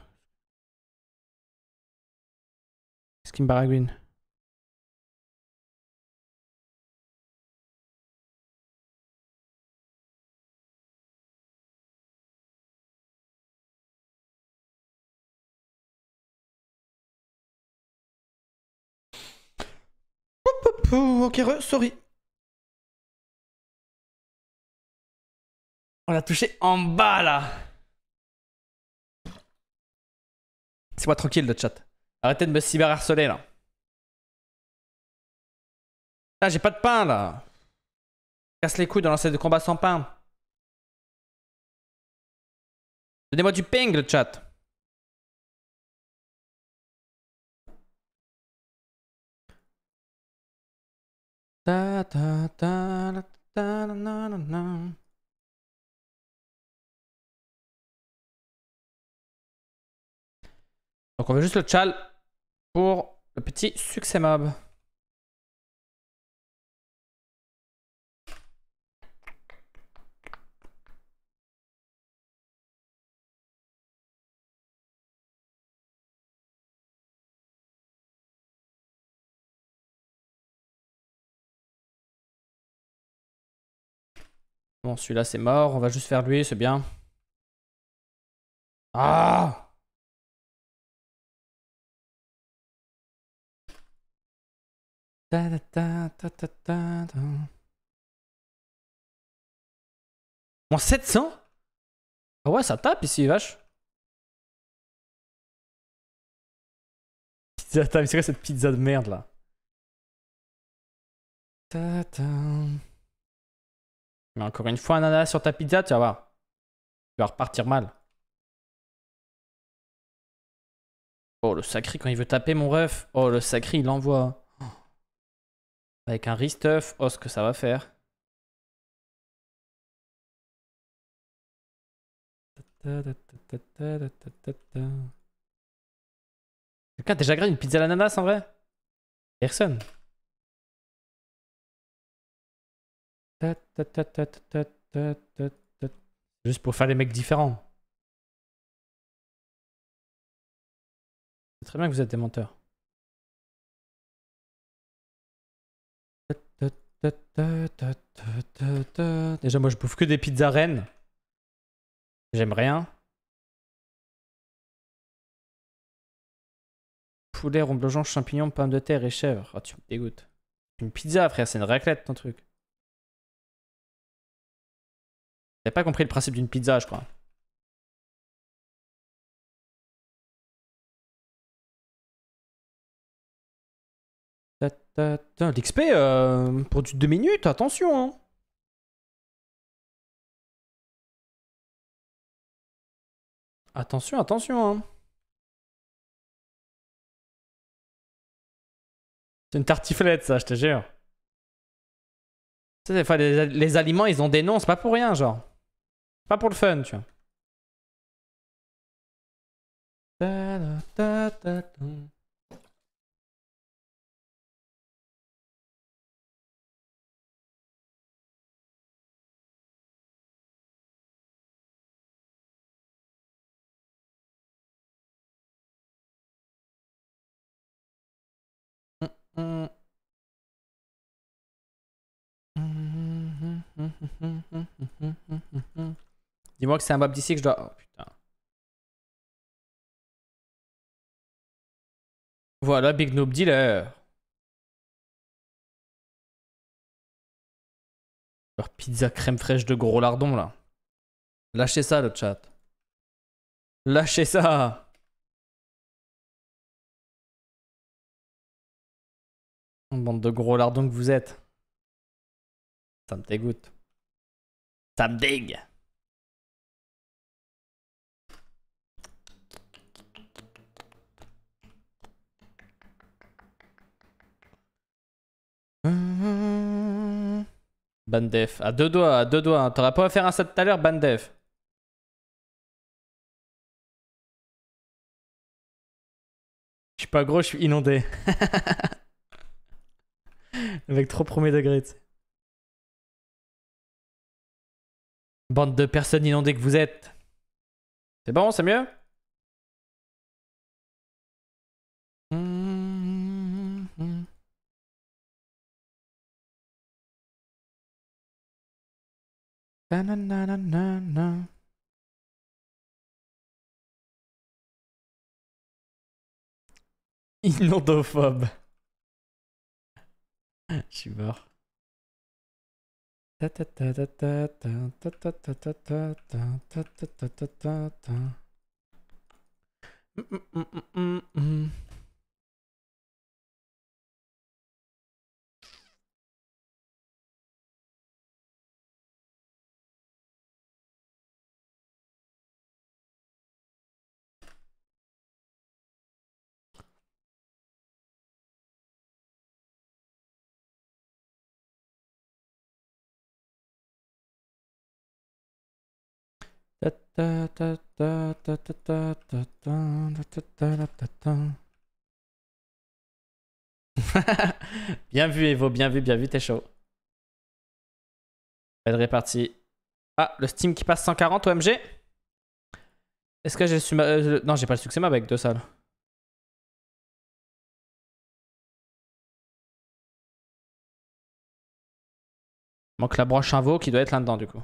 Qu'est-ce qu'il me baragouine sorry. On a touché en bas là. C'est moi tranquille le chat. Arrêtez de me cyberharceler là. Là ah, j'ai pas de pain là. Casse les couilles dans lancer de combat sans pain. Donnez-moi du ping le chat. Ta ta ta ta na Donc on veut juste le chal pour le petit succès mob. Bon, celui-là, c'est mort. On va juste faire lui, c'est bien. Ah ta 700 Ah ouais, ça tape ici, vache. Pizza c'est quoi cette pizza de merde là ta mais encore une fois, un ananas sur ta pizza, tu vas voir. Tu vas repartir mal. Oh, le sacré, quand il veut taper, mon ref. Oh, le sacré, il l'envoie. Avec un ristuff, Oh, ce que ça va faire. Quelqu'un a déjà grave une pizza à l'ananas, en vrai Personne. Juste pour faire les mecs différents. C'est très bien que vous êtes des menteurs. Déjà, moi, je bouffe que des pizzas reines. J'aime rien. Poulet, rond champignons, pommes de terre et chèvre. Ah, oh, tu me dégoûtes. Une pizza, frère, c'est une raclette, ton truc. T'as pas compris le principe d'une pizza, je crois. L'XP euh, pour deux 2 minutes, attention hein. Attention, attention hein. C'est une tartiflette ça, je te jure. Les, les aliments, ils ont des noms, c'est pas pour rien, genre. Va por le fun, Mm-hmm. Dis-moi que c'est un mob d'ici que je dois... Oh putain. Voilà, Big Noob Dealer. Leur pizza crème fraîche de gros lardons, là. Lâchez ça, le chat. Lâchez ça Bande de gros lardons que vous êtes. Ça me dégoûte. Ça me dégue Bandef. À deux doigts, à deux doigts. Hein. T'aurais pas à faire un ça tout à l'heure, Bandef. Je suis pas gros, je suis inondé. *laughs* Avec trop premier degré, Bande de personnes inondées que vous êtes. C'est bon, c'est mieux Inondophobe. Je suis mort. *laughs* bien vu, Evo, bien vu, bien vu, t'es chaud. Belle répartie. Ah, le Steam qui passe 140 OMG. Est-ce que j'ai su ma... Euh, non, j'ai pas le succès ma avec deux salles. Manque la broche invo qui doit être là-dedans du coup.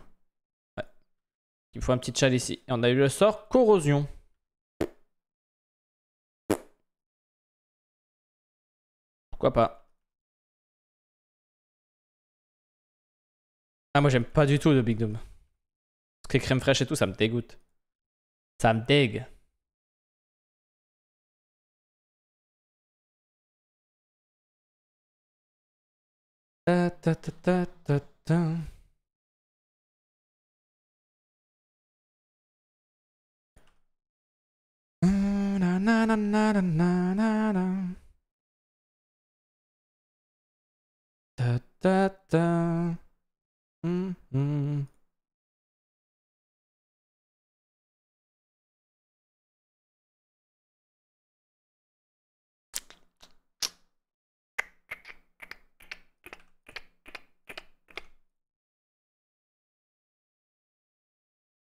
Il me faut un petit chat ici. Et on a eu le sort corrosion. Pourquoi pas Ah moi j'aime pas du tout le Big Doom. Parce que crème fraîche et tout ça me dégoûte. Ça me dégue. na na na na na na na. Da da da. Mm -hmm.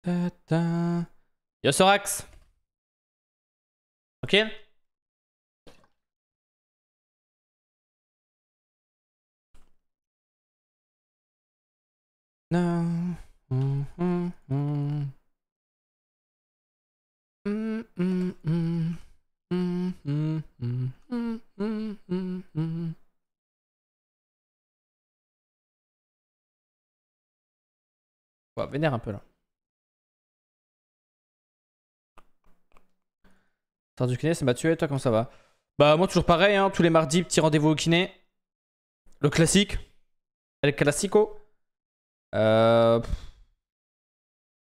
Da, da. Yo Sorax vénère un peu là. du kiné, c'est Mathieu. Et toi, comment ça va Bah, moi, toujours pareil. Hein. tous les mardis, petit rendez-vous au kiné. Le classique. le Classico. Euh,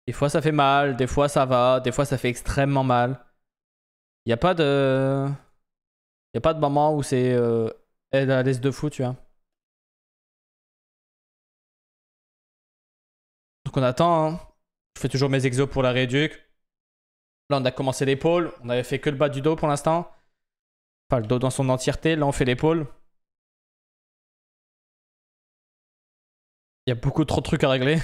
des fois, ça fait mal. Des fois, ça va. Des fois, ça fait extrêmement mal. Il a pas de. Il a pas de moment où c'est euh, aide à l'aise de fou, tu vois. Donc on attend. Hein. Je fais toujours mes exos pour la rééduque. Là, on a commencé l'épaule. On avait fait que le bas du dos pour l'instant. Enfin, le dos dans son entièreté. Là, on fait l'épaule. Il y a beaucoup trop de trucs à régler.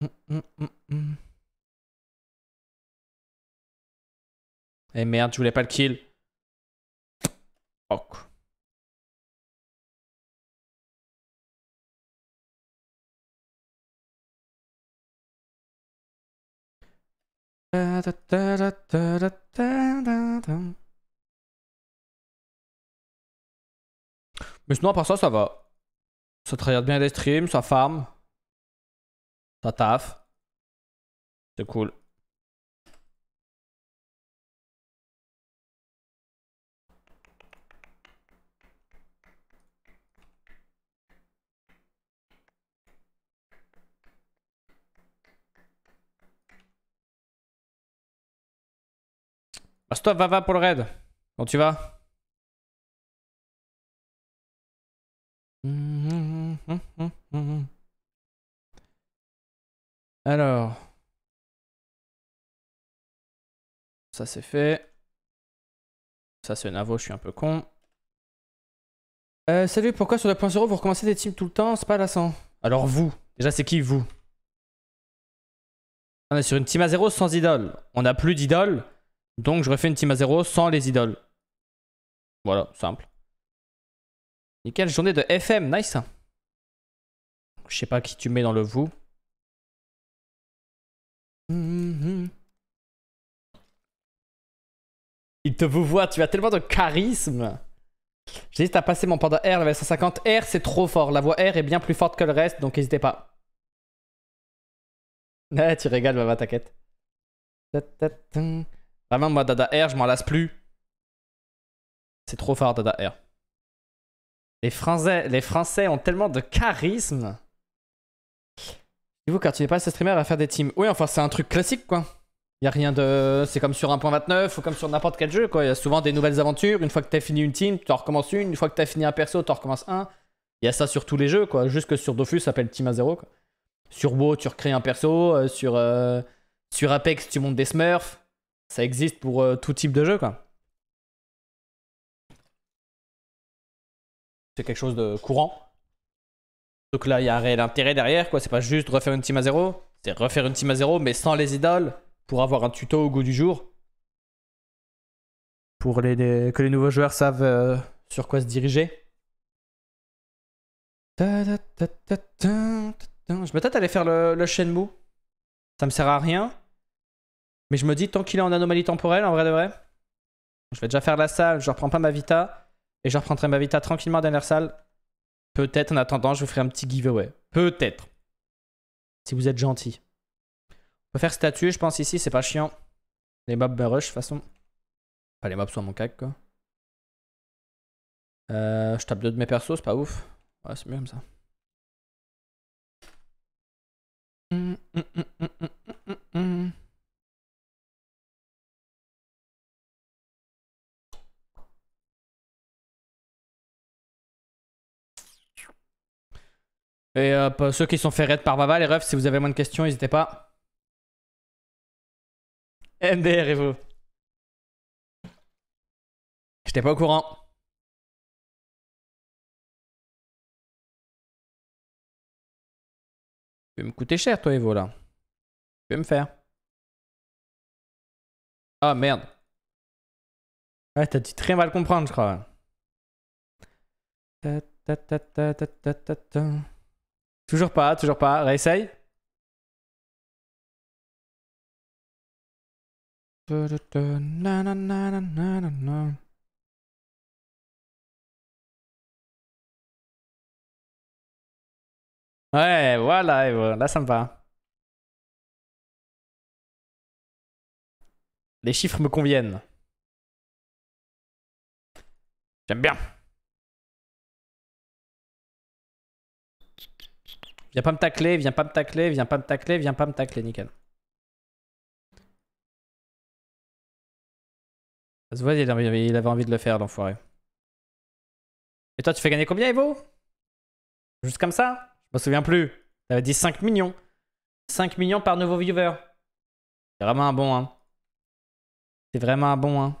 Hum, hum, hum, eh merde, je voulais pas le kill. Oh. Mais sinon, à part ça, ça va. Ça regarde bien les streams, ça farm. Ça taffe. C'est cool. Ah, toi va pour le raid. tu vas. Alors. Ça, c'est fait. Ça, c'est Navo, je suis un peu con. Euh, salut, pourquoi sur le vous recommencez des teams tout le temps C'est pas lassant. Alors, vous. Déjà, c'est qui, vous On est sur une team à zéro sans idole. On n'a plus d'idole. Donc je refais une team à zéro sans les idoles. Voilà, simple. Nickel, journée de FM, nice. Je sais pas qui tu mets dans le vous. Il te vous voit, tu as tellement de charisme. J'hésite à passer mon panda R, level 150. R, c'est trop fort. La voix R est bien plus forte que le reste, donc n'hésitez pas. Eh, tu régales, va t'inquiète. Vraiment, moi, Dada Air, je m'en lasse plus. C'est trop fort, Dada Air. Les Français, les ont tellement de charisme. Et vous, quand tu n'es pas assez streamer à faire des teams. Oui, enfin, c'est un truc classique, quoi. Il a rien de. C'est comme sur 1.29 ou comme sur n'importe quel jeu, quoi. Il y a souvent des nouvelles aventures. Une fois que t'as fini une team, tu en recommences une. Une fois que t'as fini un perso, tu en recommences un. Il y a ça sur tous les jeux, quoi. Juste que sur Dofus, ça s'appelle Team a 0, quoi. Sur WoW, tu recrées un perso. Euh, sur, euh, sur Apex, tu montes des smurfs ça existe pour euh, tout type de jeu, quoi. C'est quelque chose de courant. Donc là, il y a un réel intérêt derrière, quoi. C'est pas juste refaire une team à zéro, c'est refaire une team à zéro, mais sans les idoles, pour avoir un tuto au goût du jour. Pour les, que les nouveaux joueurs savent euh, sur quoi se diriger. je me tâte à aller faire le, le Shenmue. Ça me sert à rien. Mais je me dis, tant qu'il est en anomalie temporelle, en vrai de vrai, je vais déjà faire de la salle, je reprends pas ma Vita, et je reprendrai ma Vita tranquillement à la dernière salle. Peut-être en attendant, je vous ferai un petit giveaway. Peut-être. Si vous êtes gentil. On peut faire statue, je pense, ici, c'est pas chiant. Les mobs me rush, de toute façon. Enfin, les mobs sont mon cac, quoi. Euh, je tape deux de mes persos, c'est pas ouf. Ouais, c'est mieux comme ça. Hum, hum, hum, Et euh, ceux qui sont fait raid par Vava, les refs, si vous avez moins de questions, n'hésitez pas. MDR et J'étais pas au courant. Tu peux me coûter cher, toi, Evo, là. Tu peux me faire. Ah, merde. Ouais, t'as dû très mal comprendre, je crois. Ta, ta, ta, Toujours pas, toujours pas. Réessaye. Ouais, voilà, là ça me va. Les chiffres me conviennent. J'aime bien. Viens pas me tacler, viens pas me tacler, viens pas me tacler, viens pas me tacler, nickel. Ça se voit, il avait envie de le faire, l'enfoiré. Et toi, tu fais gagner combien, Evo Juste comme ça Je me souviens plus. T'avais dit 5 millions. 5 millions par nouveau viewer. C'est vraiment un bon, hein. C'est vraiment un bon, hein.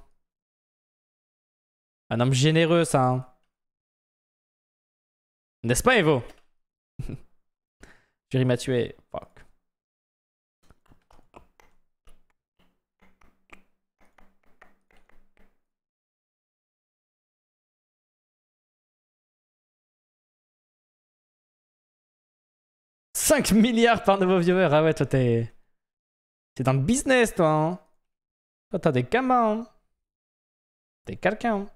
Un homme généreux, ça, hein. N'est-ce pas, Evo *laughs* Jerry m'a tué, Fuck. « 5 milliards par nouveau viewer. Ah ouais, toi, t'es... T'es dans le business, toi. Hein toi, t'as des gamins. Hein. T'es quelqu'un. Hein.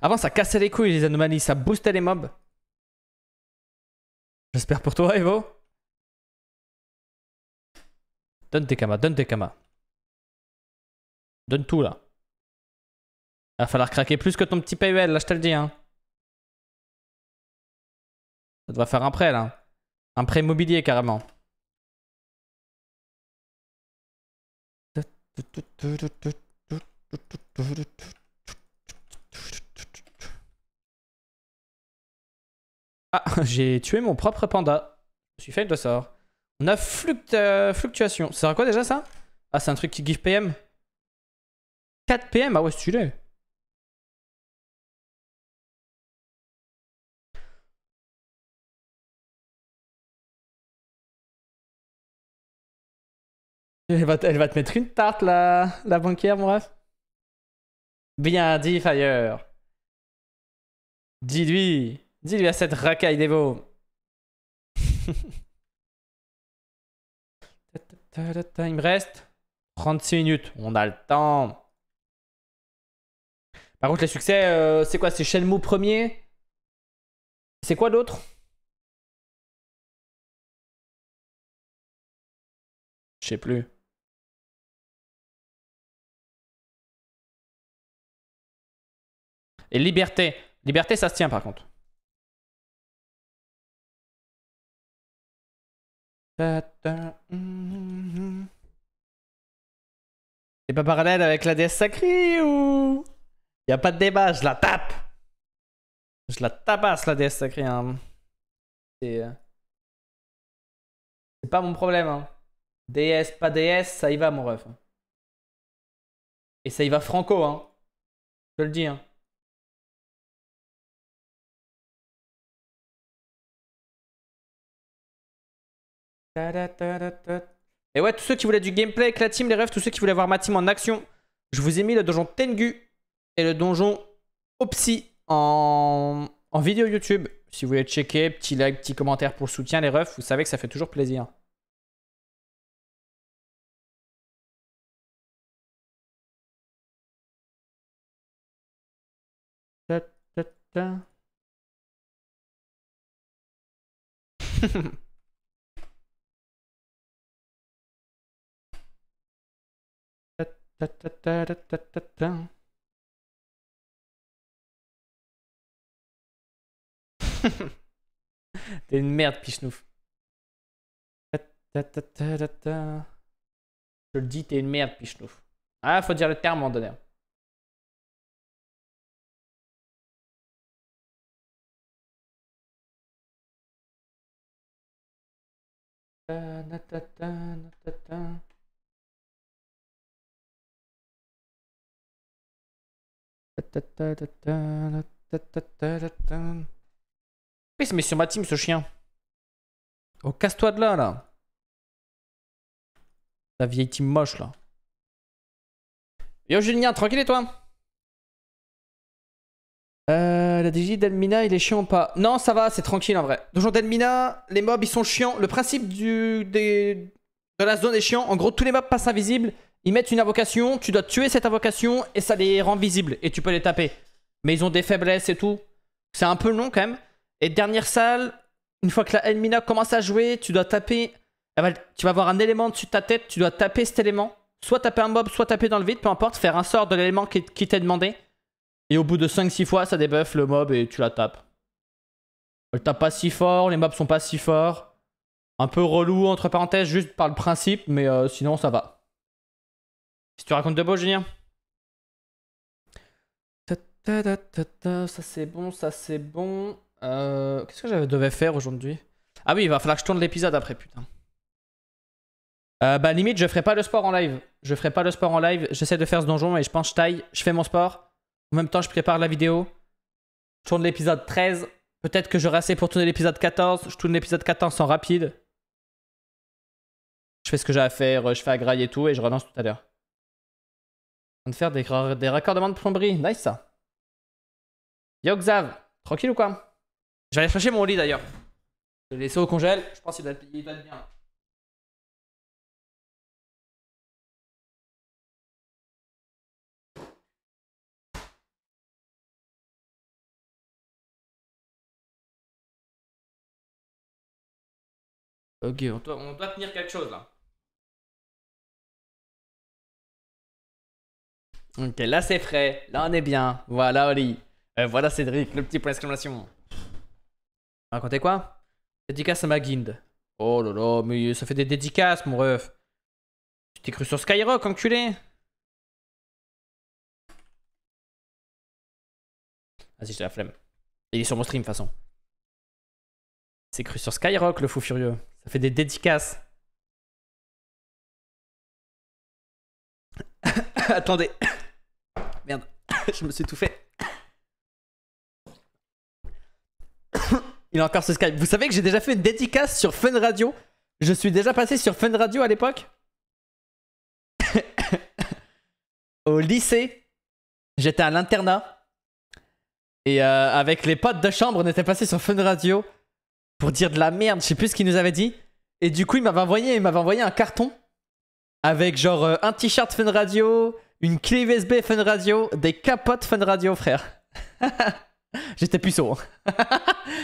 Avant, ça cassait les couilles, les anomalies. Ça boostait les mobs. J'espère pour toi, Evo. Donne tes kamas donne tes camas. Donne tout, là. va falloir craquer plus que ton petit PUL, e là, je te le dis. Hein. Ça devrait faire un prêt, là. Un prêt immobilier, carrément. Ah, j'ai tué mon propre panda. Je suis fait de sort. On a euh, fluctuation. C'est quoi déjà ça Ah, c'est un truc qui give PM 4 PM Ah ouais, tu Elle va, elle va te mettre une tarte, la, la banquière, mon ref. Bien dit, Fire. Dis-lui. Dis-lui à cette racaille d'Evo. *laughs* Il me reste 36 minutes. On a le temps. Par contre, les succès, euh, c'est quoi C'est Shenmue premier C'est quoi d'autre Je sais plus. Et liberté. Liberté, ça se tient par contre. Mm-hmm. C'est pas parallèle avec la déesse sacrée ou Y'a a pas de débat, je la tape. Je la tabasse la déesse sacrée. Hein. C'est euh, c'est pas mon problème. Hein. DS, pas DS, ça y va mon ref. Et ça y va franco, hein. Je le dis, hein. Et ouais, tous ceux qui voulaient du gameplay avec la team, les refs tous ceux qui voulaient voir ma team en action, je vous ai mis le donjon Tengu et le donjon Opsi en, en vidéo YouTube. Si vous voulez checker, petit like, petit commentaire pour soutien, les refs, vous savez que ça fait toujours plaisir. *laughs* Ta ta *laughs* T'es une merde, Pichenouf. Ta ta ta Je le dis, t'es une merde, Pichenouf. Ah, faut dire le terme en donner Il c'est sur ma team ce chien. Oh, casse-toi de là, là. La vieille team moche, là. Yo Julien, tranquille toi euh, la DJ d'Elmina, il est chiant ou pas Non, ça va, c'est tranquille en vrai. Donjon d'Elmina, les mobs ils sont chiants. Le principe du, de la zone est chiant. En gros, tous les mobs passent invisibles ils mettent une invocation, tu dois tuer cette invocation et ça les rend visibles et tu peux les taper. Mais ils ont des faiblesses et tout. C'est un peu long quand même. Et dernière salle, une fois que la Elmina commence à jouer, tu dois taper... tu vas avoir un élément dessus de ta tête, tu dois taper cet élément. Soit taper un mob, soit taper dans le vide, peu importe. Faire un sort de l'élément qui t'est demandé. Et au bout de 5-6 fois, ça débuffe le mob et tu la tapes. Elle tape pas si fort, les mobs sont pas si forts. Un peu relou, entre parenthèses, juste par le principe, mais euh, sinon ça va. Si tu racontes de beau, Julien. Ça c'est bon, ça c'est bon. Euh, qu'est-ce que j'avais devais faire aujourd'hui Ah oui, il va falloir que je tourne l'épisode après, putain. Euh, bah limite, je ferai pas le sport en live. Je ferai pas le sport en live. J'essaie de faire ce donjon et je pense je taille. Je fais mon sport. En même temps, je prépare la vidéo. Je tourne l'épisode 13. Peut-être que j'aurai assez pour tourner l'épisode 14. Je tourne l'épisode 14 en rapide. Je fais ce que j'ai à faire. Je fais à et tout et je relance tout à l'heure. On de faire des, raccordements de plomberie. Nice ça. Yo Xav, tranquille ou quoi Je vais aller mon lit d'ailleurs. Je l'ai laisser au congèle, je pense qu'il va être bien. Ok, on doit, on doit tenir quelque chose là. Ok, là c'est frais, là on est bien. Voilà Oli, euh, voilà Cédric, le petit point d'exclamation. Racontez quoi Dédicace à ma guinde. Oh là là, mais ça fait des dédicaces, mon ref. Tu t'es cru sur Skyrock, enculé Vas-y, j'ai la flemme. Il est sur mon stream, de toute façon. C'est cru sur Skyrock, le fou furieux. Ça fait des dédicaces. *coughs* Attendez. Merde, *laughs* je me suis tout fait. Il a encore ce Skype. Vous savez que j'ai déjà fait une dédicace sur Fun Radio. Je suis déjà passé sur Fun Radio à l'époque. *coughs* Au lycée, j'étais à l'internat. Et euh, avec les potes de chambre, on était passé sur Fun Radio pour dire de la merde. Je sais plus ce qu'ils nous avaient dit. Et du coup, il m'avait envoyé, envoyé un carton avec genre euh, un t-shirt Fun Radio, une clé USB Fun Radio, des capotes Fun Radio, frère. *laughs* J'étais puceau. Hein.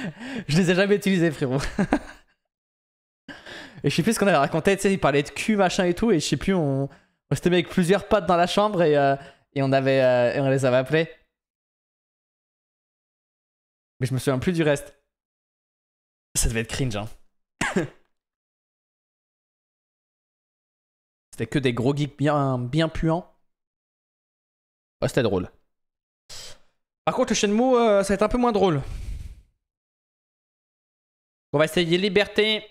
*laughs* je les ai jamais utilisés, frérot. *laughs* et je sais plus ce qu'on avait raconté, tu sais, il parlait de cul, machin et tout, et je sais plus, on, s'était mis avec plusieurs potes dans la chambre et, euh, on, avait, euh, on les avait appelés. Mais je me souviens plus du reste. Ça devait être cringe, hein. C'était que des gros geeks bien, bien puants. Ouais, c'était drôle. Par contre, le Shenmue, euh, ça va être un peu moins drôle. On va essayer liberté.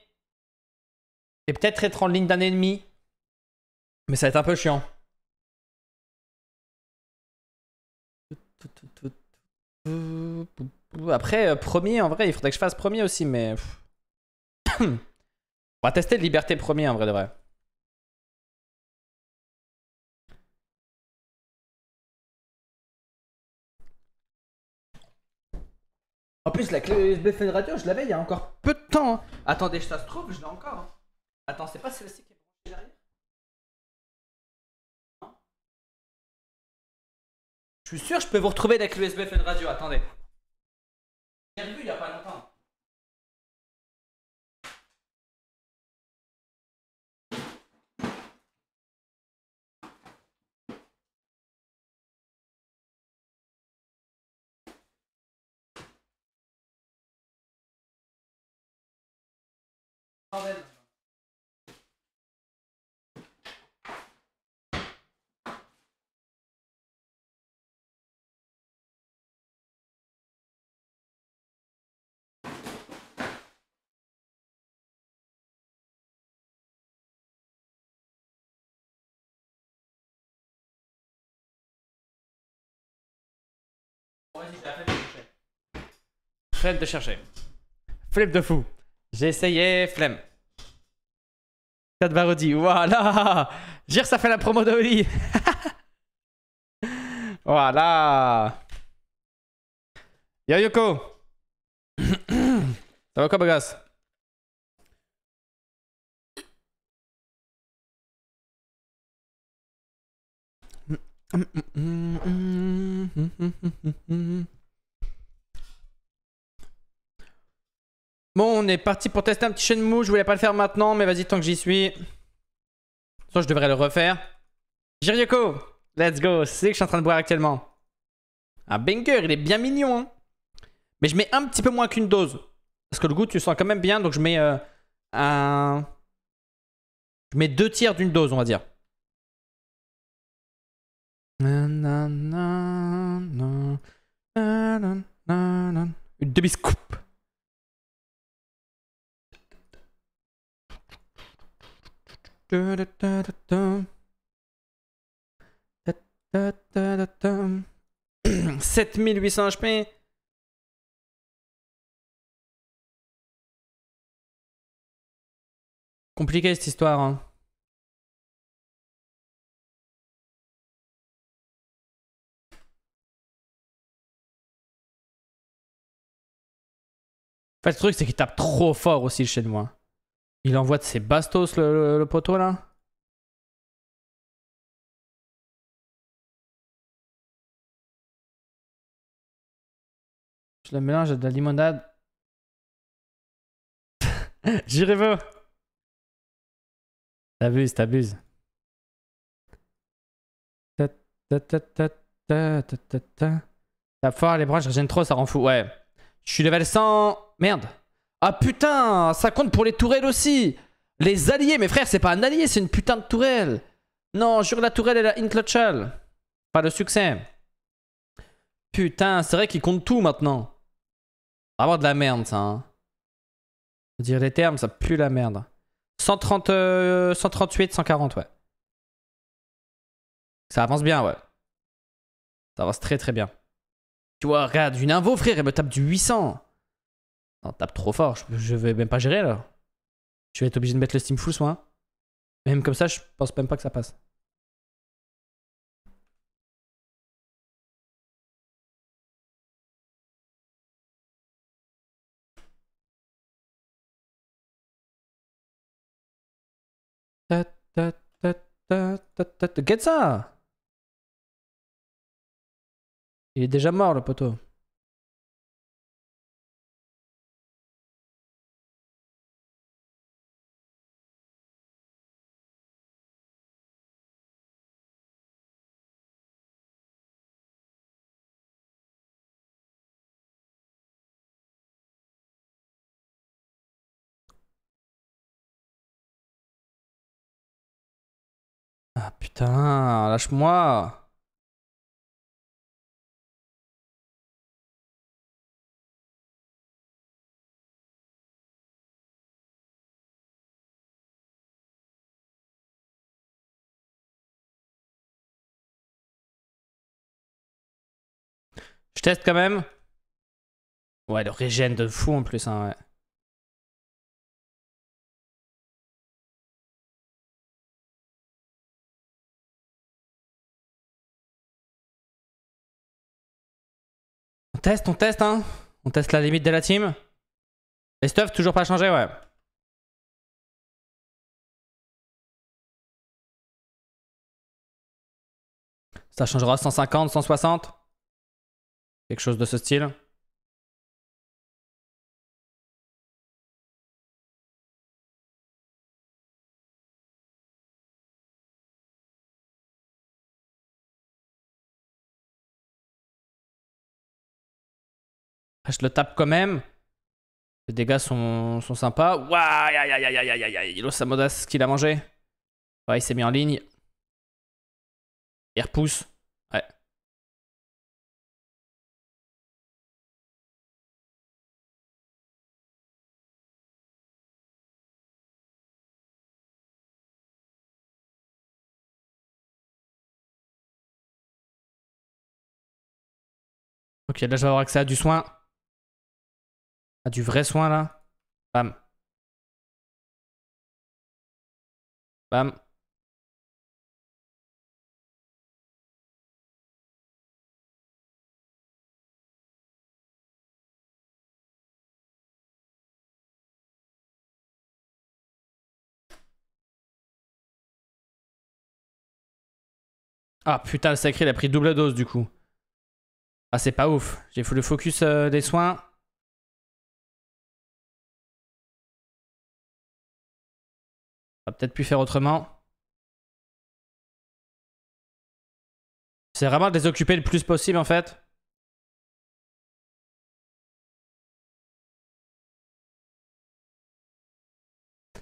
Et peut-être être en ligne d'un ennemi. Mais ça va être un peu chiant. Après, euh, premier, en vrai, il faudrait que je fasse premier aussi, mais... *coughs* On va tester liberté premier, en vrai de vrai. En plus, la clé USB FN Radio, je l'avais il y a encore peu de temps. Hein. Attendez, ça se trouve, je l'ai encore. Hein. Attends, c'est pas celle-ci qui est branchée derrière Je suis sûr, je peux vous retrouver la clé USB Fun Radio. Attendez. J'ai vu il y a pas longtemps. chercher? Faites de chercher. Flip de fou. J'ai essayé, flemme. Tad Barodi, voilà que ça fait la promo d'Oli *laughs* Voilà Yo Yoko *clears throat* Ça va quoi, bagasse *clears throat* Bon, on est parti pour tester un petit mou. Je voulais pas le faire maintenant, mais vas-y, tant que j'y suis. Soit je devrais le refaire. Jiryoko, let's go. C'est ce que je suis en train de boire actuellement. Un banger, il est bien mignon. Mais je mets un petit peu moins qu'une dose. Parce que le goût, tu sens quand même bien. Donc je mets un. Je mets deux tiers d'une dose, on va dire. Une demi-scoop. 7800 HP. Compliqué cette histoire. Hein. le truc, c'est qu'il tape trop fort aussi chez moi. Il envoie de ses bastos le, poteau là Je le mélange à de la limonade. *laughs* J'irai veux T'abuses, t'abuses. Ta ta les bras, je régène trop, ça rend fou. Ouais. Je suis level 100. Merde. Ah putain, ça compte pour les tourelles aussi. Les alliés, mes frères, c'est pas un allié, c'est une putain de tourelle. Non, jure la tourelle et la Inclotchal. Pas de succès. Putain, c'est vrai qu'ils comptent tout maintenant. Ah, avoir de la merde, ça. Hein. Dire les termes, ça pue la merde. 130, 138, 140, ouais. Ça avance bien, ouais. Ça avance très très bien. Tu vois, regarde, une invo, frère, elle me tape du 800 tape trop fort, je, vais même pas gérer alors. Je vais être obligé de mettre le Steam full soin. Même comme ça, je pense même pas que ça passe. Get ça Il est déjà mort le poteau. lâche-moi. Je teste quand même. Ouais, le régène de fou en plus, hein, ouais. On teste, on teste, hein. On teste la limite de la team. Les stuff, toujours pas changé, ouais. Ça changera 150, 160 Quelque chose de ce style. Ah, je le tape quand même. Les dégâts sont, sont sympas. Waouh, aïe, aïe, aïe, aïe, aïe, ce qu'il a mangé. il s'est mis en ligne. Il repousse. Ouais. Ok, là je vais avoir accès à du soin. Ah, du vrai soin là Bam. Bam. Ah putain, le sacré, il a pris double dose du coup. Ah, c'est pas ouf. J'ai fait le focus euh, des soins. On va peut-être pu faire autrement. C'est vraiment de les occuper le plus possible en fait.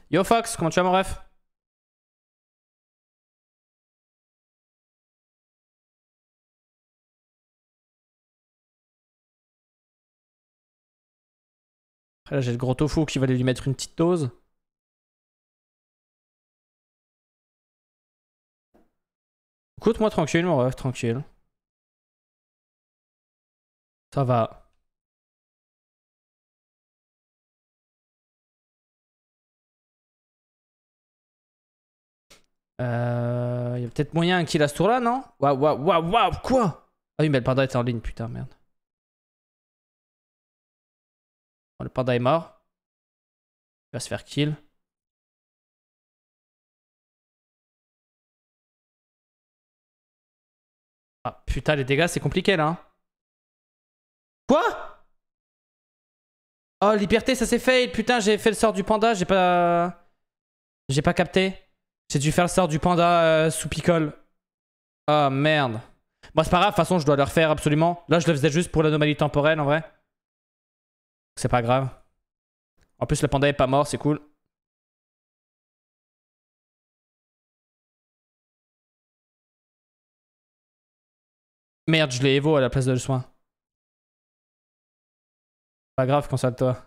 Yo Fox, comment tu vas mon ref Après là j'ai le gros tofu qui va lui mettre une petite dose. Écoute-moi tranquille, mon ref, tranquille. Ça va. Il euh, y a peut-être moyen qu'il à ce tour-là, non Waouh, waouh, waouh, waouh, quoi Ah oui, mais le panda est en ligne, putain, merde. Oh, le panda est mort. Il va se faire kill. Ah putain, les dégâts, c'est compliqué là. Hein. Quoi Oh, liberté, ça s'est fait Putain, j'ai fait le sort du panda, j'ai pas... J'ai pas capté. J'ai dû faire le sort du panda euh, sous picole. Oh merde. Bon, c'est pas grave, de toute façon, je dois le refaire absolument. Là, je le faisais juste pour l'anomalie temporelle en vrai. C'est pas grave. En plus, le panda est pas mort, c'est cool. Merde, je l'ai évo à la place de le soin. Pas grave, console-toi.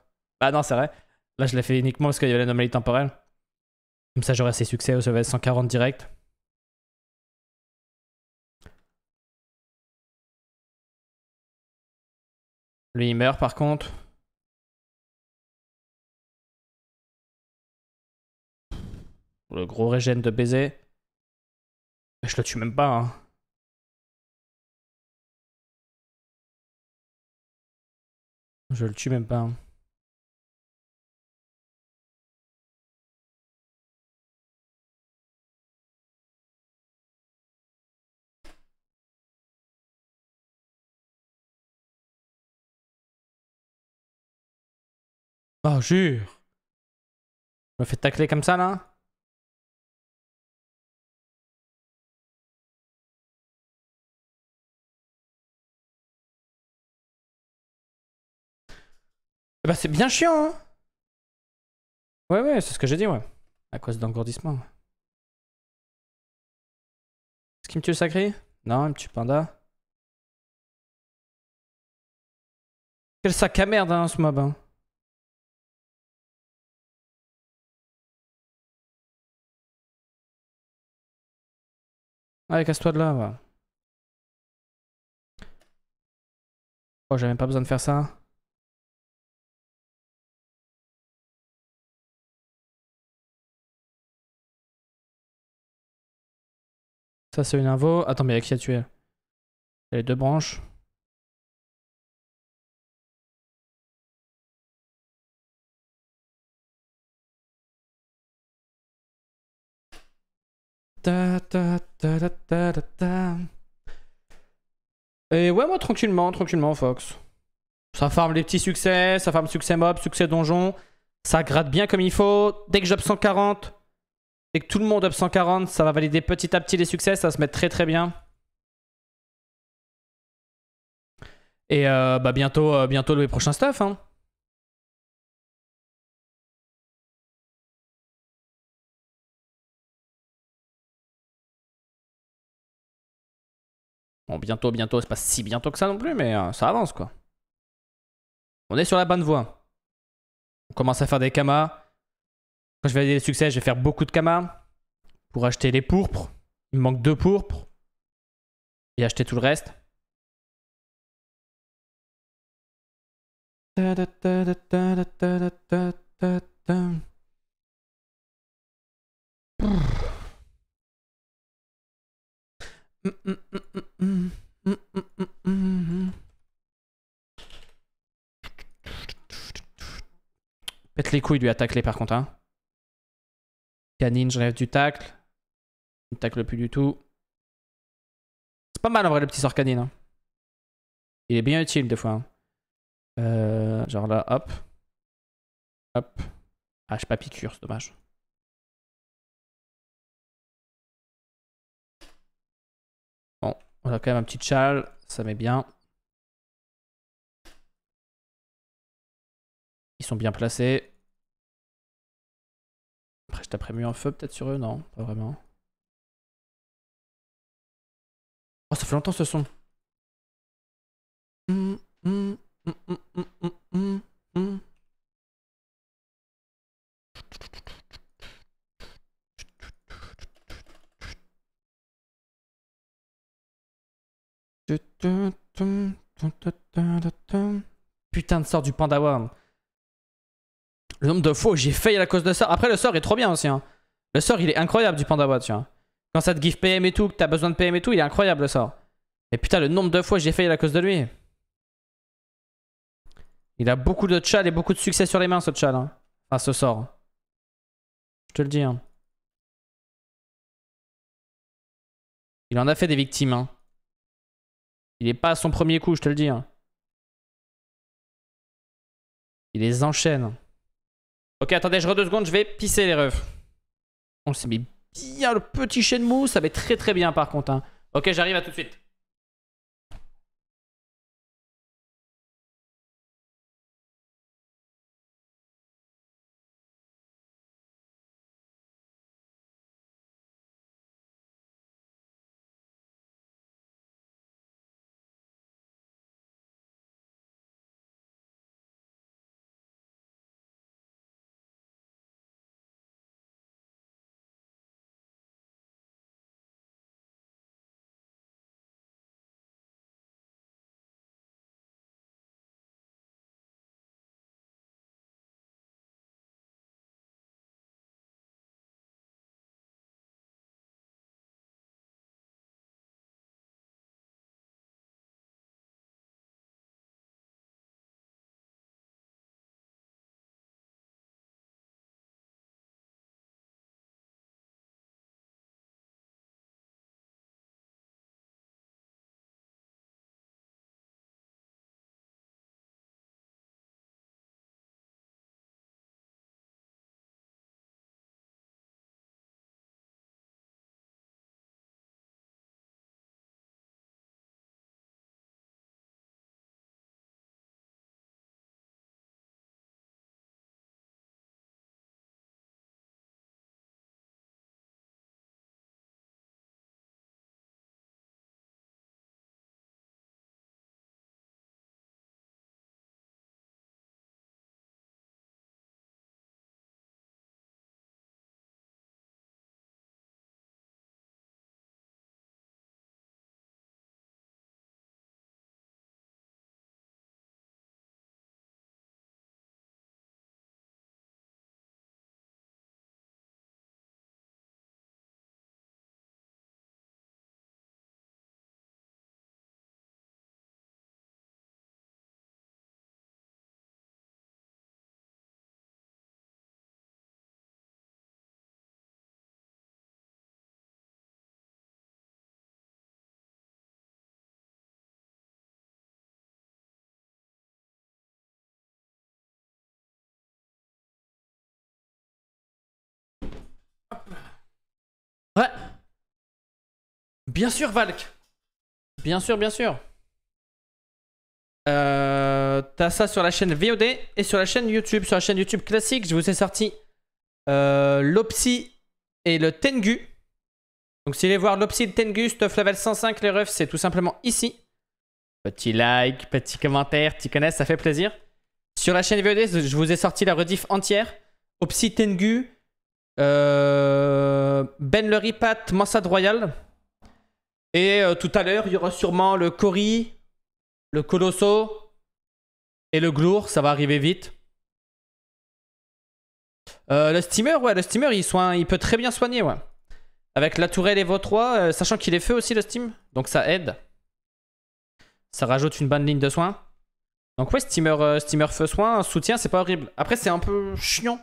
Bah non, c'est vrai. Là, je l'ai fait uniquement parce qu'il y avait l'anomalie temporelle. Comme ça, j'aurais assez succès au CVS 140 direct. Lui, il meurt par contre. Le gros régène de baiser. Je le tue même pas, hein. Je le tue même pas. Hein. Ah, jure. Je me fais tacler comme ça là bah c'est bien chiant, hein Ouais, ouais, c'est ce que j'ai dit, ouais. À cause d'engourdissement. Est-ce qu'il me tue le sacré Non, il me tue panda. Quel sac à merde, hein, ce mob. Hein. Allez, casse-toi de là, va. Oh, j'avais même pas besoin de faire ça. Ça, c'est une invo. Attends, mais avec qui a tué Les deux branches. Et ouais, moi, tranquillement, tranquillement, Fox. Ça farme les petits succès, ça farme succès mob, succès donjon. Ça gratte bien comme il faut. Dès que j'ai 140, et que tout le monde up 140, ça va valider petit à petit les succès, ça va se mettre très très bien. Et euh, bah bientôt, euh, bientôt le prochain stuff. Hein. Bon, bientôt, bientôt, c'est pas si bientôt que ça non plus, mais euh, ça avance quoi. On est sur la bonne voie. On commence à faire des kamas. Quand je vais aller des succès, je vais faire beaucoup de kamas pour acheter les pourpres. Il me manque deux pourpres. Et acheter tout le reste. Pète les couilles, lui attaque-les par contre. Hein. Canine, je rêve du tacle. Je ne tacle plus du tout. C'est pas mal en vrai le petit sort canine. Hein. Il est bien utile des fois. Hein. Euh, genre là, hop. Hop. Ah, je pas piqûre, c'est dommage. Bon, on a quand même un petit châle, ça met bien. Ils sont bien placés. Après, je taperais mieux un feu peut-être sur eux, non Pas vraiment. Oh, ça fait longtemps ce son. Hum, hum, hum, Putain de sort du Panda Worm. Le nombre de fois où j'ai failli à cause de ça. Après, le sort est trop bien aussi. Hein. Le sort, il est incroyable du bois, tu vois. Quand ça te give PM et tout, que t'as besoin de PM et tout, il est incroyable le sort. Mais putain, le nombre de fois où j'ai failli à cause de lui. Il a beaucoup de tchal et beaucoup de succès sur les mains, ce tchal. Hein. Enfin, ce sort. Je te le dis. Hein. Il en a fait des victimes. Hein. Il est pas à son premier coup, je te le dis. Il les enchaîne. Ok, attendez, je re deux secondes, je vais pisser les refs. On s'est mis bien le petit chien de mou, ça va être très très bien par contre. Hein. Ok, j'arrive à tout de suite. Bien sûr, Valk. Bien sûr, bien sûr. Euh, T'as ça sur la chaîne VOD et sur la chaîne YouTube. Sur la chaîne YouTube classique, je vous ai sorti euh, et le Tengu. Donc, si vous voulez voir l'Opsi de Tengu, stuff level 105, les refs, c'est tout simplement ici. Petit like, petit commentaire, tu connais, ça fait plaisir. Sur la chaîne VOD, je vous ai sorti la rediff entière. Opsi Tengu, euh, Ben le Ripat, Mansad Royal. Et euh, tout à l'heure, il y aura sûrement le Cory, le Colosso et le Glour. Ça va arriver vite. Euh, le steamer, ouais, le steamer, il, il peut très bien soigner, ouais. Avec la tourelle et vos 3, sachant qu'il est feu aussi le steam, donc ça aide. Ça rajoute une bonne ligne de soins. Donc ouais, steamer, euh, steamer feu soin, soutien, c'est pas horrible. Après, c'est un peu chiant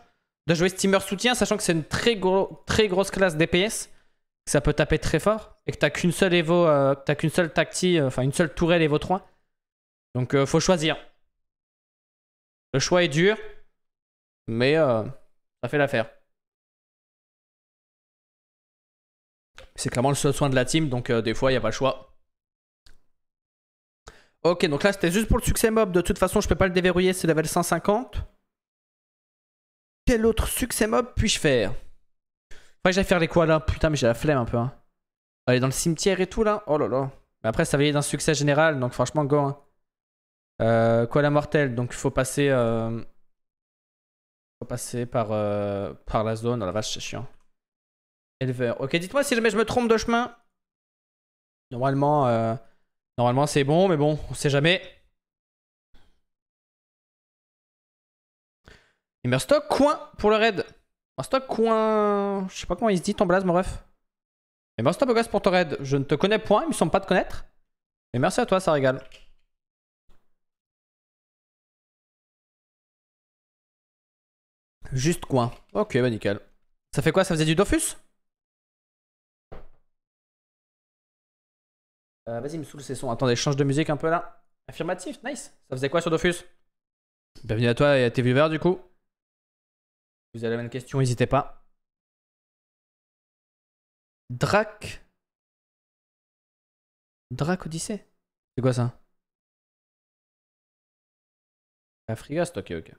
de jouer steamer soutien, sachant que c'est une très, très grosse classe DPS ça peut taper très fort et que t'as qu'une seule Evo, euh, t'as qu'une seule tacti, euh, enfin une seule tourelle Evo 3. Donc euh, faut choisir. Le choix est dur, mais ça fait l'affaire. C'est clairement le seul soin de la team, donc des fois il n'y a pas le choix. Ok, donc là c'était juste pour le succès mob. De toute façon, je peux pas le déverrouiller, c'est level 150. Quel autre succès mob puis-je faire pas que faire les quoi hein. là. Putain, mais j'ai la flemme un peu. Hein. Aller dans le cimetière et tout là. Oh là là. Mais après, ça être d'un succès général. Donc franchement, go. Hein. Euh, quoi la mortelle. Donc il faut passer. Euh... Faut passer par, euh, par la zone. Oh la vache, c'est chiant. Éleveur. Ok, dites-moi si je me trompe de chemin. Normalement, euh, normalement c'est bon, mais bon, on sait jamais. Il coin pour le raid stop coin. Je sais pas comment il se dit ton blaze, mon ref. Et eh ben, stop, pour ton raid. Je ne te connais point, il me semble pas te connaître. Et merci à toi, ça régale. Juste coin. Ok, bah nickel. Ça fait quoi Ça faisait du Dofus euh, Vas-y, me saoule ces sons. Attendez, change de musique un peu là. Affirmatif, nice. Ça faisait quoi sur Dofus Bienvenue à toi et à tes viewers du coup vous avez la même question, n'hésitez pas. Drac. Drac Odyssée C'est quoi ça La ok, ok.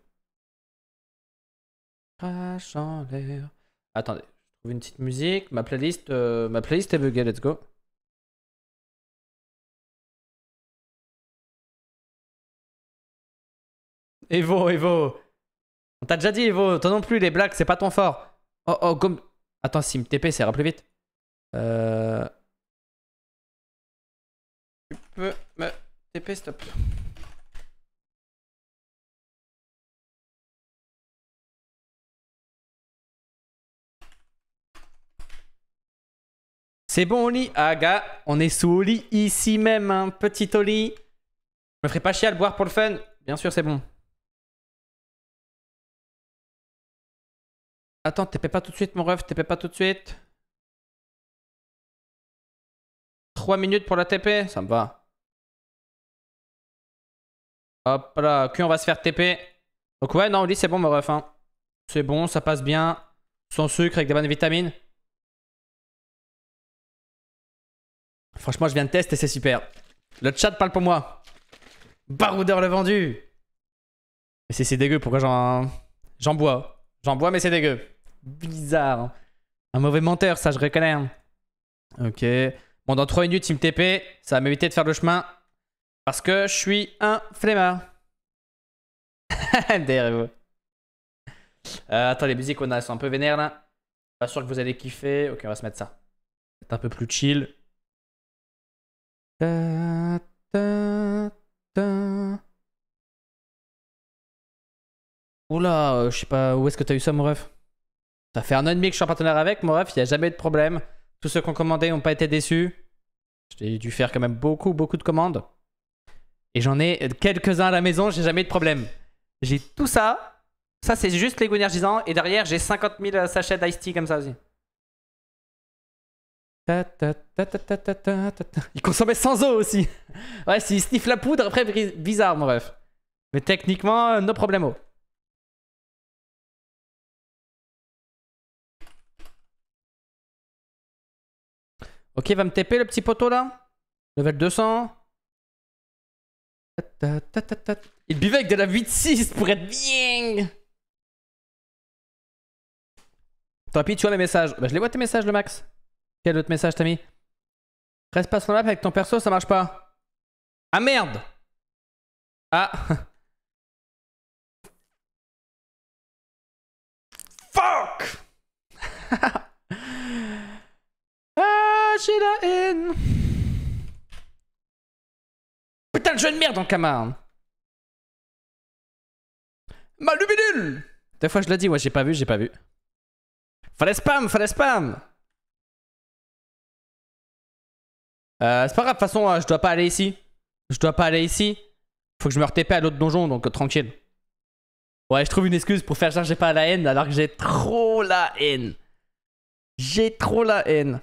Attendez, je trouve une petite musique. Ma playlist, euh, ma playlist est buggée, let's go. Evo, Evo T'as déjà dit, Evo, toi non plus, les blagues, c'est pas ton fort. Oh, oh, comme. Attends, Sim, TP, ça ira plus vite. Euh... Tu peux me TP, stop. C'est bon, Oli Ah, gars, on est sous Oli ici même, un hein, petit Oli. Je me ferai pas chier à le boire pour le fun. Bien sûr, c'est bon. Attends, t'épais pas tout de suite, mon ref, t'épais pas tout de suite. 3 minutes pour la TP, ça me va. Hop là, Q, on va se faire TP. Donc ouais, non, on dit c'est bon, mon ref. Hein. C'est bon, ça passe bien. Sans sucre, avec des bonnes vitamines. Franchement, je viens de tester c'est super. Le chat parle pour moi. Baroudeur le vendu. Mais c'est dégueu, pourquoi j'en... J'en bois. J'en bois, mais c'est dégueu bizarre. Hein. Un mauvais menteur, ça je reconnais. Hein. Ok. Bon, dans 3 minutes, il me TP. Ça va m'éviter de faire le chemin. Parce que je suis un flemmard. *laughs* Derrière vous. Euh, attends, les musiques qu'on a, elles sont un peu vénères là. Pas sûr que vous allez kiffer. Ok, on va se mettre ça. C'est un peu plus chill. Oula, euh, je sais pas où est-ce que t'as eu ça, mon ref. Ça fait un an et demi que je suis en partenaire avec, mon bref, il n'y a jamais de problème. Tous ceux qui ont commandé n'ont pas été déçus. J'ai dû faire quand même beaucoup, beaucoup de commandes. Et j'en ai quelques-uns à la maison, j'ai jamais de problème. J'ai tout ça. Ça, c'est juste les énergisants. Et derrière, j'ai 50 000 sachets d'ice tea comme ça aussi. Ils il consommait sans eau aussi. ouais, s'il sniffe la poudre, après, bizarre, mon ref. Mais techniquement, euh, no problemo. Ok, va me taper le petit poteau là. Level 200. Il buvait avec de la 8-6 pour être bien. Tant pis, tu vois mes messages. Bah, je les vois tes messages, le max. Quel autre message t'as mis Reste pas sur la map avec ton perso, ça marche pas. Ah merde Ah *laughs* Fuck *laughs* J'ai la haine. Putain de jeu de merde en Ma Malubidul Des fois je l'ai dit, ouais, j'ai pas vu, j'ai pas vu. Fallait spam, fallait spam euh, C'est pas grave, de toute façon, euh, je dois pas aller ici. Je dois pas aller ici. Faut que je me retépais à l'autre donjon, donc euh, tranquille. Ouais, je trouve une excuse pour faire genre j'ai pas la haine alors que j'ai trop la haine. J'ai trop la haine.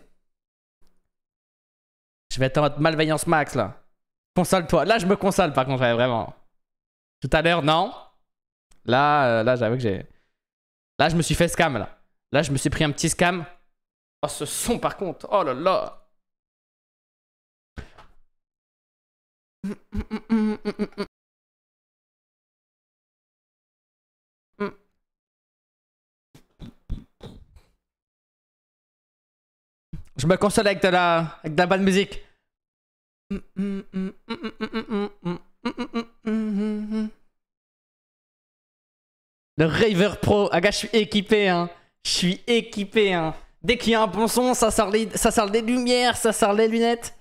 Je vais être en malveillance max là. Console-toi. Là, je me console par contre, vraiment. Tout à l'heure, non. Là, euh, là j'avoue que j'ai. Là, je me suis fait scam là. Là, je me suis pris un petit scam. Oh, ce son par contre. Oh là là. Je me console avec de la, avec de la bonne musique. Le Raver Pro, ah gars, je suis équipé, hein. Je suis équipé, hein. Dès qu'il y a un bon son, ça sort, les, ça sort les lumières, ça sert les lunettes.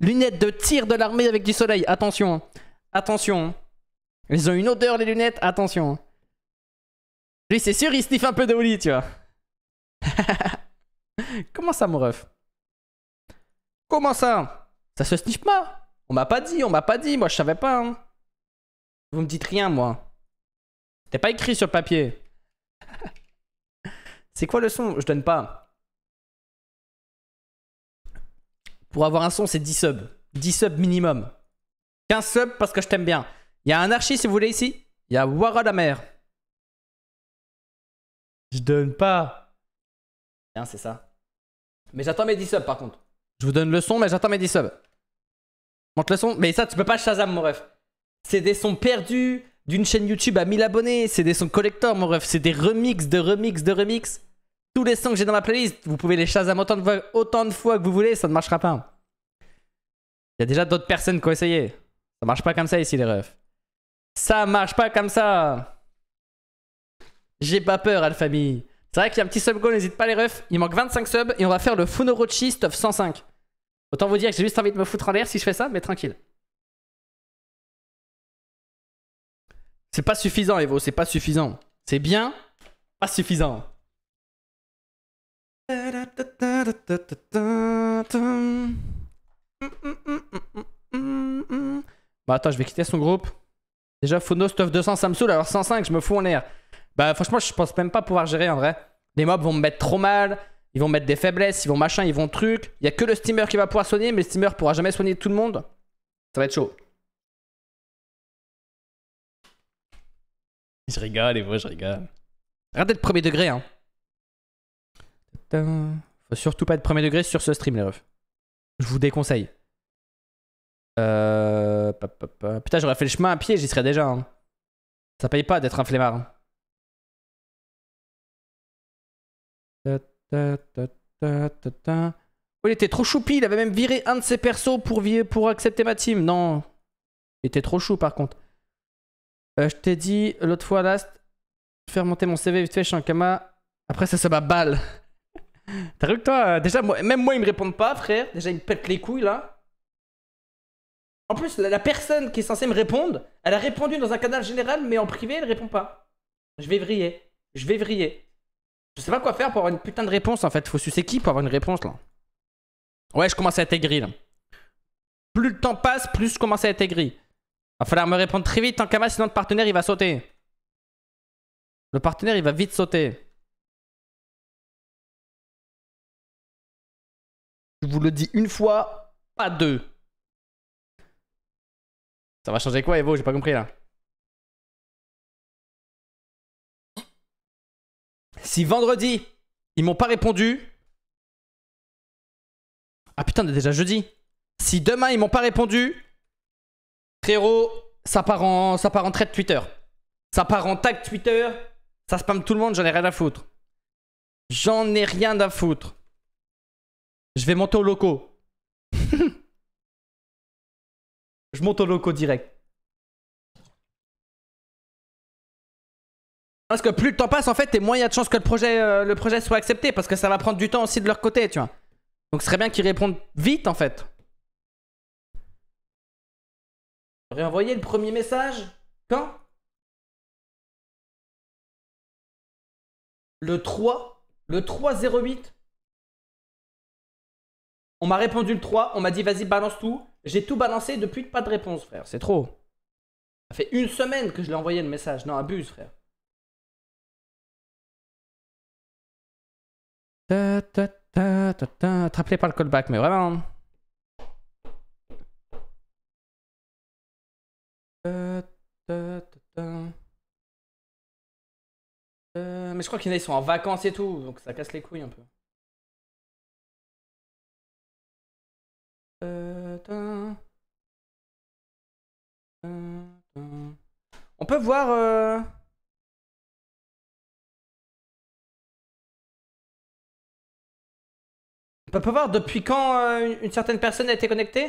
Lunettes de tir de l'armée avec du soleil, attention. Hein. Attention. Hein. Ils ont une odeur, les lunettes, attention. Hein. Lui, c'est sûr, il sniff un peu de holly, tu vois. *laughs* *laughs* Comment ça, mon ref Comment ça Ça se sniffe pas On m'a pas dit, on m'a pas dit, moi je savais pas. Hein. Vous me dites rien, moi. C'était pas écrit sur le papier. *laughs* C'est quoi le son Je donne pas. Pour avoir un son, c'est 10 subs. 10 subs minimum. 15 subs parce que je t'aime bien. Il y a un archi si vous voulez ici. Il y a Wara la mer. Je donne pas. Tiens, c'est ça. Mais j'attends mes 10 subs par contre. Je vous donne le son, mais j'attends mes 10 subs. Montre le son. Mais ça, tu peux pas Shazam, mon ref. C'est des sons perdus d'une chaîne YouTube à 1000 abonnés. C'est des sons collector, mon ref. C'est des remixes de remixes de remixes Tous les sons que j'ai dans ma playlist, vous pouvez les Shazam autant de fois, que vous voulez, ça ne marchera pas. Il y a déjà d'autres personnes qui ont essayé. Ça marche pas comme ça ici, les refs. Ça marche pas comme ça. J'ai pas peur, famille. C'est vrai qu'il y a un petit sub goal, n'hésite pas les refs. Il manque 25 subs et on va faire le Funorochi stuff 105. Autant vous dire que j'ai juste envie de me foutre en l'air si je fais ça, mais tranquille. C'est pas suffisant, Evo, c'est pas suffisant. C'est bien, pas suffisant. Bah attends, je vais quitter son groupe. Déjà, Funo stuff 200, ça me saoule, alors 105, je me fous en l'air. Bah, franchement, je pense même pas pouvoir gérer en vrai. Les mobs vont me mettre trop mal, ils vont mettre des faiblesses, ils vont machin, ils vont truc. Il y a que le steamer qui va pouvoir soigner, mais le steamer pourra jamais soigner tout le monde. Ça va être chaud. Je rigole, et moi je rigole. Regardez le premier degré, hein. Faut surtout pas être premier degré sur ce stream, les refs. Je vous déconseille. Euh, Putain, j'aurais fait le chemin à pied, j'y serais déjà. Hein. Ça paye pas d'être un flemmard. Hein. Oh, il était trop choupi, il avait même viré un de ses persos pour, pour accepter ma team. Non, il était trop chou par contre. Euh, je t'ai dit l'autre fois, last, faire monter mon CV vite fait Kama. Après, ça, se va balle. *laughs* T'as vu que toi, euh, déjà, même moi, ils me répondent pas, frère. Déjà, ils me pètent les couilles là. En plus, la, la, personne qui est censée me répondre, elle a répondu dans un canal général, mais en privé, elle répond pas. Je vais vriller. Je vais vriller. Je sais pas quoi faire pour avoir une putain de réponse en fait. Faut sucer qui pour avoir une réponse là Ouais, je commence à être aigri là. Plus le temps passe, plus je commence à être aigri. Va falloir me répondre très vite en cama, sinon le partenaire il va sauter. Le partenaire il va vite sauter. Je vous le dis une fois, pas deux. Ça va changer quoi, Evo J'ai pas compris là. Si vendredi, ils m'ont pas répondu. Ah putain, on est déjà jeudi. Si demain, ils m'ont pas répondu. Frérot, ça part en, ça part en trait de Twitter. Ça part en tag Twitter. Ça spamme tout le monde, j'en ai rien à foutre. J'en ai rien à foutre. Je vais monter au loco. *laughs* Je monte au loco direct. Parce que plus le temps passe, en fait, et moins il y a de chances que euh, le projet, soit accepté. Parce que ça va prendre du temps aussi de leur côté, tu vois. Donc ce serait bien qu'ils répondent vite, en fait. Réenvoyer le premier message Quand Le 3 Le 308 On m'a répondu le 3, on m'a dit vas-y balance tout. J'ai tout balancé depuis pas de réponse frère, c'est trop. Ça fait une semaine que je l'ai envoyé le message, non abuse frère. par le callback, mais vraiment. Euh, mais je crois qu'ils sont en vacances et tout, donc ça casse les couilles un peu. On peut voir. Euh... On peut voir depuis quand euh, une certaine personne a été connectée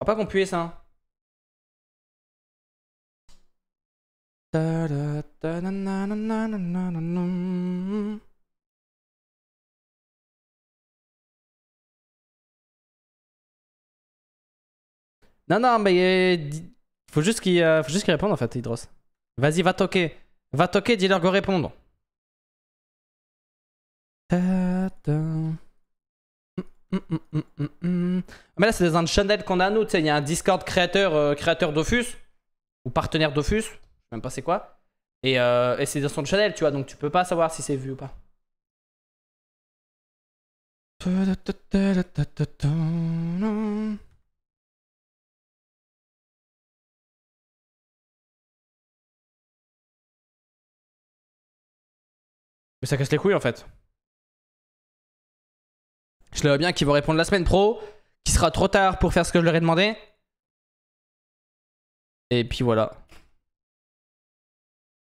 On va pas qu'on puisse ça. Hein. Non, non, mais euh, il faut juste qu'il euh, juste qu'il réponde en fait, Hydros. Vas-y, va toquer. Va toquer, dis-leur répondre. Mm, mm, mm, ah, mais là, c'est des channel qu'on a nous. Tu sais, il y a un Discord créateur, euh, créateur d'Ofus ou partenaire d'Offus. je sais même pas c'est quoi. Et, euh, et c'est dans son channel, tu vois, donc tu peux pas savoir si c'est vu ou pas. Mais ça casse les couilles en fait. Je le vois bien qu'ils vont répondre la semaine pro, qui sera trop tard pour faire ce que je leur ai demandé. Et puis voilà.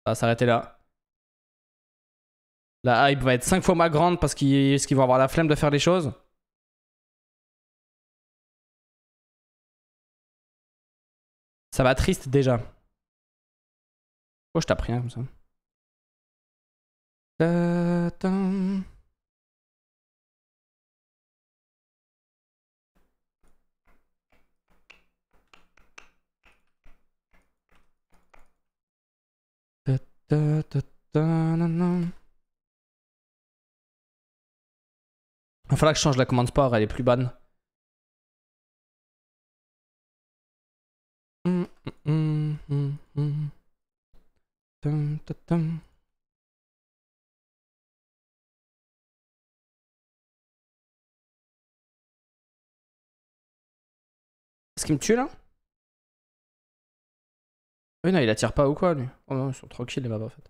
Ça va s'arrêter là. La hype va être 5 fois moins grande parce qu'ils vont avoir la flemme de faire les choses. Ça va triste déjà. oh, je t'apprends comme ça Ta, Il que je change la commande sport, elle est plus bonne. est Ce qui me tue là oui, non, il attire pas ou quoi, lui Oh non, ils sont tranquilles, les maps, en fait.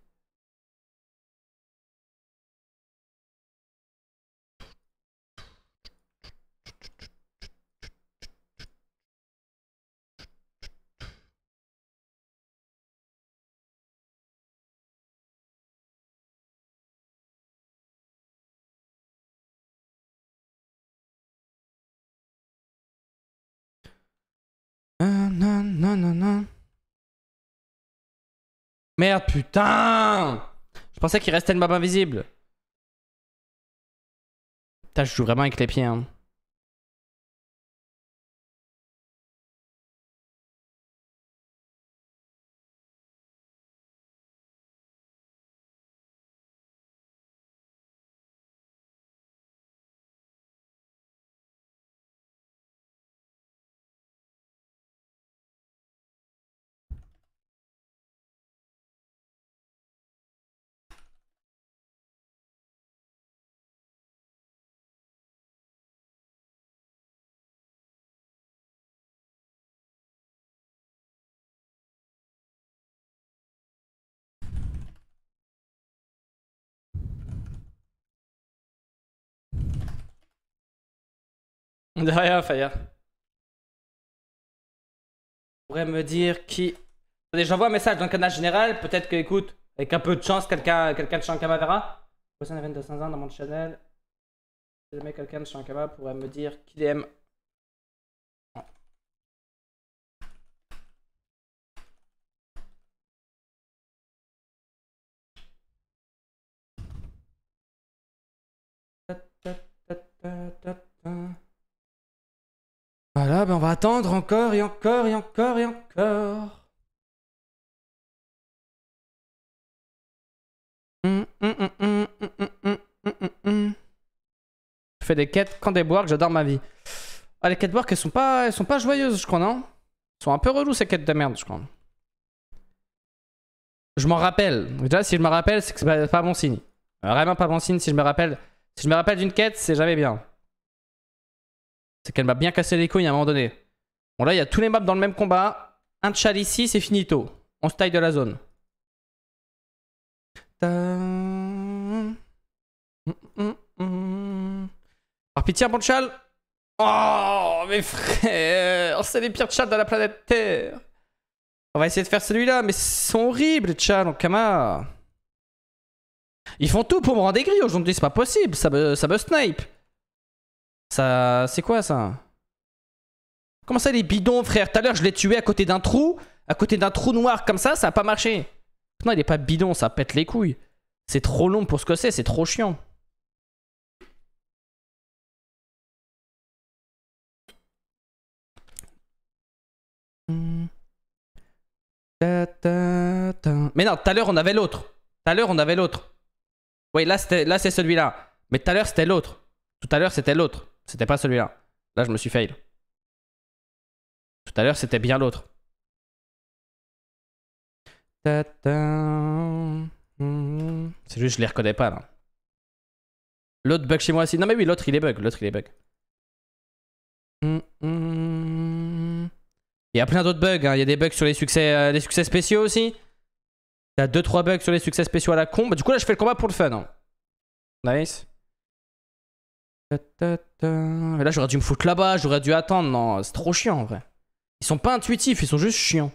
non, non, non, non. Merde, putain Je pensais qu'il restait le map invisible. Putain, je joue vraiment avec les pieds. Hein. De rien, Faya. Pourrait me dire qui. J'envoie un message dans le canal général. Peut-être que, écoute, avec un peu de chance, quelqu'un quelqu'un de Shankama verra. Personne de 5 ans dans mon channel. Si jamais quelqu'un de Shankama pourrait me dire qui aime Voilà, bah ben on va attendre encore et encore et encore et encore. hum hum hum, hum, hum, hum je fais des quêtes quand des boires que j'adore ma vie. Ah, les quêtes boires, elles sont pas, elles sont pas joyeuses, je crois, non Elles sont un peu reloues ces quêtes de merde, je crois. Je m'en rappelle. Déjà, si je me rappelle, c'est que c'est pas, bon signe. Vraiment pas bon signe si je me rappelle. Si je me rappelle d'une quête, c'est jamais bien. C'est qu'elle m'a bien cassé les couilles à un moment donné. Bon, là, il y a tous les maps dans le même combat. Un tchal ici, c'est finito. On se taille de la zone. Par pitié, bon tchal. Oh, mes frères, c'est les pires chats de la planète Terre. On va essayer de faire celui-là, mais c'est horrible, les tchals, Ils font tout pour me rendre gris. aujourd'hui, c'est pas possible, ça me, ça me snipe. Ça. C'est quoi ça Comment ça, les bidons, frère Tout à l'heure, je l'ai tué à côté d'un trou. À côté d'un trou noir comme ça, ça a pas marché. Non, il est pas bidon, ça pète les couilles. C'est trop long pour ce que c'est, c'est trop chiant. Mais non, tout à l'heure on avait l'autre. Tout à l'heure on avait l'autre. Oui, là c'est celui-là. Mais tout à l'heure c'était l'autre. Tout à l'heure c'était l'autre. C'était pas celui-là. Là, je me suis fail. Tout à l'heure, c'était bien l'autre. Mm. C'est juste, je les reconnais pas là. L'autre bug chez moi aussi. Non, mais oui, l'autre il est bug. L'autre il est bug. Il y a plein d'autres bugs. Hein. Il y a des bugs sur les succès, euh, les succès spéciaux aussi. Il y a 2-3 bugs sur les succès spéciaux à la con. Bah, du coup, là, je fais le combat pour le fun. Hein. Nice. Là, j'aurais dû me foutre là-bas, j'aurais dû attendre. Non, c'est trop chiant en vrai. Ils sont pas intuitifs, ils sont juste chiants.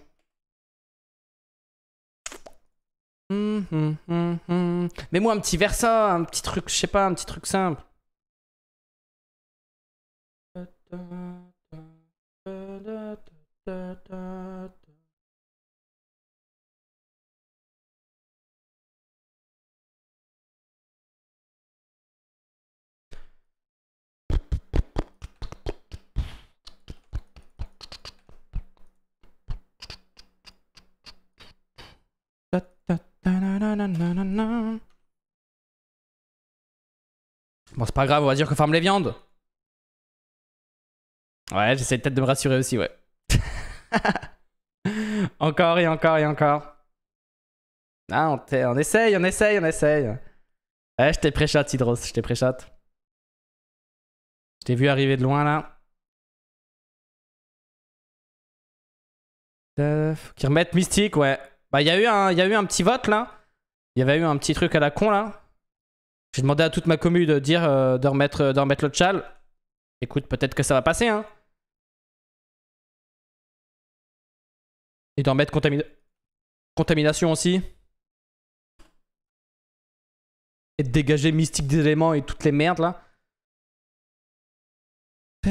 mets hum, hum, hum, Mais moi, un petit Versa, un petit truc, je sais pas, un petit truc simple. Bon, c'est pas grave, on va dire que ferme les viandes. Ouais, j'essaie peut-être de me rassurer aussi, ouais. *laughs* encore et encore et encore. Ah, on, on, essaye, on essaye, on essaye. Eh, je t'ai préchat, Sidros, je t'ai préchat. Je t'ai vu arriver de loin, là. Qui remettent Mystique, ouais. Bah, il y, y a eu un petit vote, là. Il y avait eu un petit truc à la con là. J'ai demandé à toute ma commu de dire euh, de remettre, le châle Écoute, peut-être que ça va passer, hein. Et d'en mettre contamination aussi. Et de dégager mystique des éléments et toutes les merdes là. Ah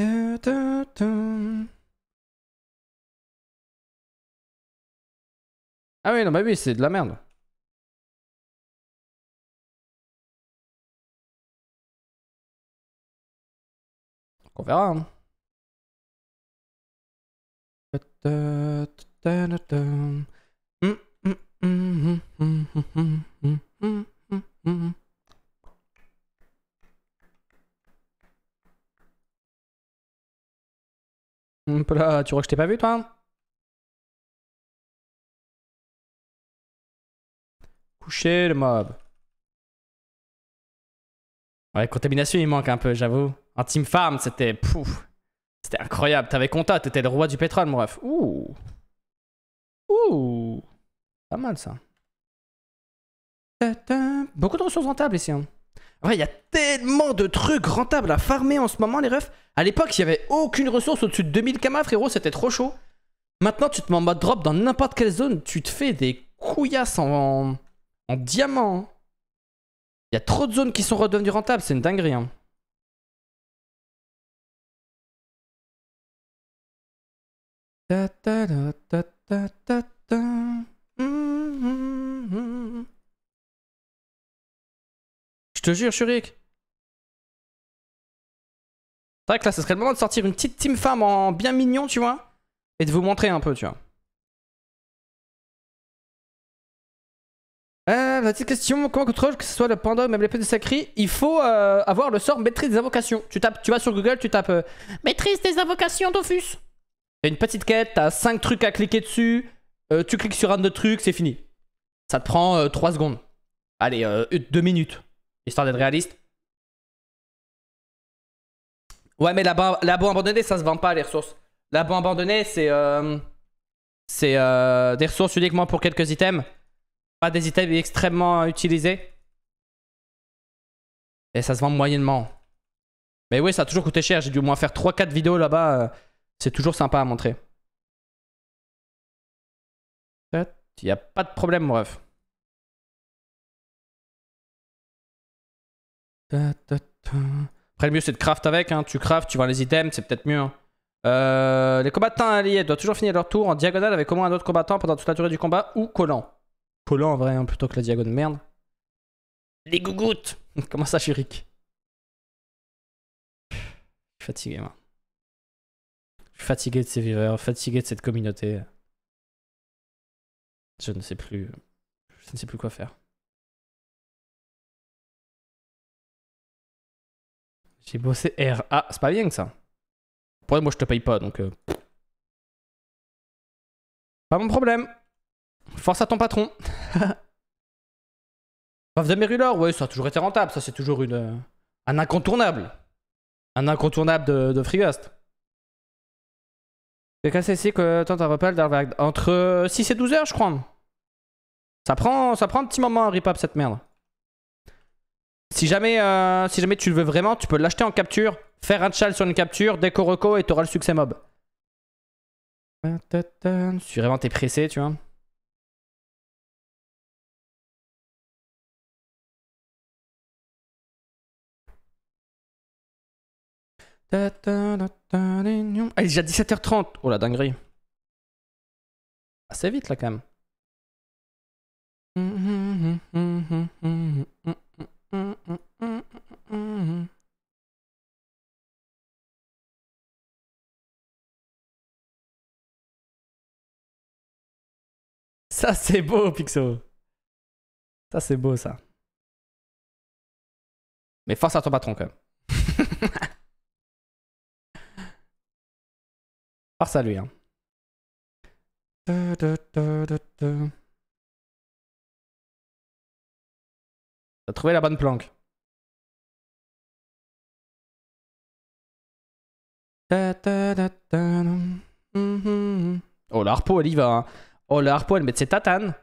oui, non, bah oui, c'est de la merde. on verra. tu crois que je t'ai pas vu, toi Coucher le mob. Ouais, contamination, il manque un peu, j'avoue. Un team farm, c'était. Pouf. C'était incroyable. T'avais contact, t'étais le roi du pétrole, mon ref. Ouh. Ouh. Pas mal ça. Beaucoup de ressources rentables ici. En hein. vrai, il y a tellement de trucs rentables à farmer en ce moment, les refs. À l'époque, il n'y avait aucune ressource au-dessus de 2000 kama, frérot, c'était trop chaud. Maintenant, tu te mets en mode drop dans n'importe quelle zone, tu te fais des couillasses en, en, diamant. Hein. Il y a trop de zones qui sont redevenues rentables, c'est une dinguerie. Hein. Ta ta ta Je te jure, Shurik. C'est vrai que là, ce serait le moment de sortir une petite team femme en bien mignon, tu vois, et de vous montrer un peu, tu vois. Euh, la petite question, comment contrôle que ce soit le panda ou même l'épée de Sacri Il faut euh, avoir le sort maîtrise des invocations. Tu, tapes, tu vas sur Google, tu tapes euh, maîtrise des invocations Dofus. T'as une petite quête, t'as 5 trucs à cliquer dessus, euh, tu cliques sur un de trucs, c'est fini. Ça te prend 3 euh, secondes. Allez, 2 euh, minutes, histoire d'être réaliste. Ouais, mais la labo abandonnée, ça se vend pas les ressources. Labo abandonné, c'est c'est des ressources uniquement pour quelques items. Pas des items extrêmement utilisés. Et ça se vend moyennement. Mais oui, ça a toujours coûté cher. J'ai dû au moins faire 3-4 vidéos là-bas. C'est toujours sympa à montrer. Il n'y a pas de problème, bref. Après, le mieux, c'est de craft avec. Hein. Tu craft, tu vends les items, c'est peut-être mieux. Hein. Euh, les combattants alliés doivent toujours finir leur tour en diagonale avec au moins un autre combattant pendant toute la durée du combat ou collant. Collant, en vrai, hein, plutôt que la diagonale. Merde. Les gougouttes *laughs* Comment ça, chéri? Je suis fatigué, moi fatigué de ces viveurs, fatigué de cette communauté. Je ne sais plus. Je ne sais plus quoi faire. J'ai bossé R. Ah, c'est pas bien que ça. Pour moi, je te paye pas, donc. Euh, pas mon problème. Force à ton patron. Paf de Merulor, ouais, ça a toujours été rentable. Ça, c'est toujours une, euh, un incontournable. Un incontournable de, de Freegast. C'est c'est ici que tant un rappel d'Arvag. Entre 6 et 12 heures, je crois. Ça prend, ça prend un petit moment à rip cette merde. Si jamais, euh, si jamais tu le veux vraiment, tu peux l'acheter en capture, faire un chal sur une capture, décoroco reco et t'auras le succès mob. suis vraiment t'es pressé, tu vois. Ah, il est déjà 17h30. Oh la dinguerie. Assez vite là quand même. Ça c'est beau Pixo. Ça c'est beau ça. Mais force à ton patron quand même. *laughs* Par ça, lui. Hein. T'as trouvé la bonne planque. Oh, la harpo, elle y va. Hein. Oh, la harpo, elle met ses tatanes.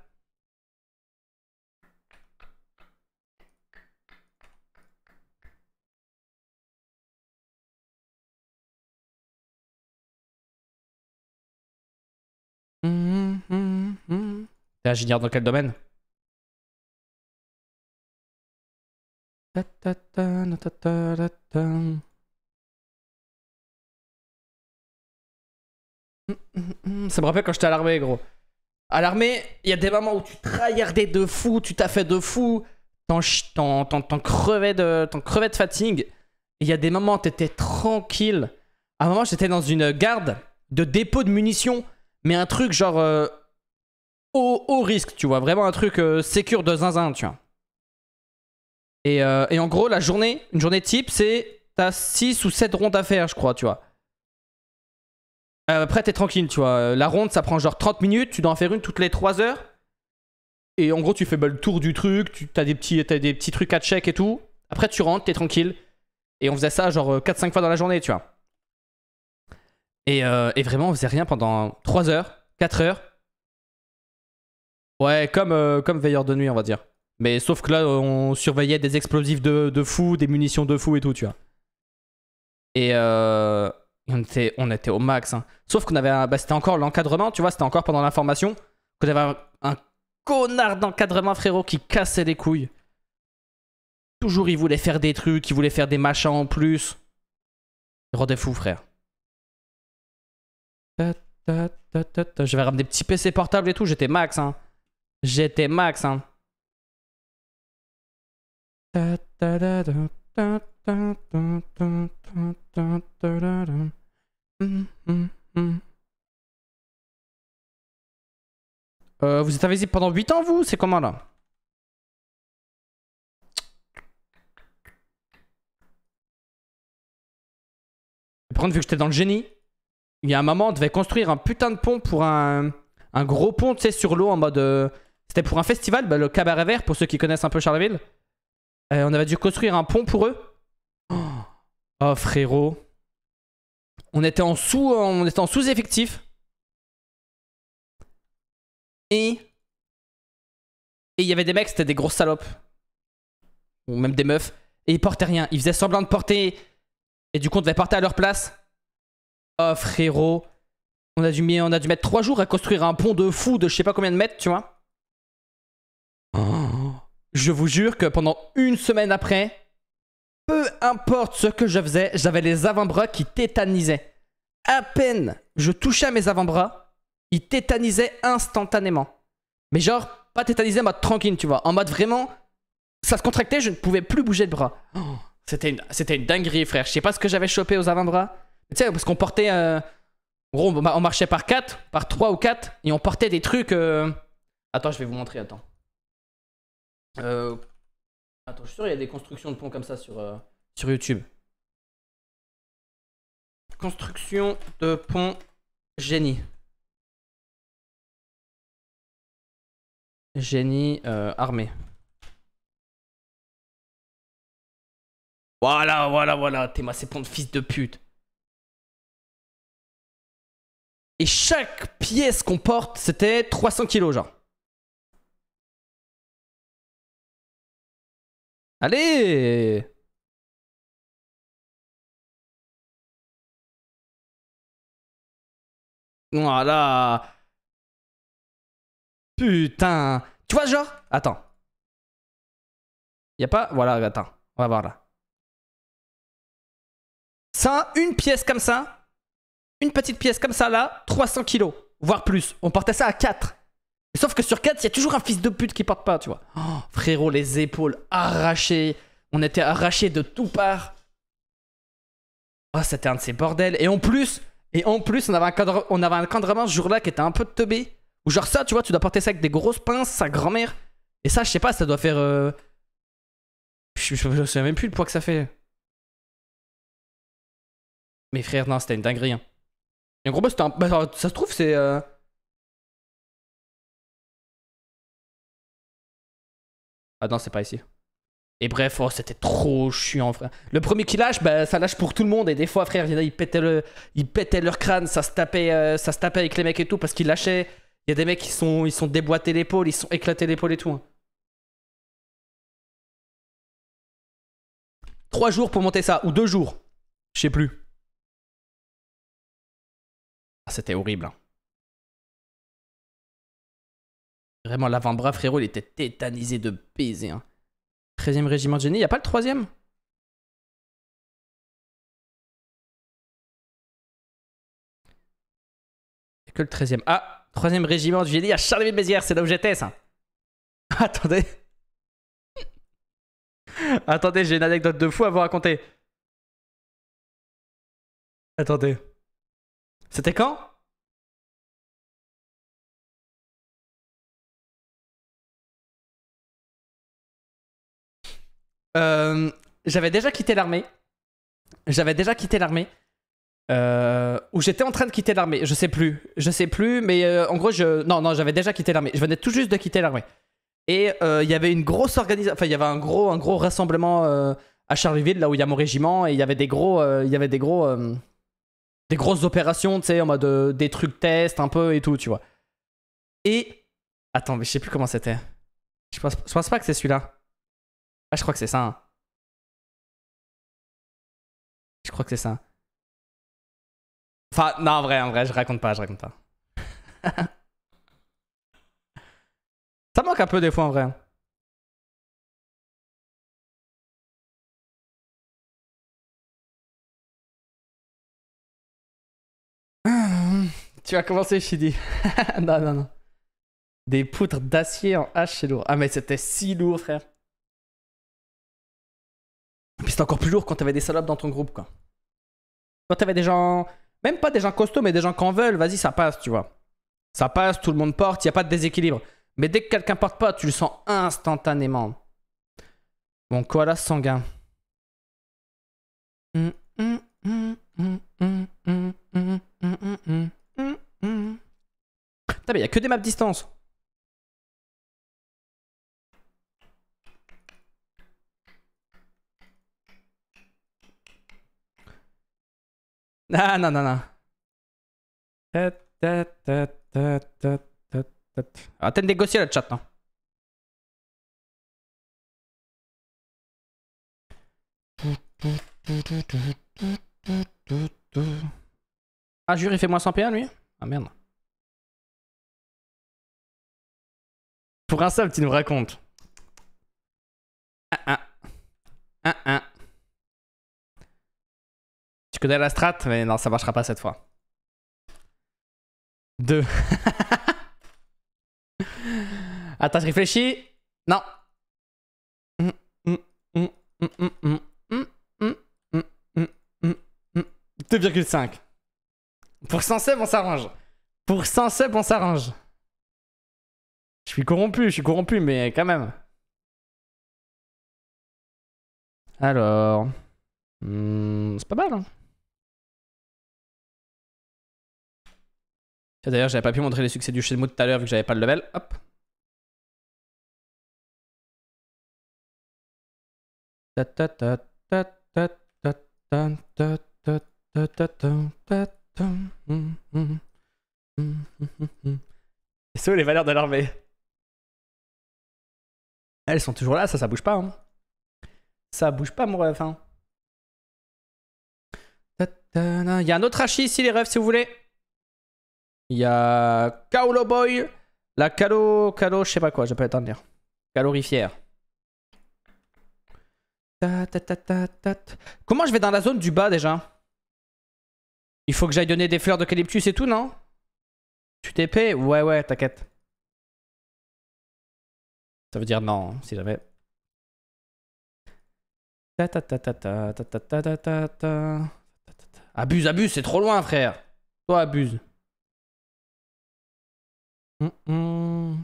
ingénieur dans quel domaine Ça me rappelle quand j'étais à l'armée, gros. À l'armée, il y a des moments où tu tryhardais de fou, tu t'as fait de fou, t'en crevais, de, crevais de fatigue. Il y a des moments où t'étais tranquille. À un moment, j'étais dans une garde de dépôt de munitions, mais un truc genre euh, au risque, tu vois. Vraiment un truc euh, secure de zinzin, tu vois. Euh, et, en gros, la journée, une journée type, c'est t'as 6 ou 7 rondes à faire, je crois, tu vois. Euh, après, t'es tranquille, tu vois. La ronde, ça prend genre 30 minutes, tu dois en faire une toutes les 3 heures. Et en gros, tu fais bah, le tour du truc, tu as des, petits, des petits trucs à check et tout. Après, tu rentres, t'es tranquille. Et on faisait ça genre 4-5 fois dans la journée, tu vois. Et, et, vraiment, on faisait rien pendant 3 heures, 4 heures. Ouais, comme, euh, comme veilleur de nuit, on va dire. Mais sauf que là, on surveillait des explosifs de, de fou, des munitions de fou et tout, tu vois. Et euh, on, était, on était au max. Hein. Sauf qu'on avait bah, c'était encore l'encadrement, tu vois, c'était encore pendant l'information qu'on avait un, connard d'encadrement, frérot, qui cassait les couilles. Toujours, il voulait faire des trucs, il voulait faire des machins en plus. Il rendait fou, frère. Je vais ramener des petits PC portables et tout, j'étais max, hein. J'étais Max, hein. Euh, vous êtes invisible pendant 8 ans, vous C'est comment là Par contre, vu que j'étais dans le génie, il y a un moment, on devait construire un putain de pont pour un, un gros pont, tu sais, sur l'eau en mode. Euh, c'était pour un festival, bah, le Cabaret Vert, pour ceux qui connaissent un peu Charleville. Euh, on avait dû construire un pont pour eux. Oh, oh frérot. On était en sous, sous-effectif. Et et il y avait des mecs, c'était des grosses salopes ou même des meufs et ils portaient rien, ils faisaient semblant de porter et du coup on devait porter à leur place. Oh frérot, on a dû, on a dû mettre trois jours à construire un pont de fou de je sais pas combien de mètres, tu vois. Oh. Je vous jure que pendant une semaine après, peu importe ce que je faisais, j'avais les avant-bras qui tétanisaient. À peine je touchais mes avant-bras, ils tétanisaient instantanément. Mais genre, pas tétanisé en mode tranquille, tu vois. En mode vraiment, ça se contractait, je ne pouvais plus bouger de bras. Oh. c'était une, dinguerie, frère. Je sais pas ce que j'avais chopé aux avant-bras. Tu sais, parce qu'on portait. Euh, on marchait par 4, par 3 ou 4, et on portait des trucs. Euh, attends, je vais vous montrer, attends. Euh, attends, je suis sûr, il y a des constructions de ponts comme ça sur, euh, sur YouTube. Construction de pont génie. Génie armée. Euh, armé. Voilà, voilà, voilà, t'es ma pont de fils de pute. Et chaque pièce qu'on porte, c'était 300 kilos, genre. Allez Voilà Putain Tu vois genre Attends. Y a pas... Voilà, attends. On va voir là. Ça, une pièce comme ça. Une petite pièce comme ça là. 300 kilos. Voire plus. On portait ça à 4. Sauf que sur 4, il y a toujours un fils de pute qui porte pas, tu vois. Oh, frérot, les épaules arrachées. On était arrachés de tout parts. Oh, c'était un de ces bordels. Et en plus, et en plus on, avait un cadre, on avait un ce jour-là qui était un peu teubé. Ou genre ça, tu vois, tu dois porter ça avec des grosses pinces, sa grand-mère. Et ça, je sais pas, ça doit faire... Euh, je, sais même plus le poids que ça fait. Mais frère, non, c'était une dinguerie. Hein. gros, bah, un... Bah, ça se trouve, c'est... Euh, Ah non, c'est pas ici. Et bref, oh, c'était trop chiant, frère. Le premier qui lâche, bah, ça lâche pour tout le monde. Et des fois, frère, il y ils pétaient, leur crâne, ça se, tapait, euh, ça se tapait avec les mecs et tout, parce qu'ils lâchaient. Il y a des mecs qui sont, ils sont déboîtés l'épaule, ils sont éclatés l'épaule et tout. Hein. Trois jours pour monter ça, ou deux jours. Je sais plus. Ah, c'était horrible. Hein. Vraiment, l'avant-bras, frérot, il était tétanisé de baiser. 13e hein. régiment de génie, il a pas le 3e que le 13e. Ah, 3e régiment de génie à Charleville-Mézières, c'est là où j'étais, ça. *laughs* Attendez. *laughs* Attendez, j'ai une anecdote de fou à vous raconter. Attendez. C'était quand Euh, j'avais déjà quitté l'armée. J'avais déjà quitté l'armée. Euh, où j'étais en train de quitter l'armée, je sais plus, je sais plus, mais euh, en gros, je... non, non, j'avais déjà quitté l'armée, je venais tout juste de quitter l'armée. Et euh, il y avait une grosse organisation, enfin, il y avait un gros, un gros rassemblement à Charleville, là où il y a mon régiment, et il y avait des gros, il y avait des gros, des grosses opérations, tu sais, en mode des trucs tests, un peu et tout, tu vois. Et attends, mais je sais plus comment c'était. je pense pas que c'est celui-là. Ah, je crois que c'est ça. Hein. Je crois que c'est ça. Enfin, non, en vrai, en vrai, je raconte pas, je raconte pas. *laughs* ça manque un peu des fois, en vrai. *laughs* Tu as commencé, Chidi. *laughs* non, non, non. Des poutres d'acier en hache, c'est lourd. Ah, mais c'était si lourd, frère. Puis encore plus lourd quand t'avais des salopes dans ton groupe, quoi. Quand t'avais des gens, même pas des gens costauds, mais des gens qu'en veulent, vas-y, ça passe, tu vois. Ça passe, tout le monde porte, il n'y a pas de déséquilibre. Mais dès que quelqu'un porte pas, tu le sens instantanément. Bon, là, sanguin. Mm y a que des maps distance. Ah, non, non, non. Arrêtez de négocier le chat, non Ah, jure, il fait moins 100 PA, lui Ah, merde. Pour un seul, tu nous racontes. Ah, ah. Ah, ah connais la strat, mais non, ça marchera pas cette fois. 2. *laughs* Attends, je réfléchis. Non. 2,5. Pour 100 on s'arrange. Pour 100 on s'arrange. Je suis corrompu, je suis corrompu, mais quand même. Alors. Hmm, c'est pas mal, hein. D'ailleurs, j'avais pas pu montrer les succès du Shenmue tout à l'heure vu que j'avais pas le level. Hop. C'est les valeurs de l'armée Elles sont toujours là, ça, ça bouge pas. Hein. Ça bouge pas, mon ref. Il y a un autre hachis ici, les refs, si vous voulez. Il y a Kaolo Boy, la Calo, Calo, je sais pas quoi, je peux pas dire. Calorifière. Comment je vais dans la zone du bas déjà Il faut que j'aille donner des fleurs d'eucalyptus et tout, non Tu payé Ouais, ouais, t'inquiète. Ça veut dire non, si jamais. Abuse, abuse, c'est trop loin, frère. Toi, abuse. Attends,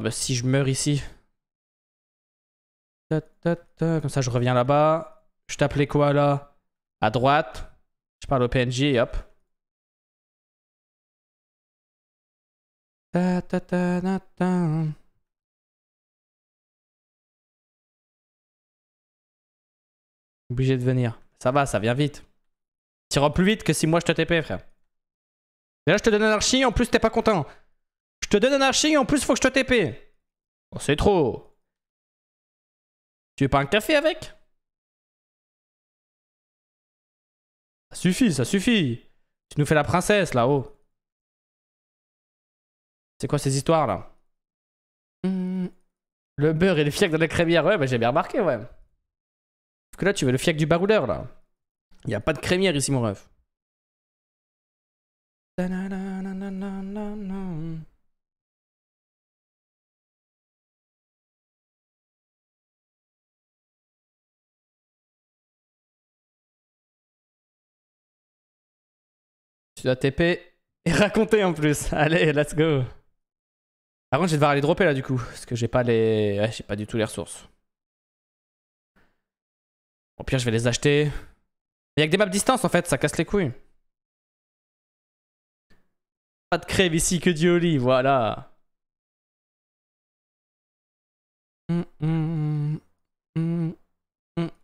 mais bah, si je meurs ici. Comme ça, je reviens là-bas. Je t'appelais quoi là à droite. Je parle au PNJ hop. Obligé de venir. Ça va, ça vient vite. iras plus vite que si moi je te TP, frère là je te donne un anarchie, en plus, t'es pas content. Je te donne un anarchie, en plus, faut que je te TP. Oh, c'est trop. Tu veux pas un café avec Ça suffit, ça suffit. Tu nous fais la princesse là-haut. C'est quoi ces histoires là hmm. Le beurre et le fiac dans la crémière. Ouais, bah j'ai bien remarqué, ouais. Parce que là, tu veux le fiac du baroudeur là. Il n'y a pas de crémière ici, mon ref. Tu dois TP et *laughs* raconter en plus. Allez, let's go. Par contre, je vais devoir aller dropper là du coup, parce que j'ai pas les, j'ai pas du tout les ressources. Au pire, je vais les acheter. Il y a que des maps distance en fait, ça casse les couilles. Pas de crème ici, que du voilà. Hum, hum,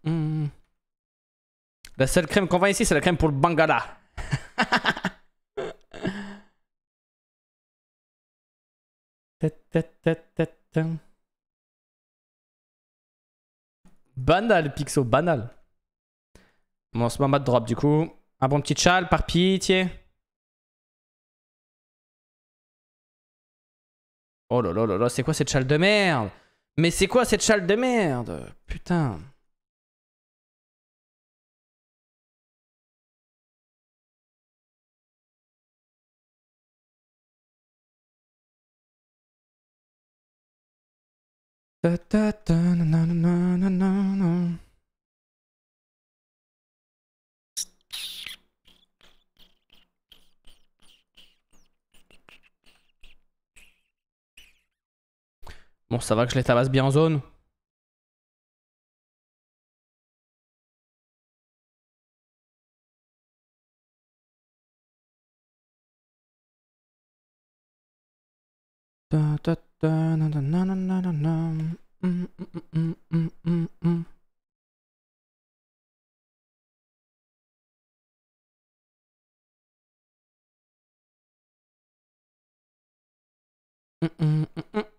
hum, la seule crème qu'on vend ici, c'est la crème pour le Bangala. *laughs* banal, Pixo, banal. Bon, c'est ma mat drop du coup. Un bon petit chal, par pitié. Oh là là là c'est quoi cette chale de merde Mais c'est quoi cette chale de merde Putain. Ta ta ta, Bon, ça va que je les tabasse bien en zone. Mm, mm,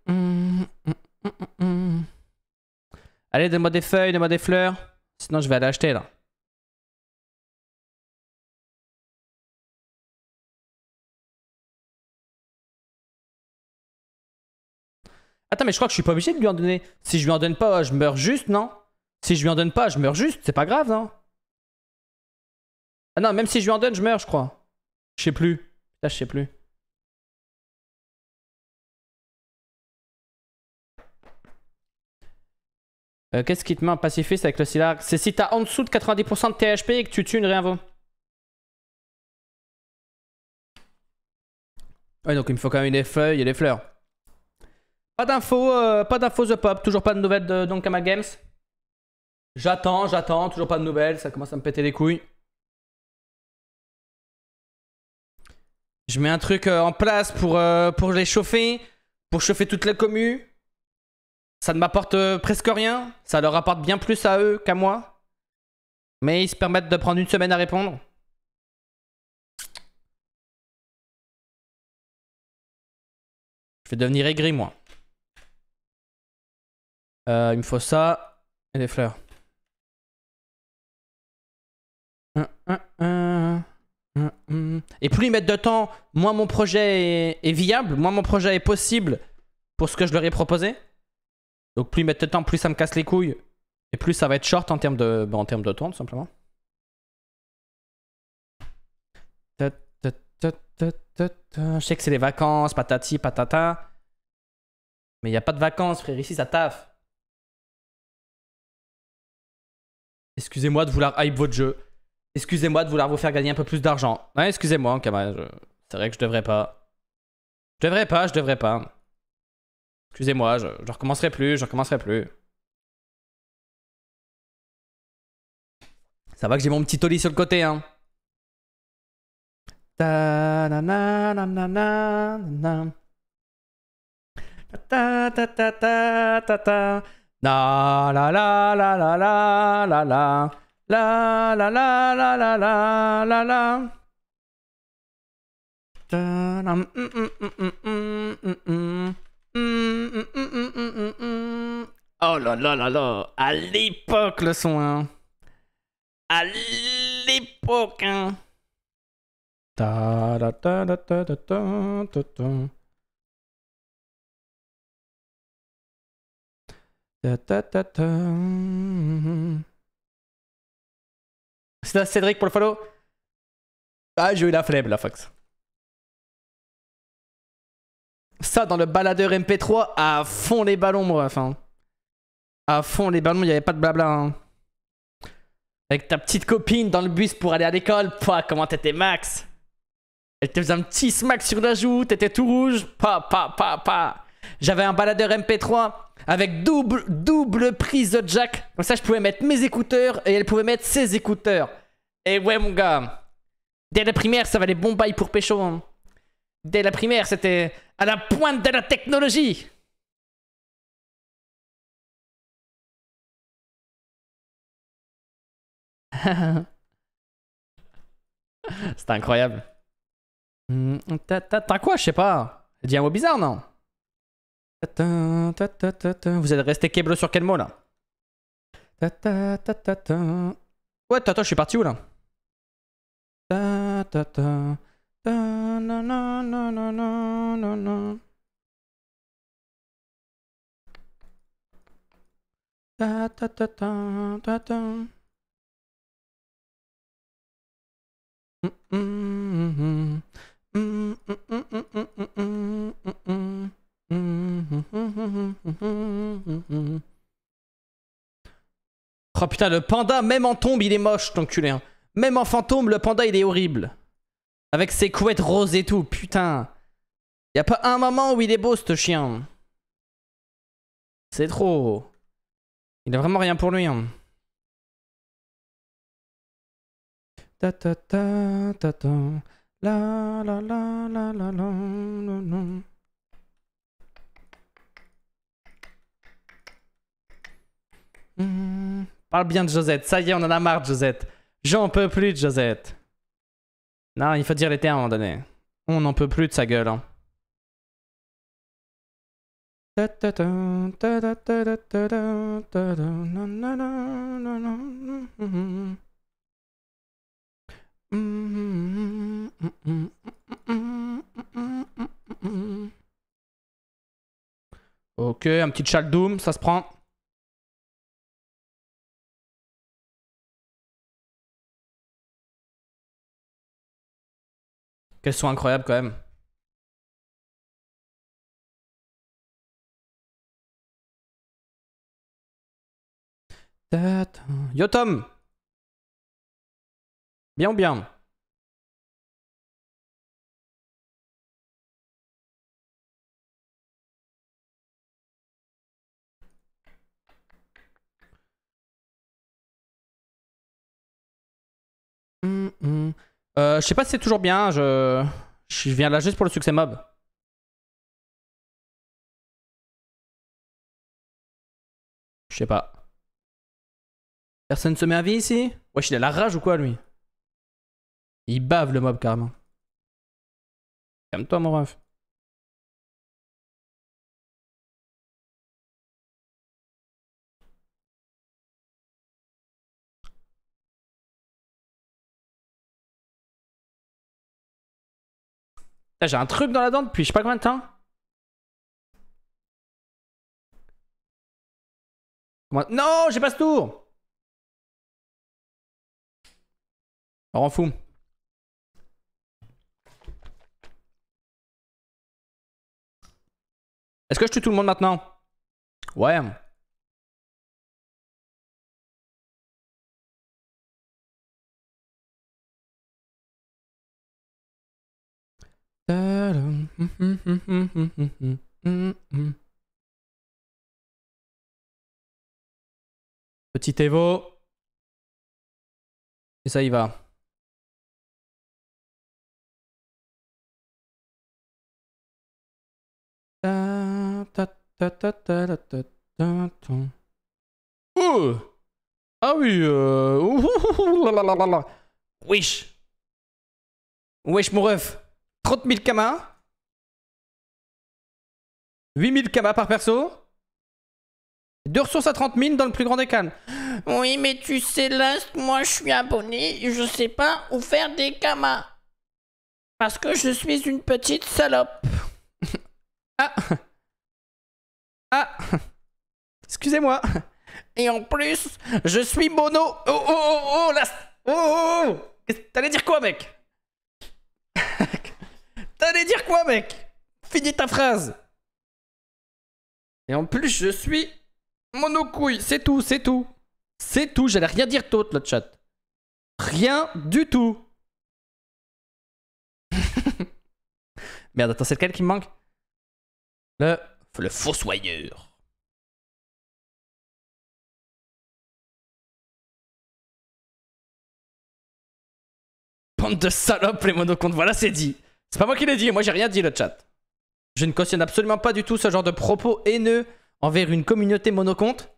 mm, Allez, donne-moi des feuilles, donne-moi des fleurs. Sinon, je vais aller acheter là. Attends, mais je crois que je suis pas obligé de lui en donner. Si je lui en donne pas, je meurs juste, non Si je lui en donne pas, je meurs juste, c'est pas grave, non Ah non, même si je lui en donne, je meurs, je crois. Je sais plus. Là, je sais plus. Euh, qu'est-ce qui te met en pacifiste avec le SILAR C'est si t'as en dessous de 90% de THP et que tu tues une réinvo. Ouais, donc il me faut quand même les feuilles et les fleurs. Pas d'infos, euh, pas d'infos The Pop, toujours pas de nouvelles de Donkama Games. J'attends, j'attends, toujours pas de nouvelles, ça commence à me péter les couilles. Je mets un truc euh, en place pour, pour les chauffer, pour chauffer toute la commu. Ça ne m'apporte euh, presque rien. Ça leur apporte bien plus à eux qu'à moi. Mais ils se permettent de prendre une semaine à répondre. Je vais devenir aigri, moi. Euh, il me faut ça et les fleurs. Hein, hein, hein, et plus ils mettent de temps, moins mon projet est viable, moins mon projet est possible pour ce que je leur ai proposé. Donc plus ils mettent de temps, plus ça me casse les couilles. Et plus ça va être short en termes de, bah, en termes de temps, tout simplement. Je sais que c'est les vacances, patati, patata. Mais il n'y a pas de vacances, frère. Ici, ça taf. Excusez-moi de vouloir hype votre jeu. Excusez-moi de vouloir vous faire gagner un peu plus d'argent. Ouais, excusez-moi, camarade. C'est vrai que je devrais pas. Je devrais pas, je devrais pas. Excusez-moi, je, recommencerai plus, je recommencerai plus. Ça va que j'ai mon petit Oli sur le côté, hein. Ta na na na na na Ta ta ta La la la la la la la la. La la la oh là là là là, à l'époque le son, hein. À l'époque, hein. Ta da ta da ta da ta ta ta. ta, ta, ta. C'est Cédric pour le follow. Ah, j'ai eu la flemme, la fax. ça dans le baladeur MP3 à fond les ballons, moi. Enfin, à fond les ballons, il n'y avait pas de blabla. Hein. Avec ta petite copine dans le bus pour aller à l'école, pas comment t'étais max. Elle te faisait un petit smack sur la joue, t'étais tout rouge, Pa pa pa pa. J'avais un baladeur MP3 avec double, double prise de jack. Comme ça, je pouvais mettre mes écouteurs et elle pouvait mettre ses écouteurs. Et ouais, mon gars. Dès la primaire, ça valait bon bail pour pécho. Hein. Dès la primaire, c'était à la pointe de la technologie. *laughs* C'est incroyable. Hmm, t'as quoi, je sais pas. dit un mot bizarre, non Vous êtes resté québécois sur quel mot là Ouais, attends, je suis parti où là Oh putain, le panda, même en tombe, il est moche, ton culé. Hein. Même en fantôme, le panda, il est horrible. Avec ses couettes roses et tout, putain. Y a pas un moment où il est beau, ce chien. C'est trop. Il a vraiment rien pour lui. Parle bien de Josette. Ça y est, on en a marre de Josette. J'en peux plus de Josette. Non, il faut dire les termes à un moment donné. On n'en peut plus de sa gueule. Hein. Ok, un petit doom, ça se prend. qu'elles sont incroyables quand même. Yo Tom Bien ou bien mm, mm. Euh, je sais pas si c'est toujours bien. Je... viens là juste pour le succès mob. Je sais pas. Personne se met à vie ici Wesh, il a la rage ou quoi, lui Il bave le mob carrément. Calme-toi, mon ref. J'ai un truc dans la dent depuis je sais pas combien de temps. Non, j'ai pas ce tour On rend fou. Est-ce que je tue tout le monde maintenant Ouais. Petit Evo. Et ça y va. Oh ah oui, euh... Wesh. Wesh mon ref. 30 000 kamas. 8 000 kamas par perso. Deux ressources à 30 000 dans le plus grand des cannes. Oui, mais tu sais, là, moi, je suis abonné, je sais pas où faire des camas, Parce que je suis une petite salope. *laughs* ah Ah *laughs* Excusez-moi. Et en plus, je suis mono. Oh oh oh oh Oh oh, oh T'allais dire quoi, mec T'allais dire quoi, mec Finis ta phrase Et en plus, je suis monocouille. C'est tout, c'est tout. C'est tout, j'allais rien dire d'autre, le chat. Rien du tout. *laughs* Merde, attends, c'est lequel qui me manque Le... Le fossoyeur. Bande de salopes, les monocontes, voilà, c'est dit. C'est pas moi qui l'ai dit, moi j'ai rien dit le chat. Je ne cautionne absolument pas du tout ce genre de propos haineux envers une communauté monocompte.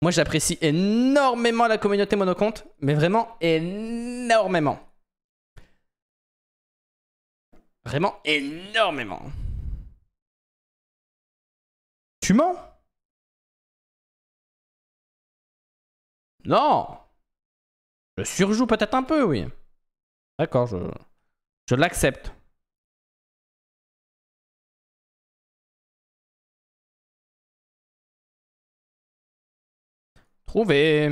Moi j'apprécie énormément la communauté monocompte, mais vraiment énormément. Vraiment énormément. Tu mens Non Je surjoue peut-être un peu, oui. D'accord, je, je l'accepte. Trouver.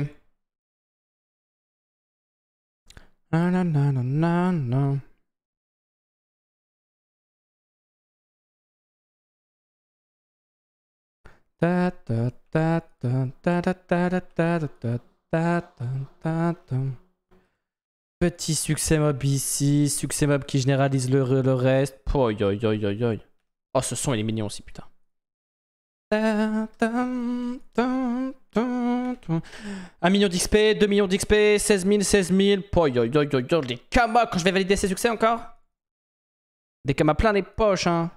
Ta Petit succès mob ici, succès mob qui généralise le, reste. Oh, oh, ce son il est mignon aussi, putain. 1 million d'XP, 2 millions d'XP, 16 000, 16 000. Poi, yo, yo, yo, yo, les kamas quand je vais valider ces succès encore. Des kamas plein les poches, hein.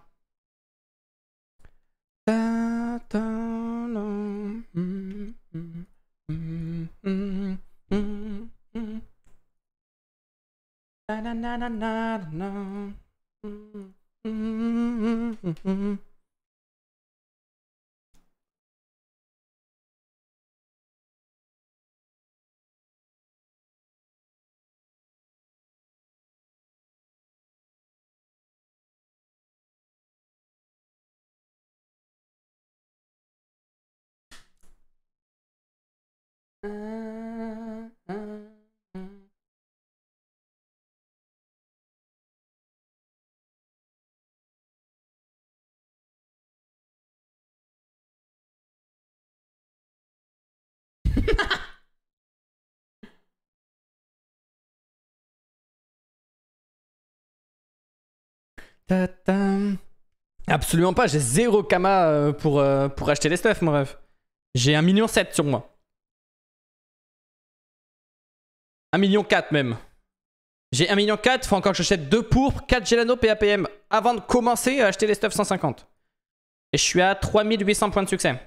Absolument pas, j'ai zéro kama euh, pour, euh, pour acheter les stuffs. mon ref. J'ai un million sur moi. 1 million 4 même. J'ai 1 million 4, faut encore que j'achète 2 pour 4 Gelano PAPM avant de commencer à acheter les stuff 150. Et je suis à 3800 points de succès.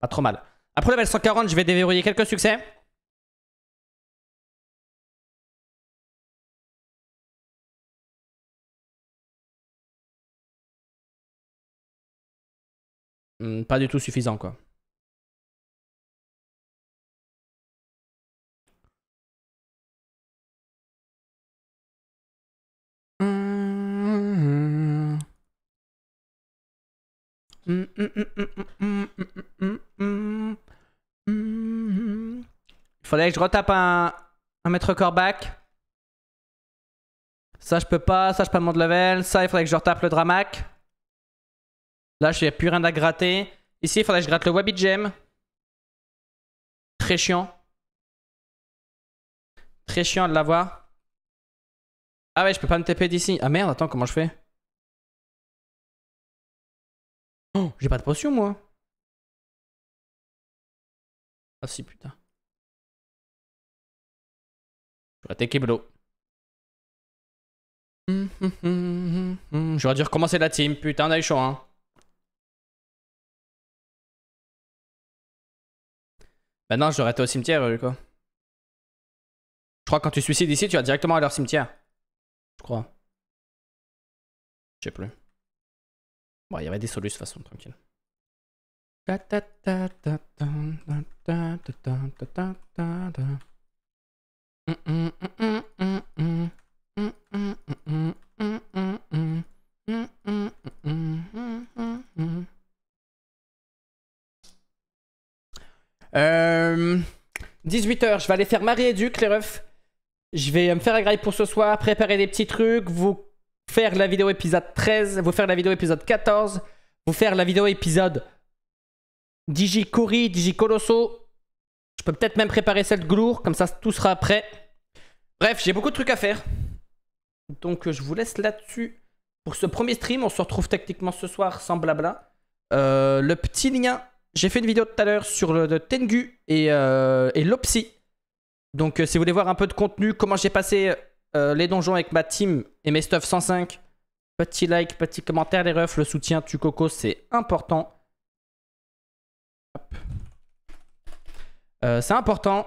Pas trop mal. Après level 140, je vais déverrouiller quelques succès. Hmm, pas du tout suffisant quoi. Il faudrait que je retape un, un maître corbac. Ça, je peux pas. Ça, je peux pas de level. Ça, il faudrait que je retape le dramac. Là, j'ai plus rien à gratter. Ici, il faudrait que je gratte le Wabi Gem. Très chiant. Très chiant de l'avoir. Ah ouais, je peux pas me taper d'ici. Ah merde, attends, comment je fais Oh, j'ai pas de potion, moi. Ah si, putain. Je vais attaquer hum, hum, hum, J'aurais dû recommencer la team, putain, on a eu chaud, hein. Maintenant bah non, je devrais au cimetière, quoi. Euh, je crois que quand tu suicides ici, tu vas directement à leur cimetière. Je crois. Je sais plus. Bon, il y avait des solutions de façon, tranquille. 18h, je vais aller faire Marie et Duc, les refs. Je vais me faire un pour ce soir, préparer des petits trucs, vous faire la vidéo épisode 13, vous faire la vidéo épisode 14, vous faire la vidéo épisode Digi Cory, Digi Colosso. Je peux peut-être même préparer celle Glour, comme ça tout sera prêt. Bref, j'ai beaucoup de trucs à faire. Donc euh, je vous laisse là-dessus pour ce premier stream. On se retrouve techniquement ce soir sans blabla. Euh, le petit lien, j'ai fait une vidéo tout à l'heure sur le Tengu et, euh, l'Opsy. Donc euh, si vous voulez voir un peu de contenu, comment j'ai passé euh, les donjons avec ma team et mes stuff 105. Petit like, petit commentaire, les refs, le soutien, tu coco, c'est important. Euh, c'est important.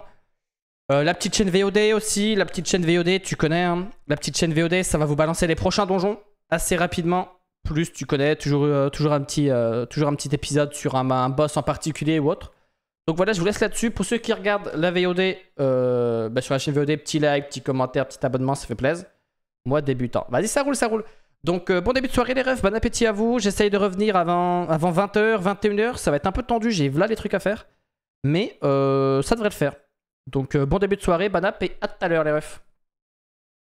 Euh, la petite chaîne VOD aussi, la petite chaîne VOD, tu connais. Hein. la petite chaîne VOD, ça va vous balancer les prochains donjons assez rapidement. Plus tu connais, toujours, toujours, un, petit, toujours un petit épisode sur un boss en particulier ou autre. Donc voilà, je vous laisse là-dessus. Pour ceux qui regardent la VOD, euh, bah, sur la chaîne VOD, petit like, petit commentaire, petit abonnement, ça fait plaisir. Moi, débutant. Vas-y, ça roule, ça roule. Donc euh, bon début de soirée les refs, bon appétit à vous. J'essaye de revenir avant, avant 20h, 21h. Ça va être un peu tendu, j'ai là les trucs à faire. Mais euh, ça devrait le faire. Donc bon début de soirée, bon appétit. et à tout à l'heure les refs.